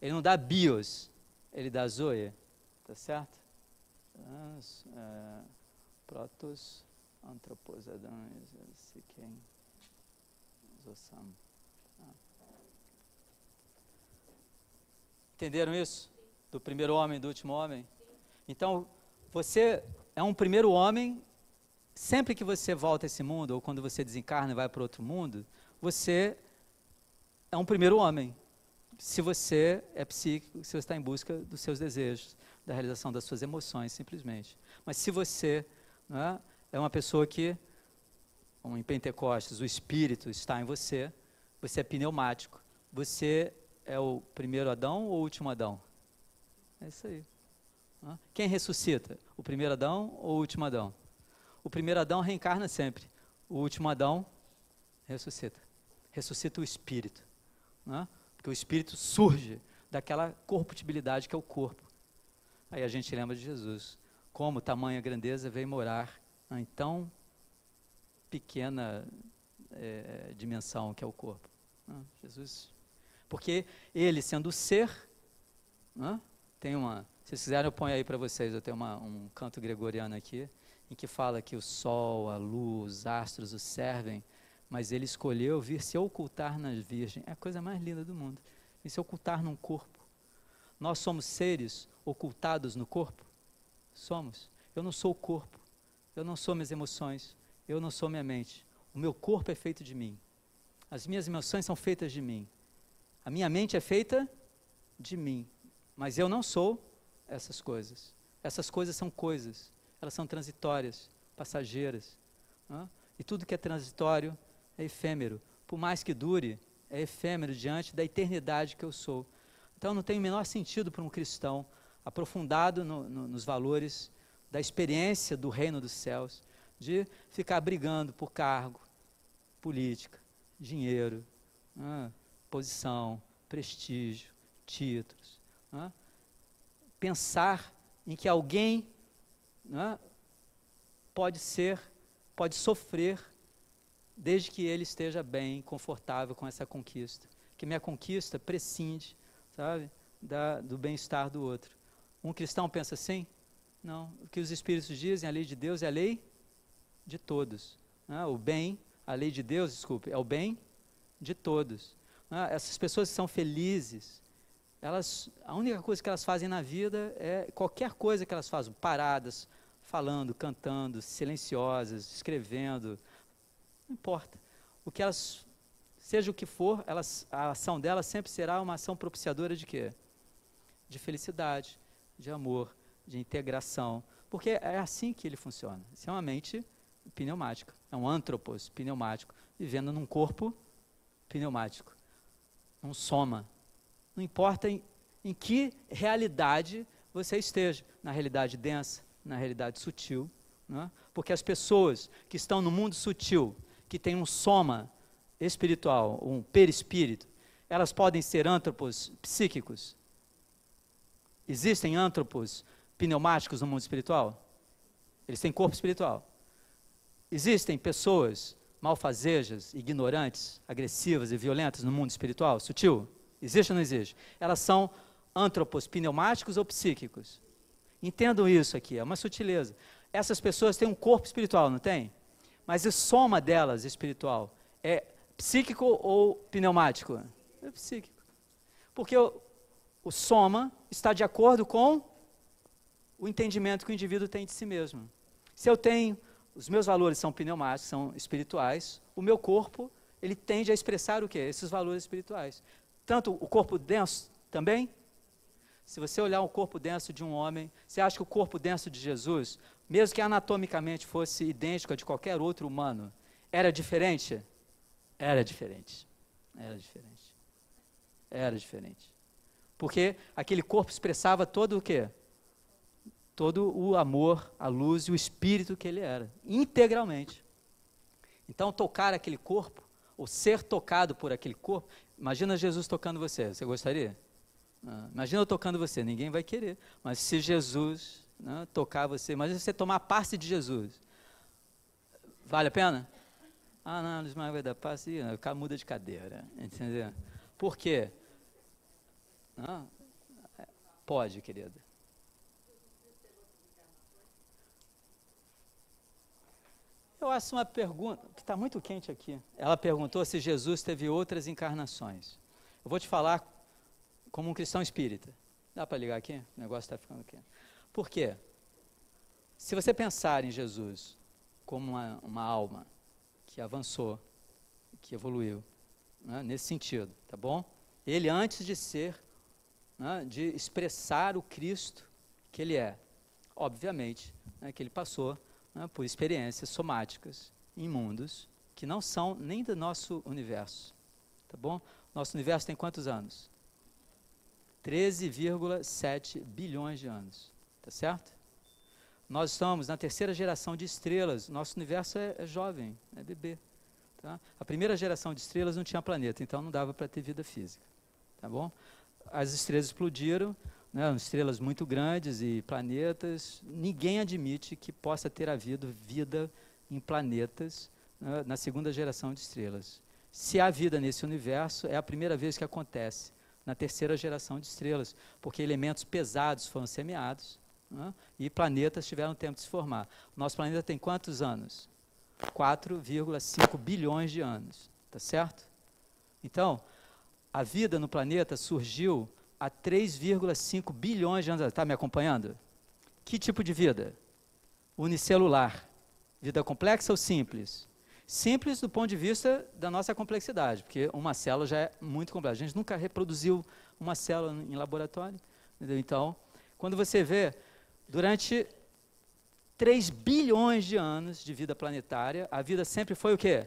ele não dá bios, ele dá zoe, tá certo? Trans, é, protos, antroposadões, quem, zossam. Ah. Entenderam isso? Do primeiro homem, do último homem? Então, você é um primeiro homem, sempre que você volta a esse mundo, ou quando você desencarna e vai para outro mundo, você é um primeiro homem se você é psíquico, se você está em busca dos seus desejos, da realização das suas emoções, simplesmente. Mas se você é, é uma pessoa que, como em Pentecostes, o Espírito está em você, você é pneumático. Você é o primeiro Adão ou o último Adão? É isso aí. Quem ressuscita? O primeiro Adão ou o último Adão? O primeiro Adão reencarna sempre. O último Adão ressuscita. Ressuscita o espírito. é? Porque o espírito surge daquela corruptibilidade que é o corpo. Aí a gente lembra de Jesus. Como tamanha grandeza veio morar em tão pequena é, dimensão que é o corpo. Jesus. Porque ele, sendo ser, tem uma. Se vocês quiserem, eu ponho aí para vocês. Eu tenho uma, um canto gregoriano aqui, em que fala que o sol, a luz, os astros o servem mas ele escolheu vir se ocultar nas virgens. É a coisa mais linda do mundo. E se ocultar num corpo. Nós somos seres ocultados no corpo? Somos. Eu não sou o corpo. Eu não sou minhas emoções. Eu não sou minha mente. O meu corpo é feito de mim. As minhas emoções são feitas de mim. A minha mente é feita de mim. Mas eu não sou essas coisas. Essas coisas são coisas. Elas são transitórias, passageiras. É? E tudo que é transitório é efêmero. Por mais que dure, é efêmero diante da eternidade que eu sou. Então não tem o menor sentido para um cristão aprofundado no, no, nos valores da experiência do reino dos céus de ficar brigando por cargo, política, dinheiro, posição, prestígio, títulos. pensar em que alguém pode ser, pode sofrer desde que ele esteja bem, confortável com essa conquista. Que minha conquista prescinde, sabe, da, do bem-estar do outro. Um cristão pensa assim? Não. O que os Espíritos dizem, a lei de Deus é a lei de todos. Né? O bem, a lei de Deus, desculpe, é o bem de todos. Né? Essas pessoas que são felizes, elas, a única coisa que elas fazem na vida é qualquer coisa que elas fazem, paradas, falando, cantando, silenciosas, escrevendo, não importa. O que elas, seja o que for, elas, a ação delas sempre será uma ação propiciadora de quê? De felicidade, de amor, de integração. Porque é assim que ele funciona. Isso é uma mente pneumática. É um antropos pneumático, vivendo num corpo pneumático. Um soma. Não importa em, em que realidade você esteja. Na realidade densa, na realidade sutil. Né? Porque as pessoas que estão no mundo sutil, que têm um soma espiritual, um perispírito, elas podem ser antropos psíquicos? Existem antropos pneumáticos no mundo espiritual? Eles têm corpo espiritual. Existem pessoas malfazejas, ignorantes, agressivas e violentas no mundo espiritual? Sutil? Existe ou não existe? Elas são antropos pneumáticos ou psíquicos? Entendam isso aqui, é uma sutileza. Essas pessoas têm um corpo espiritual, não tem? Mas a soma delas, espiritual, é psíquico ou pneumático? É psíquico. Porque o, o soma está de acordo com o entendimento que o indivíduo tem de si mesmo. Se eu tenho, os meus valores são pneumáticos, são espirituais, o meu corpo, ele tende a expressar o quê? Esses valores espirituais. Tanto o corpo denso também, se você olhar o corpo denso de um homem, você acha que o corpo denso de Jesus, mesmo que anatomicamente fosse idêntico a de qualquer outro humano, era diferente? Era diferente. Era diferente. Era diferente. Porque aquele corpo expressava todo o quê? Todo o amor, a luz e o espírito que ele era, integralmente. Então, tocar aquele corpo, ou ser tocado por aquele corpo, imagina Jesus tocando você, você gostaria? Ah, imagina eu tocando você, ninguém vai querer. Mas se Jesus né, tocar você, imagina você tomar a parte de Jesus. Vale a pena? Ah, não, Luiz Maia vai dar passe, o muda de cadeira, entendeu? Por quê? Não? Ah, pode, querida. Eu acho uma pergunta, que está muito quente aqui. Ela perguntou se Jesus teve outras encarnações. Eu vou te falar como um cristão espírita. Dá para ligar aqui? O negócio está ficando aqui. Por quê? Se você pensar em Jesus como uma, uma alma que avançou, que evoluiu, né, nesse sentido, tá bom? Ele, antes de ser, né, de expressar o Cristo que ele é, obviamente, né, que ele passou né, por experiências somáticas em mundos que não são nem do nosso universo, tá bom? Nosso universo tem quantos anos? 13,7 bilhões de anos. Tá certo? Nós estamos na terceira geração de estrelas. Nosso universo é, é jovem, é bebê. Tá? A primeira geração de estrelas não tinha planeta, então não dava para ter vida física. Tá bom? As estrelas explodiram, né, estrelas muito grandes e planetas. Ninguém admite que possa ter havido vida em planetas né, na segunda geração de estrelas. Se há vida nesse universo, é a primeira vez que acontece na terceira geração de estrelas, porque elementos pesados foram semeados né, e planetas tiveram tempo de se formar. O nosso planeta tem quantos anos? 4,5 bilhões de anos, tá certo? Então, a vida no planeta surgiu há 3,5 bilhões de anos atrás. Está me acompanhando? Que tipo de vida? Unicelular. Vida complexa ou simples? Simples do ponto de vista da nossa complexidade, porque uma célula já é muito complexa. A gente nunca reproduziu uma célula em laboratório. Entendeu? Então, quando você vê, durante 3 bilhões de anos de vida planetária, a vida sempre foi o quê?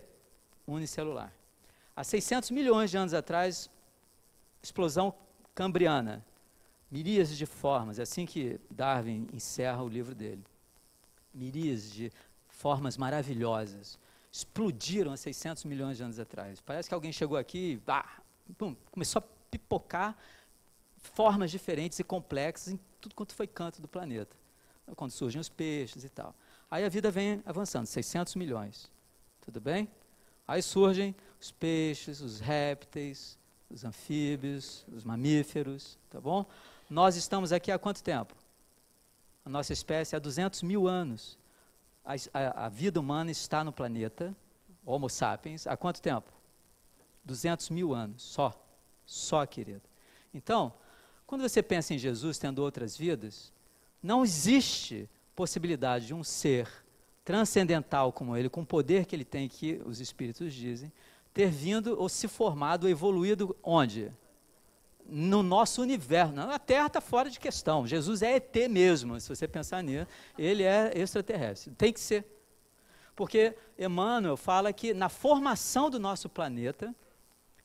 Unicelular. Há 600 milhões de anos atrás, explosão cambriana. Miríades de formas, é assim que Darwin encerra o livro dele. Miríades de formas maravilhosas explodiram há 600 milhões de anos atrás. Parece que alguém chegou aqui e começou a pipocar formas diferentes e complexas em tudo quanto foi canto do planeta. Quando surgem os peixes e tal. Aí a vida vem avançando, 600 milhões. Tudo bem? Aí surgem os peixes, os répteis, os anfíbios, os mamíferos, tá bom? Nós estamos aqui há quanto tempo? A nossa espécie há 200 mil anos a, a, a vida humana está no planeta, Homo sapiens, há quanto tempo? 200 mil anos, só. Só, querido. Então, quando você pensa em Jesus tendo outras vidas, não existe possibilidade de um ser transcendental como ele, com o poder que ele tem, que os espíritos dizem, ter vindo ou se formado, evoluído onde? no nosso universo. Não, a Terra está fora de questão. Jesus é ET mesmo, se você pensar nisso. Ele é extraterrestre. Tem que ser. Porque Emmanuel fala que na formação do nosso planeta,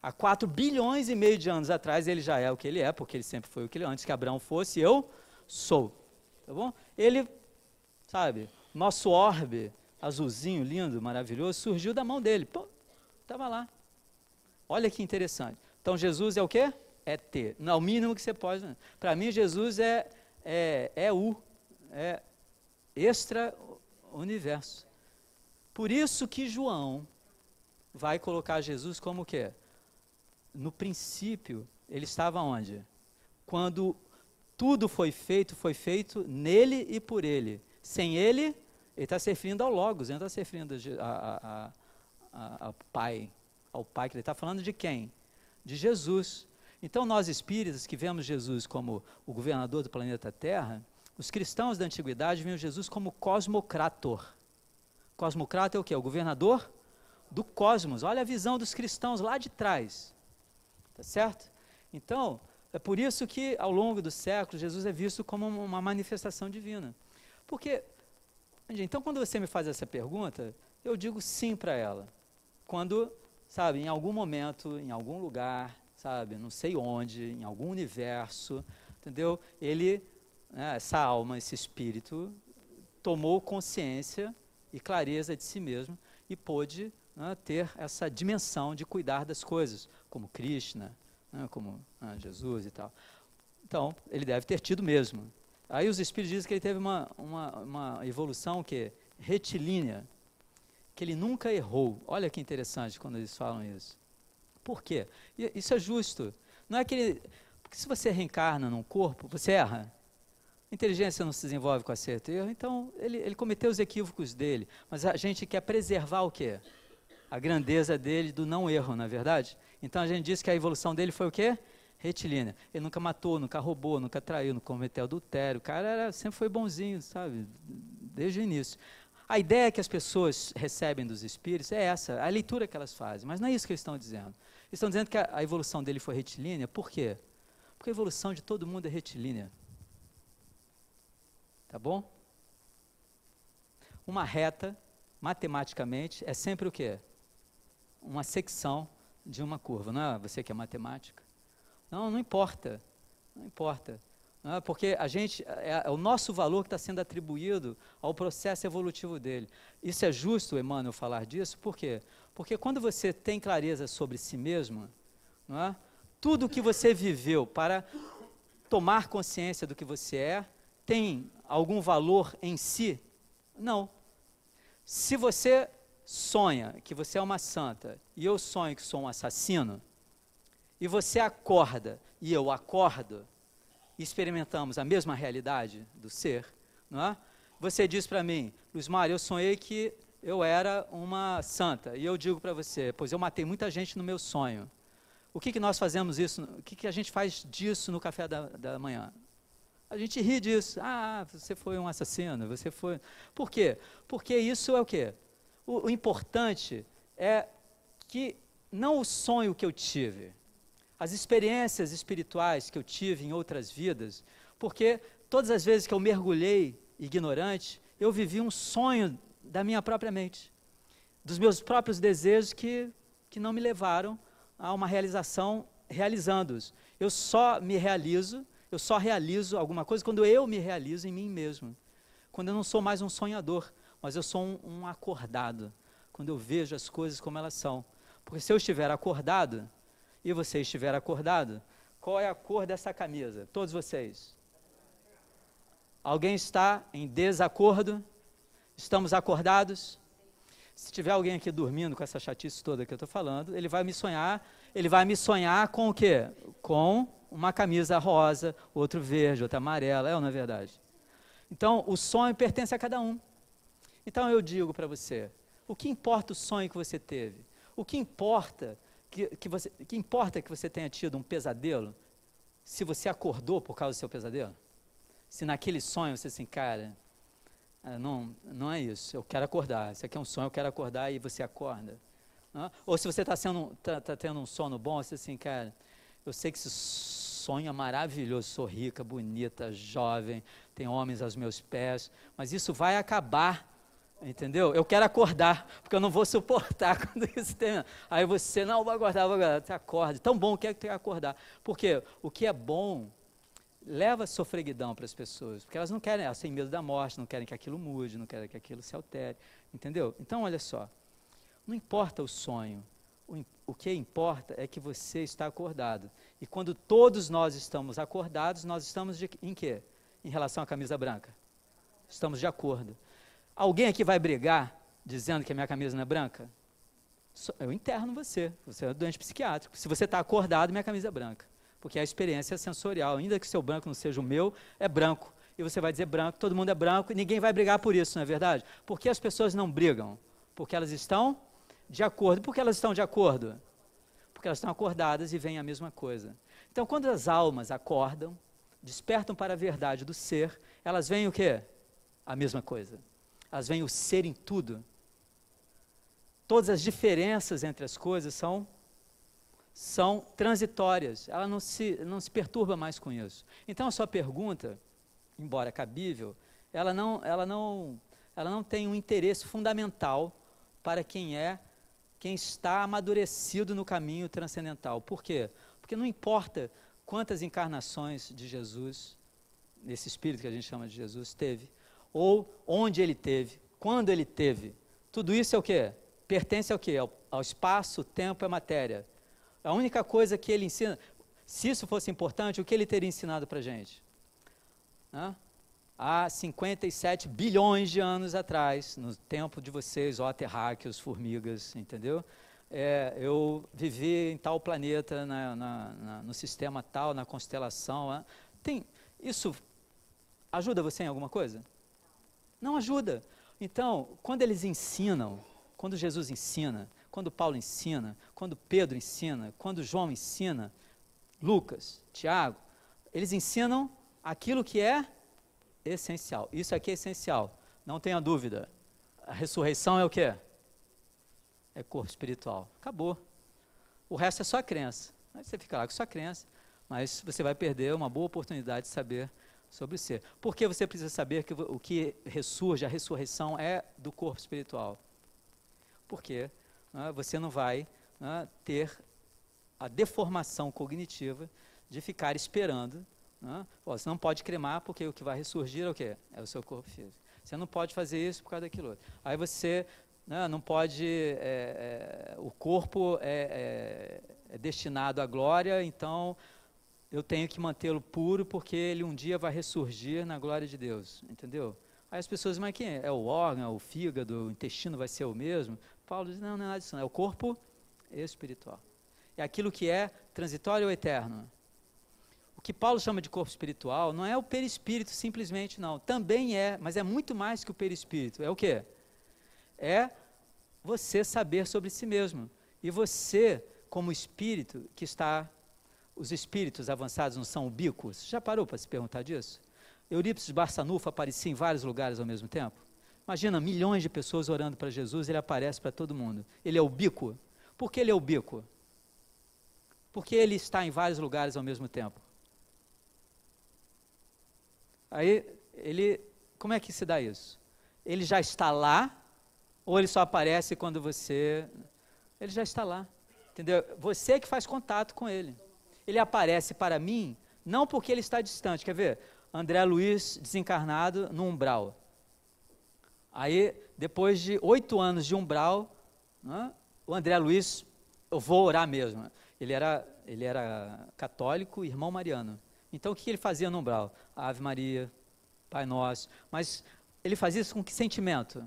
há 4 bilhões e meio de anos atrás, ele já é o que ele é, porque ele sempre foi o que ele é, antes que Abraão fosse, eu sou. Tá bom? Ele, sabe, nosso orbe azulzinho, lindo, maravilhoso, surgiu da mão dele. Pô, estava lá. Olha que interessante. Então Jesus é o quê? é ter. Não, o mínimo que você pode. Para mim, Jesus é, é, é o, é extra-universo. Por isso que João vai colocar Jesus como o quê? No princípio, ele estava onde? Quando tudo foi feito, foi feito nele e por ele. Sem ele, ele está se referindo ao Logos, ele não está se referindo ao Pai. Ao Pai, que ele está falando de quem? De Jesus. Então, nós espíritas que vemos Jesus como o governador do planeta Terra, os cristãos da antiguidade viam Jesus como cosmocrator. Cosmocrator é o que? O governador do cosmos. Olha a visão dos cristãos lá de trás. Tá certo? Então, é por isso que ao longo dos séculos Jesus é visto como uma manifestação divina. Porque, então quando você me faz essa pergunta, eu digo sim para ela. Quando, sabe, em algum momento, em algum lugar, sabe? Não sei onde, em algum universo, entendeu? Ele, né, essa alma, esse espírito, tomou consciência e clareza de si mesmo e pôde né, ter essa dimensão de cuidar das coisas, como Krishna, né, como né, Jesus e tal. Então, ele deve ter tido mesmo. Aí os espíritos dizem que ele teve uma, uma, uma evolução que retilínea, que ele nunca errou. Olha que interessante quando eles falam isso. Por quê? Isso é justo. Não é ele, Porque se você reencarna num corpo, você erra. A inteligência não se desenvolve com acerto e erro, então ele, ele cometeu os equívocos dele. Mas a gente quer preservar o quê? A grandeza dele do não erro, na é verdade? Então a gente diz que a evolução dele foi o quê? retilínea. Ele nunca matou, nunca roubou, nunca traiu, nunca cometeu adultério. O cara era, sempre foi bonzinho, sabe? Desde o início. A ideia que as pessoas recebem dos espíritos é essa, a leitura que elas fazem, mas não é isso que eles estão dizendo. Estão dizendo que a, a evolução dele foi retilínea, por quê? Porque a evolução de todo mundo é retilínea. Tá bom? Uma reta, matematicamente, é sempre o quê? Uma secção de uma curva, não é? Você que é matemática. Não, não importa. Não importa. Ah, porque a gente, é, é, o nosso valor que está sendo atribuído ao processo evolutivo dele. Isso é justo, Emmanuel, falar disso, por quê? Porque quando você tem clareza sobre si mesmo, não é? tudo o que você viveu para tomar consciência do que você é tem algum valor em si? Não. Se você sonha que você é uma santa e eu sonho que sou um assassino, e você acorda e eu acordo, e experimentamos a mesma realidade do ser, não é? Você diz para mim, Luiz Mário, eu sonhei que eu era uma santa. E eu digo para você, pois eu matei muita gente no meu sonho. O que, que nós fazemos isso? O que, que a gente faz disso no café da, da manhã? A gente ri disso. Ah, você foi um assassino, você foi. Por quê? Porque isso é o quê? O, o importante é que não o sonho que eu tive, as experiências espirituais que eu tive em outras vidas, porque todas as vezes que eu mergulhei ignorante, eu vivi um sonho da minha própria mente, dos meus próprios desejos que, que não me levaram a uma realização realizando-os. Eu só me realizo, eu só realizo alguma coisa quando eu me realizo em mim mesmo. Quando eu não sou mais um sonhador, mas eu sou um, um acordado. Quando eu vejo as coisas como elas são. Porque se eu estiver acordado, e você estiver acordado, qual é a cor dessa camisa? Todos vocês. Alguém está em desacordo? Estamos acordados? Se tiver alguém aqui dormindo com essa chatice toda que eu estou falando, ele vai me sonhar, ele vai me sonhar com o quê? Com uma camisa rosa, outro verde, outra amarela, é ou não é verdade? Então, o sonho pertence a cada um. Então eu digo para você, o que importa o sonho que você teve? O que importa que, que, você, que importa que você tenha tido um pesadelo, se você acordou por causa do seu pesadelo? Se naquele sonho você se assim, encara, é, não, não é isso, eu quero acordar, isso aqui é um sonho, eu quero acordar e você acorda. Não? Ou se você está tá, tá tendo um sono bom, você assim, cara, eu sei que esse sonho é maravilhoso, sou rica, bonita, jovem, tem homens aos meus pés, mas isso vai acabar Entendeu? Eu quero acordar, porque eu não vou suportar quando isso termina. Aí você, não, vou acordar, vou acordar. Você acorde. Tão bom que é que tu acordar. Porque o que é bom leva sofreguidão para as pessoas. Porque elas não querem, elas têm medo da morte, não querem que aquilo mude, não querem que aquilo se altere. Entendeu? Então, olha só. Não importa o sonho. O, o que importa é que você está acordado. E quando todos nós estamos acordados, nós estamos de, em quê? Em relação à camisa branca. Estamos de acordo. Alguém aqui vai brigar dizendo que a minha camisa não é branca? Eu interno você. Você é doente psiquiátrico. Se você está acordado, minha camisa é branca. Porque a experiência é sensorial. Ainda que seu branco não seja o meu, é branco. E você vai dizer branco, todo mundo é branco, e ninguém vai brigar por isso, não é verdade? Porque as pessoas não brigam? Porque elas estão de acordo. Por que elas estão de acordo? Porque elas estão acordadas e veem a mesma coisa. Então, quando as almas acordam, despertam para a verdade do ser, elas veem o quê? A mesma coisa. Elas vêm o ser em tudo. Todas as diferenças entre as coisas são são transitórias. Ela não se não se perturba mais com isso. Então a sua pergunta, embora cabível, ela não ela não ela não tem um interesse fundamental para quem é quem está amadurecido no caminho transcendental. Por quê? Porque não importa quantas encarnações de Jesus, esse espírito que a gente chama de Jesus, teve ou onde ele teve, quando ele teve. Tudo isso é o que? Pertence ao que? Ao, ao espaço, tempo e matéria. A única coisa que ele ensina, se isso fosse importante, o que ele teria ensinado para a gente? Hã? Há 57 bilhões de anos atrás, no tempo de vocês, ó terráqueos, formigas, entendeu? É, eu vivi em tal planeta, na, na, na, no sistema tal, na constelação. Tem, isso ajuda você em alguma coisa? Não ajuda. Então, quando eles ensinam, quando Jesus ensina, quando Paulo ensina, quando Pedro ensina, quando João ensina, Lucas, Tiago, eles ensinam aquilo que é essencial. Isso aqui é essencial, não tenha dúvida. A ressurreição é o que? É corpo espiritual. Acabou. O resto é só crença. Aí você fica lá com sua crença, mas você vai perder uma boa oportunidade de saber sobre ser. Porque você precisa saber que o que ressurge, a ressurreição é do corpo espiritual. Porque né, você não vai né, ter a deformação cognitiva de ficar esperando. Né, você não pode cremar porque o que vai ressurgir é o quê? É o seu corpo físico. Você não pode fazer isso por causa daquilo outro. Aí você né, não pode. É, é, o corpo é, é, é destinado à glória, então eu tenho que mantê-lo puro porque ele um dia vai ressurgir na glória de Deus, entendeu? Aí as pessoas, mas quem é? é o órgão, é o fígado, o intestino vai ser o mesmo? Paulo diz, não, não é nada disso, não. é o corpo espiritual. É aquilo que é transitório ou eterno. O que Paulo chama de corpo espiritual não é o perispírito simplesmente, não. Também é, mas é muito mais que o perispírito. É o quê? É você saber sobre si mesmo. E você, como espírito que está os espíritos avançados não são ubíquos? Já parou para se perguntar disso? Eurípides Barçanufo aparecia em vários lugares ao mesmo tempo. Imagina milhões de pessoas orando para Jesus, ele aparece para todo mundo. Ele é ubíquo. Por que ele é ubíquo? Porque ele está em vários lugares ao mesmo tempo. Aí ele, como é que se dá isso? Ele já está lá ou ele só aparece quando você ele já está lá? Entendeu? Você é que faz contato com ele ele aparece para mim não porque ele está distante. Quer ver? André Luiz desencarnado no umbral. Aí, depois de oito anos de umbral, né, o André Luiz, eu vou orar mesmo. Ele era, ele era católico, irmão mariano. Então, o que ele fazia no umbral? Ave Maria, Pai Nosso. Mas ele fazia isso com que sentimento?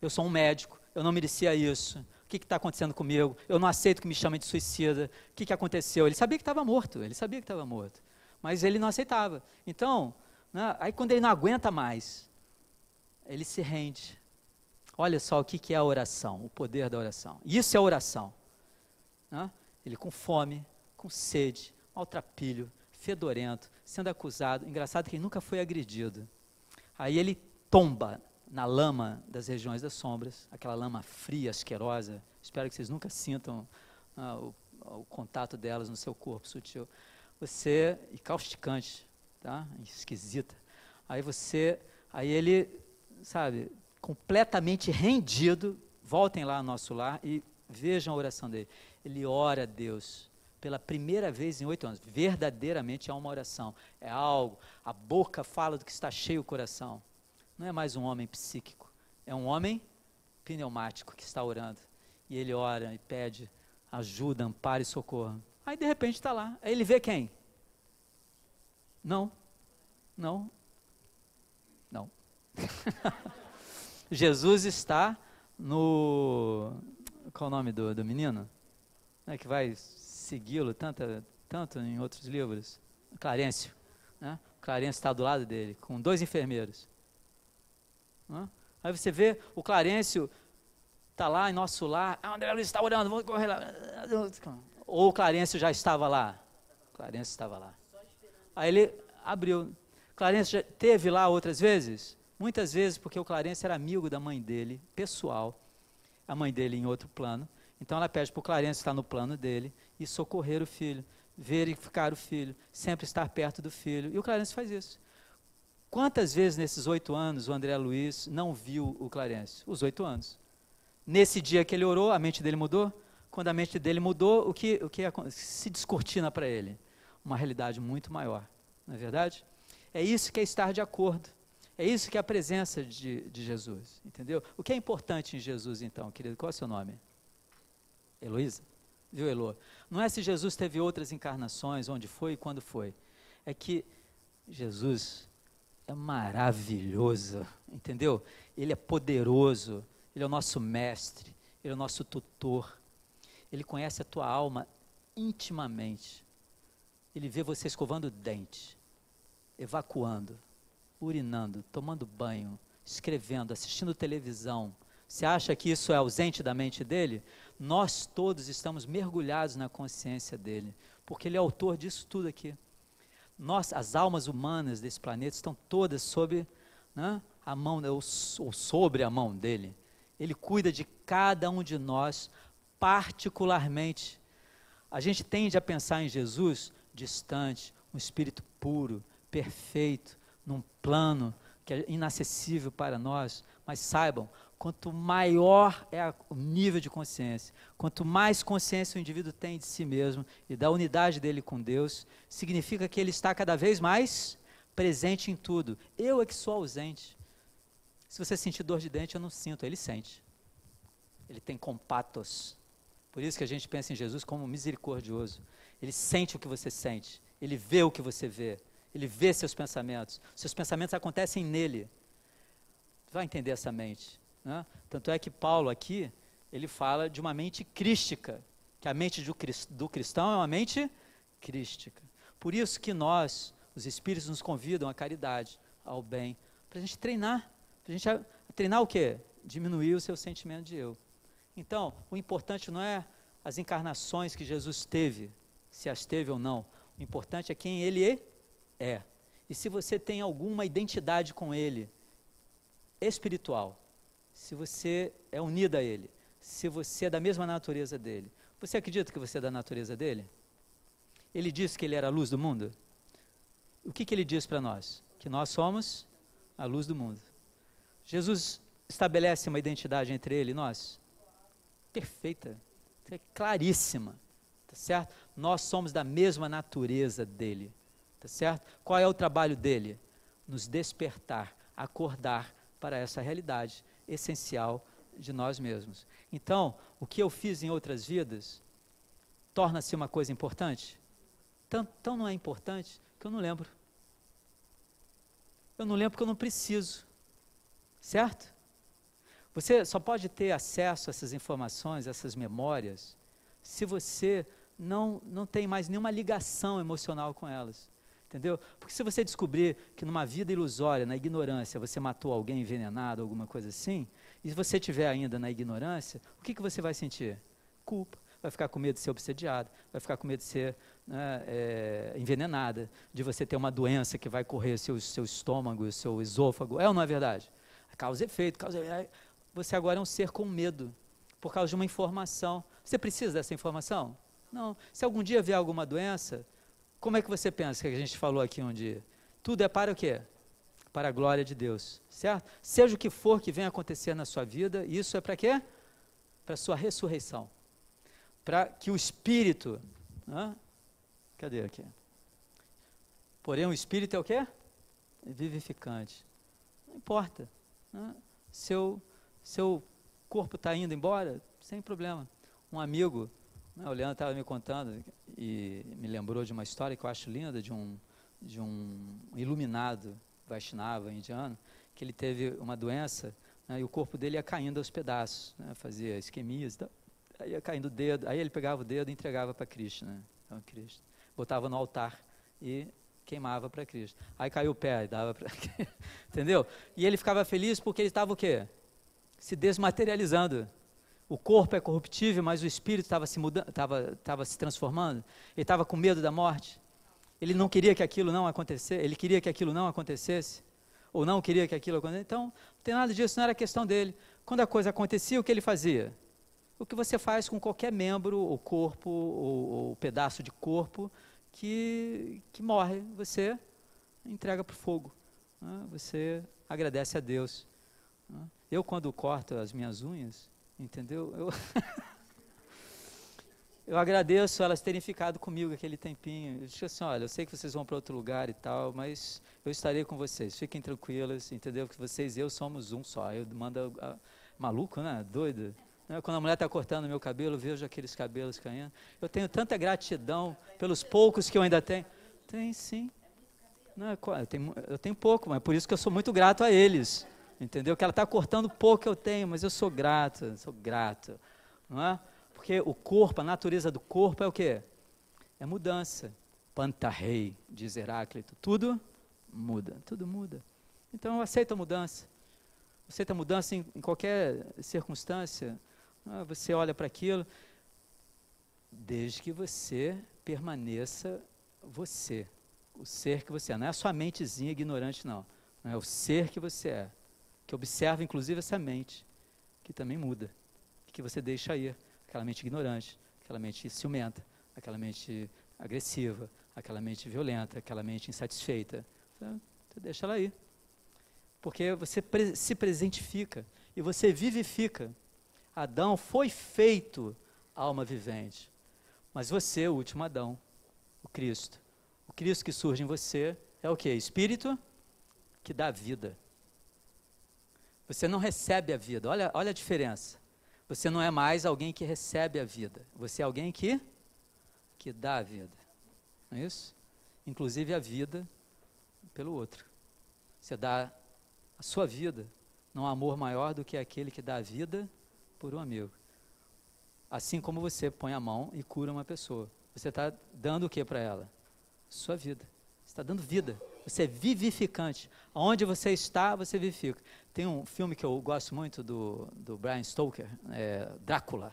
Eu sou um médico, eu não merecia isso que está acontecendo comigo? Eu não aceito que me chamem de suicida. O que, que aconteceu? Ele sabia que estava morto, ele sabia que estava morto. Mas ele não aceitava. Então, né, aí quando ele não aguenta mais, ele se rende. Olha só o que, que é a oração, o poder da oração. Isso é oração. Né? Ele com fome, com sede, maltrapilho, fedorento, sendo acusado. Engraçado que ele nunca foi agredido. Aí ele tomba na lama das regiões das sombras, aquela lama fria, asquerosa. Espero que vocês nunca sintam ah, o, ah, o, contato delas no seu corpo sutil. Você, e causticante, tá? esquisita. Aí você, aí ele, sabe, completamente rendido, voltem lá ao nosso lar e vejam a oração dele. Ele ora a Deus pela primeira vez em oito anos. Verdadeiramente é uma oração, é algo. A boca fala do que está cheio o coração não é mais um homem psíquico, é um homem pneumático que está orando. E ele ora e pede ajuda, amparo e socorro. Aí de repente está lá. Aí ele vê quem? Não, não, não. Jesus está no. Qual é o nome do, do menino? É que vai segui-lo tanto, tanto em outros livros? Clarencio. Né? Clarence está do lado dele, com dois enfermeiros. Aí você vê o Clarencio está lá em nosso lar. Ah, André Luiz está orando, vamos correr lá. Ou o Clarencio já estava lá? O Clarencio estava lá. Aí ele abriu. Clarencio já teve lá outras vezes? Muitas vezes, porque o Clarencio era amigo da mãe dele, pessoal. A mãe dele em outro plano. Então ela pede para o Clarencio estar no plano dele e socorrer o filho, verificar o filho, sempre estar perto do filho. E o Clarencio faz isso. Quantas vezes nesses oito anos o André Luiz não viu o Clarence? Os oito anos. Nesse dia que ele orou, a mente dele mudou? Quando a mente dele mudou, o que, o que se descortina para ele? Uma realidade muito maior, não é verdade? É isso que é estar de acordo. É isso que é a presença de, de Jesus, entendeu? O que é importante em Jesus, então, querido? Qual é o seu nome? Heloísa? Viu, Elo? Não é se Jesus teve outras encarnações, onde foi e quando foi. É que Jesus é maravilhoso, entendeu? Ele é poderoso, ele é o nosso mestre, ele é o nosso tutor. Ele conhece a tua alma intimamente. Ele vê você escovando o dente, evacuando, urinando, tomando banho, escrevendo, assistindo televisão. Você acha que isso é ausente da mente dele? Nós todos estamos mergulhados na consciência dele, porque ele é autor disso tudo aqui nós, as almas humanas desse planeta estão todas sob né, a mão, ou sobre a mão dele. Ele cuida de cada um de nós particularmente. A gente tende a pensar em Jesus distante, um espírito puro, perfeito, num plano que é inacessível para nós, mas saibam, quanto maior é o nível de consciência, quanto mais consciência o indivíduo tem de si mesmo e da unidade dele com Deus, significa que ele está cada vez mais presente em tudo. Eu é que sou ausente. Se você sentir dor de dente, eu não sinto, ele sente. Ele tem compatos. Por isso que a gente pensa em Jesus como misericordioso. Ele sente o que você sente, ele vê o que você vê, ele vê seus pensamentos. Seus pensamentos acontecem nele. Vai entender essa mente. Né? Tanto é que Paulo aqui, ele fala de uma mente crística, que a mente do cristão é uma mente crística. Por isso que nós, os espíritos, nos convidam à caridade, ao bem, para a gente treinar. Para a gente treinar o quê? Diminuir o seu sentimento de eu. Então, o importante não é as encarnações que Jesus teve, se as teve ou não. O importante é quem ele é. E se você tem alguma identidade com ele, espiritual, se você é unido a Ele, se você é da mesma natureza dele. Você acredita que você é da natureza dele? Ele disse que ele era a luz do mundo? O que, que ele diz para nós? Que nós somos a luz do mundo. Jesus estabelece uma identidade entre ele e nós? Perfeita, é claríssima, tá certo? Nós somos da mesma natureza dele, tá certo? Qual é o trabalho dele? Nos despertar, acordar para essa realidade essencial de nós mesmos. Então, o que eu fiz em outras vidas torna-se uma coisa importante? Tão, tão não é importante que eu não lembro. Eu não lembro porque eu não preciso. Certo? Você só pode ter acesso a essas informações, a essas memórias, se você não, não tem mais nenhuma ligação emocional com elas. Entendeu? Porque se você descobrir que numa vida ilusória, na ignorância, você matou alguém envenenado, alguma coisa assim, e você tiver ainda na ignorância, o que, que você vai sentir? Culpa. Vai ficar com medo de ser obsediado, vai ficar com medo de ser né, é, envenenada, de você ter uma doença que vai correr seu, seu estômago, seu esôfago. É ou não é verdade? Causa efeito, causa. Você agora é um ser com medo, por causa de uma informação. Você precisa dessa informação? Não. Se algum dia vier alguma doença, como é que você pensa que a gente falou aqui um dia? Tudo é para o quê? Para a glória de Deus, certo? Seja o que for que venha acontecer na sua vida, isso é para quê? Para a sua ressurreição. Para que o Espírito. Hã? Cadê aqui? Porém, o Espírito é o quê? Vivificante. Não importa. Seu, seu corpo está indo embora, sem problema. Um amigo não, o Leandro estava me contando e me lembrou de uma história que eu acho linda de um, de um iluminado Vaishnava indiano, que ele teve uma doença né, e o corpo dele ia caindo aos pedaços, né, fazia isquemias, aí ia caindo o dedo, aí ele pegava o dedo e entregava para Krishna, né, então, Krishna, botava no altar e queimava para Cristo. Aí caiu o pé e dava para. Entendeu? E ele ficava feliz porque ele estava o quê? Se desmaterializando o corpo é corruptível, mas o espírito estava se mudando, estava, estava se transformando. Ele estava com medo da morte. Ele não queria que aquilo não acontecesse. Ele queria que aquilo não acontecesse, ou não queria que aquilo acontecesse. Então, não tem nada disso. Não era questão dele. Quando a coisa acontecia, o que ele fazia? O que você faz com qualquer membro, ou corpo, ou, ou pedaço de corpo que, que morre, você entrega para o fogo. Né? Você agradece a Deus. Né? Eu, quando corto as minhas unhas, Entendeu? Eu, eu agradeço elas terem ficado comigo aquele tempinho. Eu disse assim: olha, eu sei que vocês vão para outro lugar e tal, mas eu estarei com vocês. Fiquem tranquilas, entendeu? Que vocês e eu somos um só. Eu mando. A, ah, maluco, né? Doido. Né? Quando a mulher está cortando meu cabelo, eu vejo aqueles cabelos caindo. Eu tenho tanta gratidão pelos poucos que eu ainda tenho. Tem sim. Não, é eu, tenho, eu tenho pouco, mas é por isso que eu sou muito grato a eles. Entendeu? Que ela está cortando o pouco que eu tenho, mas eu sou grato, sou grato. Não é? Porque o corpo, a natureza do corpo é o quê? É mudança. Pantarrei, diz Heráclito. Tudo muda, tudo muda. Então eu aceito a mudança. Aceita a mudança em, em qualquer circunstância. Ah, você olha para aquilo, desde que você permaneça você, o ser que você é. Não é a sua mentezinha ignorante, não. Não é o ser que você é que observa inclusive essa mente, que também muda, que você deixa ir, aquela mente ignorante, aquela mente ciumenta, aquela mente agressiva, aquela mente violenta, aquela mente insatisfeita. Você, então, você deixa ela ir. Porque você pre se presentifica e você vivifica. Adão foi feito alma vivente. Mas você, o último Adão, o Cristo. O Cristo que surge em você é o que? Espírito que dá vida. Você não recebe a vida. Olha, olha a diferença. Você não é mais alguém que recebe a vida. Você é alguém que que dá a vida. Não é isso? Inclusive a vida pelo outro. Você dá a sua vida. num amor maior do que aquele que dá a vida por um amigo. Assim como você põe a mão e cura uma pessoa. Você está dando o que para ela? Sua vida. Você está dando vida. Você é vivificante. Onde você está, você vivifica. Tem um filme que eu gosto muito do, do Brian Stoker, é, Drácula.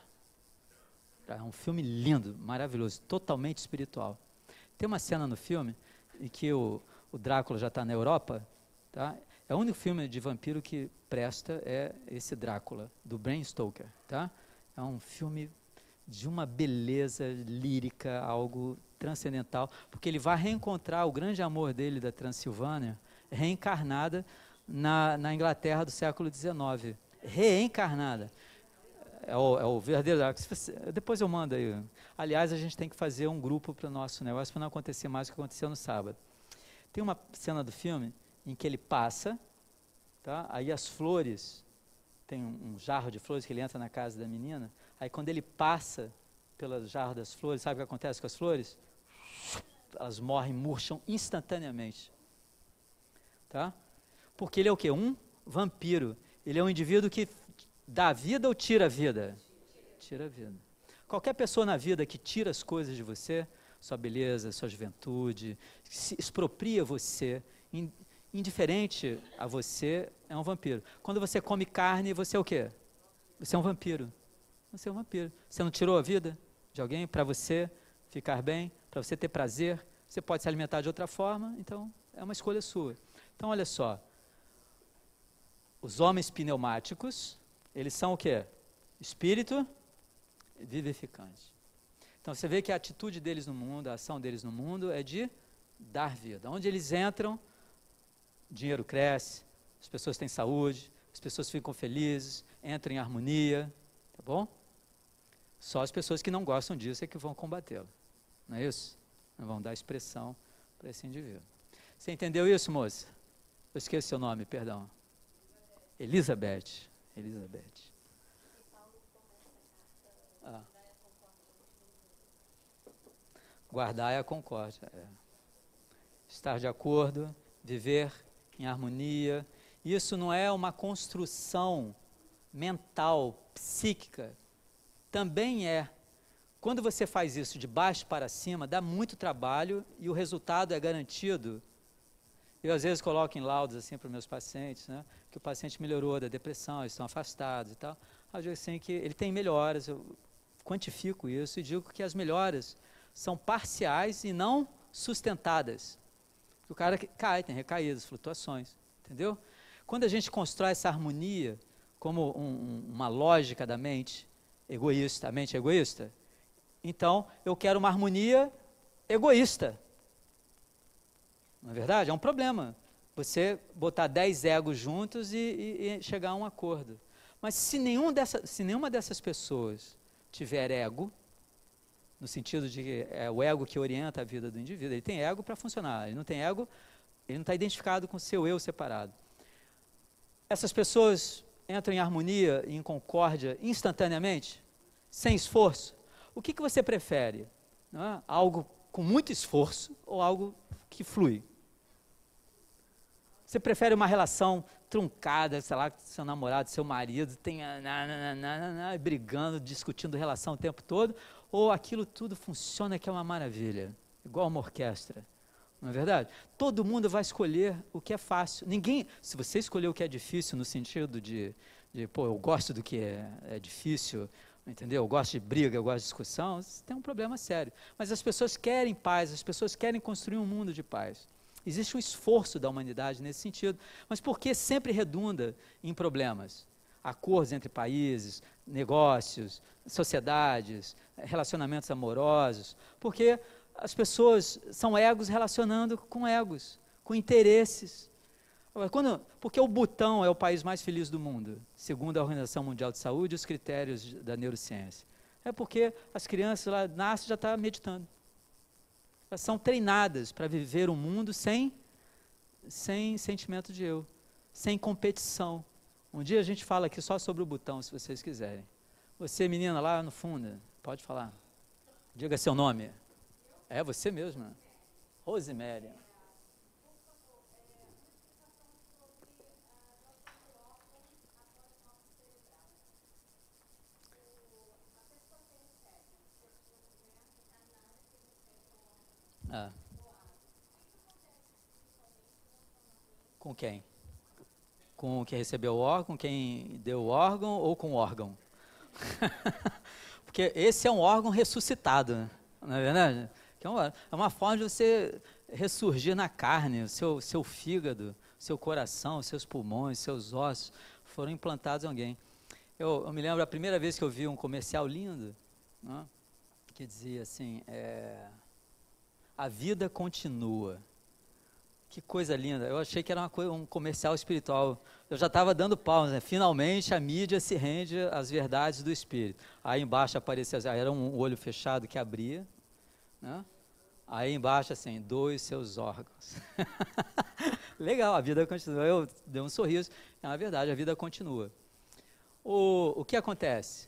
É um filme lindo, maravilhoso, totalmente espiritual. Tem uma cena no filme em que o, o Drácula já está na Europa, tá? É o único filme de vampiro que presta é esse Drácula do Bram Stoker, tá? É um filme de uma beleza lírica, algo transcendental, porque ele vai reencontrar o grande amor dele da Transilvânia, reencarnada na, na Inglaterra do século XIX. Reencarnada. É o, é o, verdadeiro. Depois eu mando aí. Aliás, a gente tem que fazer um grupo para o nosso negócio para não acontecer mais o que aconteceu no sábado. Tem uma cena do filme em que ele passa, tá? aí as flores, tem um, um jarro de flores que ele entra na casa da menina, aí quando ele passa pelo jarro das flores, sabe o que acontece com as flores? Elas morrem, murcham instantaneamente. Tá? Porque ele é o quê? Um vampiro. Ele é um indivíduo que dá vida ou tira a vida? Tira a vida. Qualquer pessoa na vida que tira as coisas de você, sua beleza, sua juventude, se expropria você, indiferente a você, é um vampiro. Quando você come carne, você é o quê? Você é um vampiro. Você é um vampiro. Você não tirou a vida de alguém para você ficar bem, para você ter prazer. Você pode se alimentar de outra forma, então é uma escolha sua. Então, olha só os homens pneumáticos, eles são o quê? Espírito vivificante. Então você vê que a atitude deles no mundo, a ação deles no mundo é de dar vida. Onde eles entram, dinheiro cresce, as pessoas têm saúde, as pessoas ficam felizes, entram em harmonia, tá bom? Só as pessoas que não gostam disso é que vão combatê-lo. Não é isso? Não vão dar expressão para esse indivíduo. Você entendeu isso, moça? Eu esqueci seu nome, perdão. Elizabeth. Elizabeth. Ah. Guardar é a concórdia. É. Estar de acordo, viver em harmonia. Isso não é uma construção mental, psíquica. Também é. Quando você faz isso de baixo para cima, dá muito trabalho e o resultado é garantido. Eu às vezes coloco em laudos assim para os meus pacientes, né? que o paciente melhorou da depressão, eles estão afastados e tal. Eu digo assim que ele tem melhoras, eu quantifico isso e digo que as melhoras são parciais e não sustentadas. O cara cai, tem recaídas, flutuações, entendeu? Quando a gente constrói essa harmonia como um, uma lógica da mente egoísta, a mente é egoísta, então eu quero uma harmonia egoísta. Não é verdade? É um problema você botar dez egos juntos e, e, e chegar a um acordo. Mas se, nenhum dessa, se nenhuma dessas pessoas tiver ego, no sentido de que é o ego que orienta a vida do indivíduo, ele tem ego para funcionar, ele não tem ego, ele não está identificado com o seu eu separado. Essas pessoas entram em harmonia e em concórdia instantaneamente, sem esforço. O que, que você prefere? É? Algo com muito esforço ou algo que flui? Você prefere uma relação truncada, sei lá, seu namorado, seu marido, tem brigando, discutindo relação o tempo todo, ou aquilo tudo funciona que é uma maravilha, igual uma orquestra. Não é verdade? Todo mundo vai escolher o que é fácil. Ninguém, se você escolher o que é difícil no sentido de, de pô, eu gosto do que é, é difícil, entendeu? Eu gosto de briga, eu gosto de discussão, tem um problema sério. Mas as pessoas querem paz, as pessoas querem construir um mundo de paz. Existe um esforço da humanidade nesse sentido, mas por que sempre redunda em problemas? Acordos entre países, negócios, sociedades, relacionamentos amorosos, porque as pessoas são egos relacionando com egos, com interesses. Quando, porque o Butão é o país mais feliz do mundo, segundo a Organização Mundial de Saúde e os critérios da neurociência. É porque as crianças lá nascem já estão tá meditando. Elas são treinadas para viver o um mundo sem, sem sentimento de eu, sem competição. Um dia a gente fala aqui só sobre o botão, se vocês quiserem. Você, menina, lá no fundo, pode falar. Diga seu nome. É você mesma. Rosemary. Ah. Com quem? Com quem recebeu o órgão, com quem deu o órgão ou com o órgão? Porque esse é um órgão ressuscitado, né? não é verdade? É, é uma forma de você ressurgir na carne, o seu, seu fígado, seu coração, seus pulmões, seus ossos foram implantados em alguém. Eu, eu me lembro a primeira vez que eu vi um comercial lindo, né, que dizia assim, é, a vida continua. Que coisa linda. Eu achei que era coisa, um comercial espiritual. Eu já estava dando pausa. Né? Finalmente a mídia se rende às verdades do Espírito. Aí embaixo aparecia, assim, era um olho fechado que abria. Né? Aí embaixo assim, dois seus órgãos. Legal, a vida continua. Eu dei um sorriso. Na é verdade, a vida continua. O, o que acontece?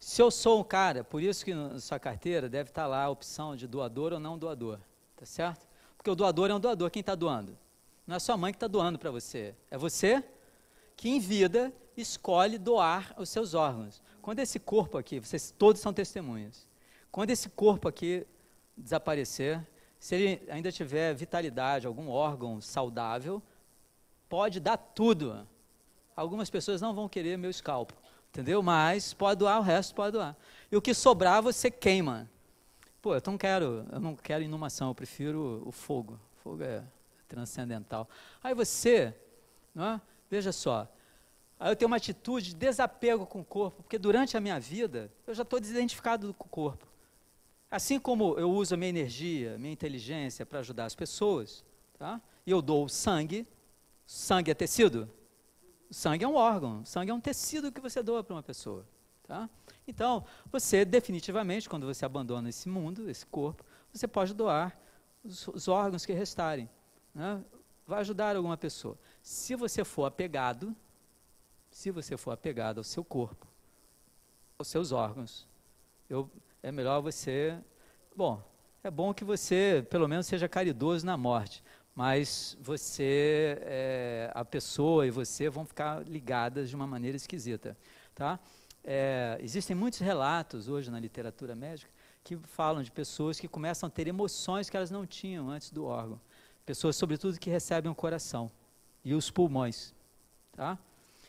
Se eu sou um cara, por isso que na sua carteira deve estar lá a opção de doador ou não doador. Tá certo? Porque o doador é um doador, quem está doando? Não é sua mãe que está doando para você. É você que em vida escolhe doar os seus órgãos. Quando esse corpo aqui, vocês todos são testemunhas, quando esse corpo aqui desaparecer, se ele ainda tiver vitalidade, algum órgão saudável, pode dar tudo. Algumas pessoas não vão querer meu escalpo, entendeu? Mas pode doar, o resto pode doar. E o que sobrar você queima pô, eu não quero, eu não quero inumação, eu prefiro o fogo. O fogo é transcendental. Aí você, não é? veja só, aí eu tenho uma atitude de desapego com o corpo, porque durante a minha vida eu já estou desidentificado com o corpo. Assim como eu uso a minha energia, minha inteligência para ajudar as pessoas, tá? e eu dou sangue, sangue é tecido? Sangue é um órgão, sangue é um tecido que você doa para uma pessoa. Tá? Então, você definitivamente, quando você abandona esse mundo, esse corpo, você pode doar os, os órgãos que restarem. Né? Vai ajudar alguma pessoa. Se você for apegado, se você for apegado ao seu corpo, aos seus órgãos, eu, é melhor você. Bom, é bom que você, pelo menos, seja caridoso na morte mas você, é, a pessoa e você vão ficar ligadas de uma maneira esquisita, tá? É, existem muitos relatos hoje na literatura médica que falam de pessoas que começam a ter emoções que elas não tinham antes do órgão. Pessoas, sobretudo, que recebem o coração e os pulmões. Tá?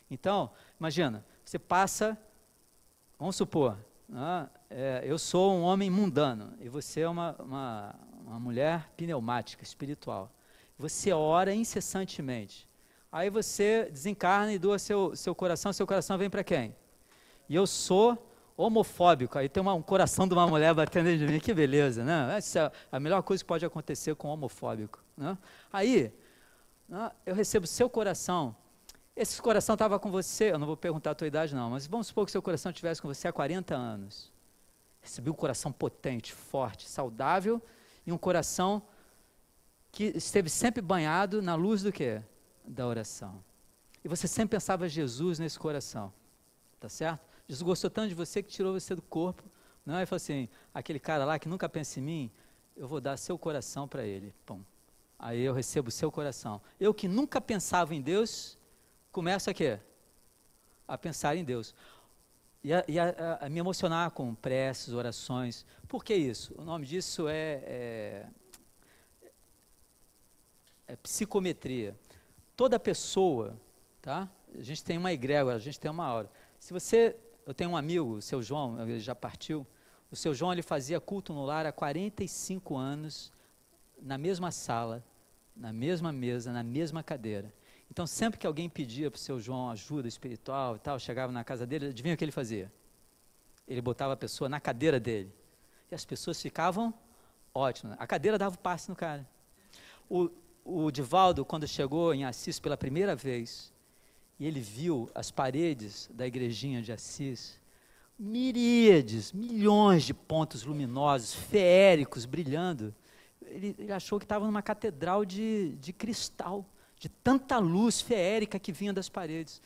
Então, imagina, você passa, vamos supor, né, é, eu sou um homem mundano e você é uma, uma, uma mulher pneumática, espiritual. Você ora incessantemente. Aí você desencarna e doa seu, seu coração, seu coração vem para quem? e eu sou homofóbico. Aí tem uma, um coração de uma mulher batendo em de mim, que beleza, né? Essa é a melhor coisa que pode acontecer com um homofóbico. Né? Aí, né, eu recebo seu coração. Esse coração estava com você, eu não vou perguntar a tua idade não, mas vamos supor que seu coração estivesse com você há 40 anos. Recebi um coração potente, forte, saudável e um coração que esteve sempre banhado na luz do quê? Da oração. E você sempre pensava Jesus nesse coração, tá certo? Jesus gostou tanto de você que tirou você do corpo. Não, ele é? falou assim: aquele cara lá que nunca pensa em mim, eu vou dar seu coração para ele. Pum. Aí eu recebo seu coração. Eu que nunca pensava em Deus, começo a quê? A pensar em Deus. E, a, e a, a me emocionar com preces, orações. Por que isso? O nome disso é, é, é psicometria. Toda pessoa, tá? A gente tem uma egrégora, a gente tem uma aura. Se você eu tenho um amigo, o seu João, ele já partiu. O seu João ele fazia culto no lar há 45 anos, na mesma sala, na mesma mesa, na mesma cadeira. Então, sempre que alguém pedia para o seu João ajuda espiritual e tal, chegava na casa dele, adivinha o que ele fazia? Ele botava a pessoa na cadeira dele. E as pessoas ficavam ótimas. A cadeira dava o passe no cara. O, o Divaldo, quando chegou em Assis pela primeira vez, e ele viu as paredes da igrejinha de Assis, miríades, milhões de pontos luminosos, feéricos, brilhando. Ele, ele achou que estava numa catedral de, de cristal, de tanta luz feérica que vinha das paredes.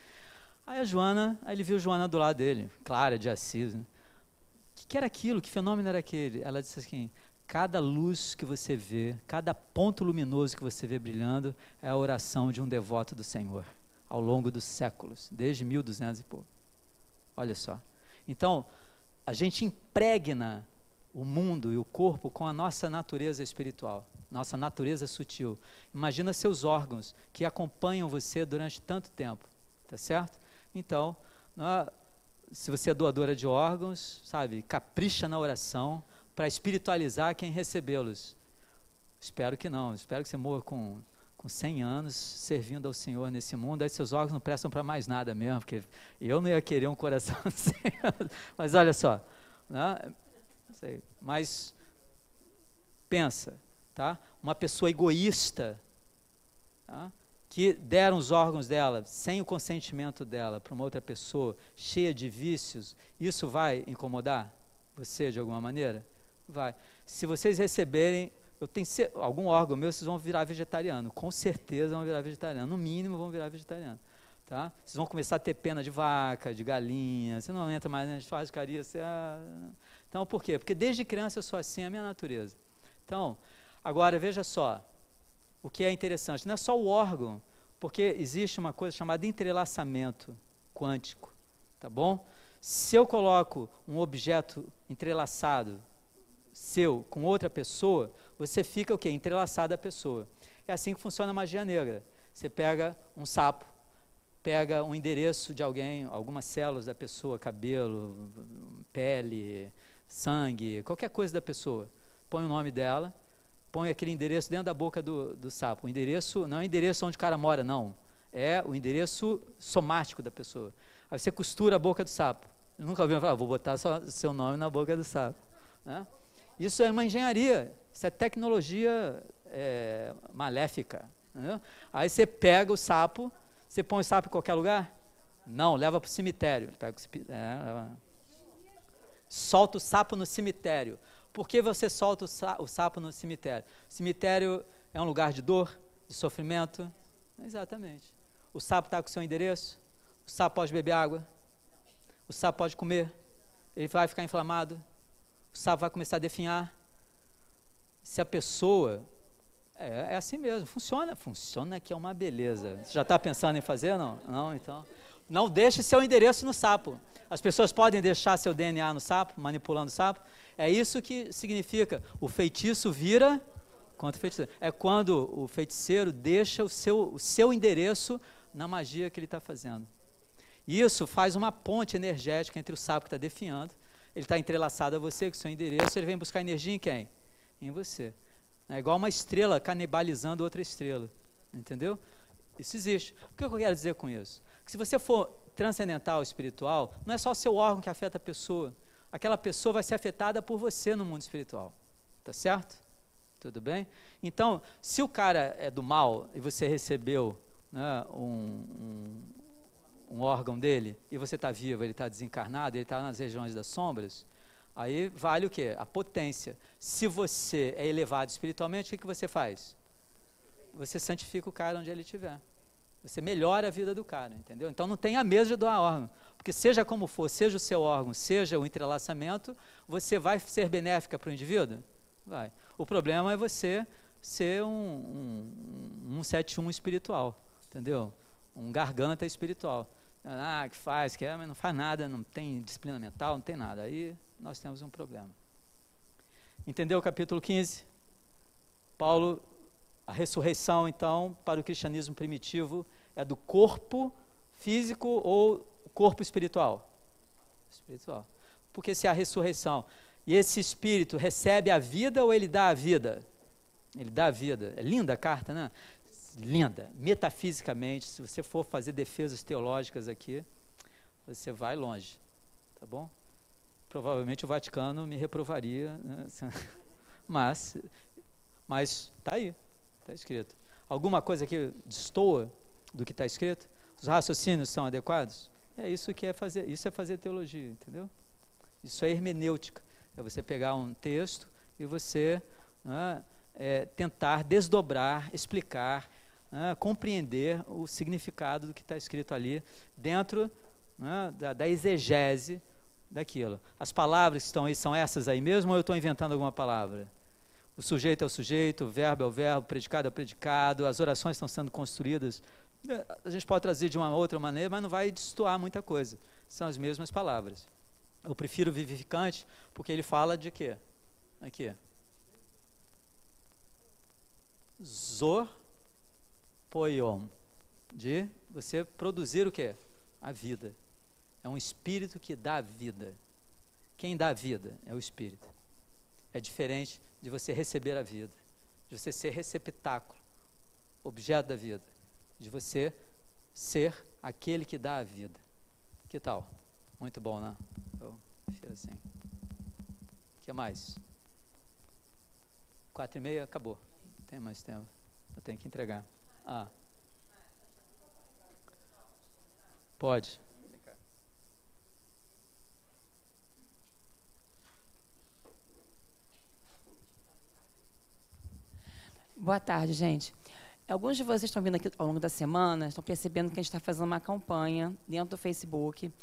Aí a Joana, aí ele viu Joana do lado dele, Clara de Assis. O né? que, que era aquilo? Que fenômeno era aquele? Ela disse assim: cada luz que você vê, cada ponto luminoso que você vê brilhando, é a oração de um devoto do Senhor ao longo dos séculos, desde 1200 e pouco. Olha só. Então, a gente impregna o mundo e o corpo com a nossa natureza espiritual, nossa natureza sutil. Imagina seus órgãos que acompanham você durante tanto tempo, tá certo? Então, é, se você é doadora de órgãos, sabe, capricha na oração para espiritualizar quem recebê-los. Espero que não, espero que você morra com com 100 anos, servindo ao Senhor nesse mundo, aí seus órgãos não prestam para mais nada mesmo, porque eu não ia querer um coração de 100 anos. Mas olha só, né? Sei, mas pensa, tá? Uma pessoa egoísta, tá? que deram os órgãos dela sem o consentimento dela para uma outra pessoa, cheia de vícios, isso vai incomodar você de alguma maneira? Vai. Se vocês receberem eu tenho algum órgão meu, vocês vão virar vegetariano. Com certeza vão virar vegetariano. No mínimo vão virar vegetariano. Tá? Vocês vão começar a ter pena de vaca, de galinha. Você não entra mais, né? faz caria. Você... Ah, então, por quê? Porque desde criança eu sou assim, é a minha natureza. Então, agora veja só. O que é interessante, não é só o órgão, porque existe uma coisa chamada entrelaçamento quântico. Tá bom? Se eu coloco um objeto entrelaçado seu com outra pessoa, você fica o quê? Entrelaçado à pessoa. É assim que funciona a magia negra. Você pega um sapo, pega um endereço de alguém, algumas células da pessoa, cabelo, pele, sangue, qualquer coisa da pessoa. Põe o nome dela, põe aquele endereço dentro da boca do, do sapo. O endereço não é o endereço onde o cara mora, não. É o endereço somático da pessoa. Aí você costura a boca do sapo. Eu nunca ouviu falar, ah, vou botar seu nome na boca do sapo. Né? Isso é uma engenharia. Isso é tecnologia é, maléfica. Entendeu? Aí você pega o sapo, você põe o sapo em qualquer lugar? Não, leva para o cemitério. Pega o, é, solta o sapo no cemitério. Por que você solta o, o sapo no cemitério? O cemitério é um lugar de dor, de sofrimento. Exatamente. O sapo está com o seu endereço, o sapo pode beber água, o sapo pode comer, ele vai ficar inflamado, o sapo vai começar a definhar, se a pessoa. É, é assim mesmo, funciona, funciona que é uma beleza. Você já está pensando em fazer? Não? Não, então. Não deixe seu endereço no sapo. As pessoas podem deixar seu DNA no sapo, manipulando o sapo. É isso que significa. O feitiço vira contra o feiticeiro. É quando o feiticeiro deixa o seu, o seu endereço na magia que ele está fazendo. Isso faz uma ponte energética entre o sapo que está definhando, ele está entrelaçado a você, com o seu endereço, ele vem buscar energia em quem? em você. É igual uma estrela canibalizando outra estrela. Entendeu? Isso existe. O que eu quero dizer com isso? Que se você for transcendental, espiritual, não é só o seu órgão que afeta a pessoa. Aquela pessoa vai ser afetada por você no mundo espiritual. Tá certo? Tudo bem? Então, se o cara é do mal e você recebeu né, um, um, um órgão dele e você está vivo, ele está desencarnado, ele está nas regiões das sombras, Aí vale o quê? A potência. Se você é elevado espiritualmente, o que, que você faz? Você santifica o cara onde ele estiver. Você melhora a vida do cara, entendeu? Então não tenha medo de doar órgão. Porque seja como for, seja o seu órgão, seja o entrelaçamento, você vai ser benéfica para o indivíduo? Vai. O problema é você ser um, um, um espiritual, entendeu? Um garganta espiritual. Ah, que faz, que é, mas não faz nada, não tem disciplina mental, não tem nada. Aí nós temos um problema. Entendeu o capítulo 15? Paulo, a ressurreição, então, para o cristianismo primitivo é do corpo físico ou corpo espiritual? Espiritual. Porque se há ressurreição e esse espírito recebe a vida ou ele dá a vida? Ele dá a vida. É linda a carta, né? Linda. Metafisicamente, se você for fazer defesas teológicas aqui, você vai longe. Tá bom? provavelmente o Vaticano me reprovaria. Né? Mas, mas está aí, está escrito. Alguma coisa que destoa do que está escrito? Os raciocínios são adequados? É isso que é fazer, isso é fazer teologia, entendeu? Isso é hermenêutica. É você pegar um texto e você né, é, tentar desdobrar, explicar, né, compreender o significado do que está escrito ali dentro né, da, da exegese daquilo. As palavras que estão aí são essas aí mesmo ou eu estou inventando alguma palavra? O sujeito é o sujeito, o verbo é o verbo, o predicado é o predicado, as orações estão sendo construídas. É, a gente pode trazer de uma outra maneira, mas não vai destoar muita coisa. São as mesmas palavras. Eu prefiro vivificante porque ele fala de quê? Aqui. Zorpoion. De você produzir o quê? A vida. É um espírito que dá vida. Quem dá vida é o espírito. É diferente de você receber a vida, de você ser receptáculo, objeto da vida, de você ser aquele que dá a vida. Que tal? Muito bom, né? Eu prefiro assim. O que mais? Quatro e meia, acabou. Tem mais tempo. Eu tenho que entregar. Ah. Pode. Boa tarde, gente. Alguns de vocês estão vindo aqui ao longo da semana, estão percebendo que a gente está fazendo uma campanha dentro do Facebook